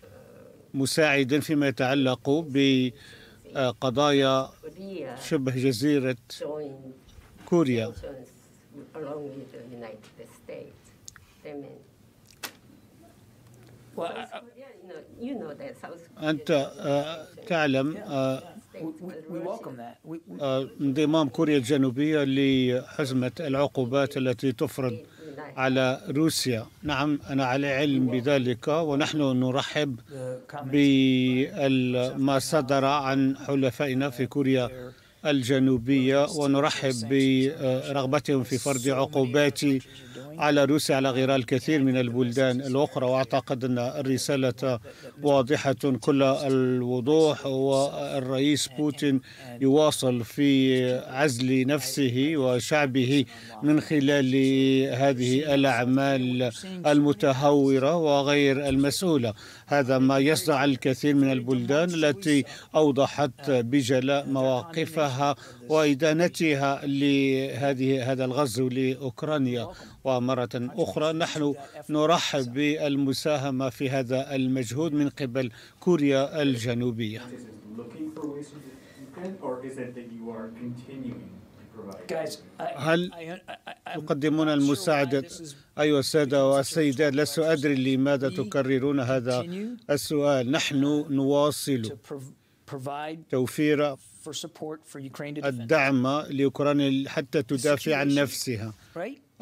مساعدا فيما يتعلق بقضايا شبه جزيرة كوريا. أنت آه، تعلم آه، آه، انضمام كوريا الجنوبية لحزمة العقوبات التي تفرض على روسيا نعم أنا على علم بذلك ونحن نرحب بما صدر عن حلفائنا في كوريا الجنوبية ونرحب برغبتهم في فرض uh, عقوبات على روسيا على غير الكثير من البلدان الأخرى وأعتقد أن الرسالة واضحة كل الوضوح والرئيس بوتين يواصل في عزل نفسه وشعبه من خلال هذه الأعمال المتهورة وغير المسؤولة هذا ما يصنع الكثير من البلدان التي أوضحت بجلاء مواقفها وإدانتها لهذه هذا الغزو لأوكرانيا ومرة أخرى نحن نرحب بالمساهمة في هذا المجهود من قبل كوريا الجنوبية. or is it that you are continuing هل تقدمون المساعدة أيها السادة والسيدات لست أدري لماذا تكررون هذا السؤال نحن نواصل توفير الدعم لأوكرانيا حتى تدافع عن نفسها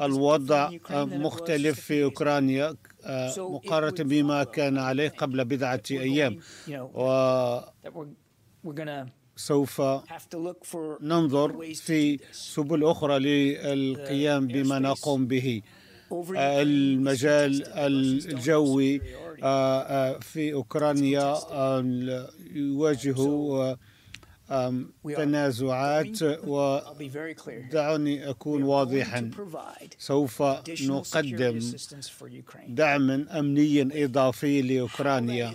الوضع مختلف في أوكرانيا آه، مقارنة بما كان عليه قبل بضعة أيام و سوف ننظر في سبل أخرى للقيام بما نقوم به آه، المجال الجوي آه، آه، في أوكرانيا يواجه تنازعات ودعني أكون واضحا سوف نقدم دعما أمنيا إضافي لأوكرانيا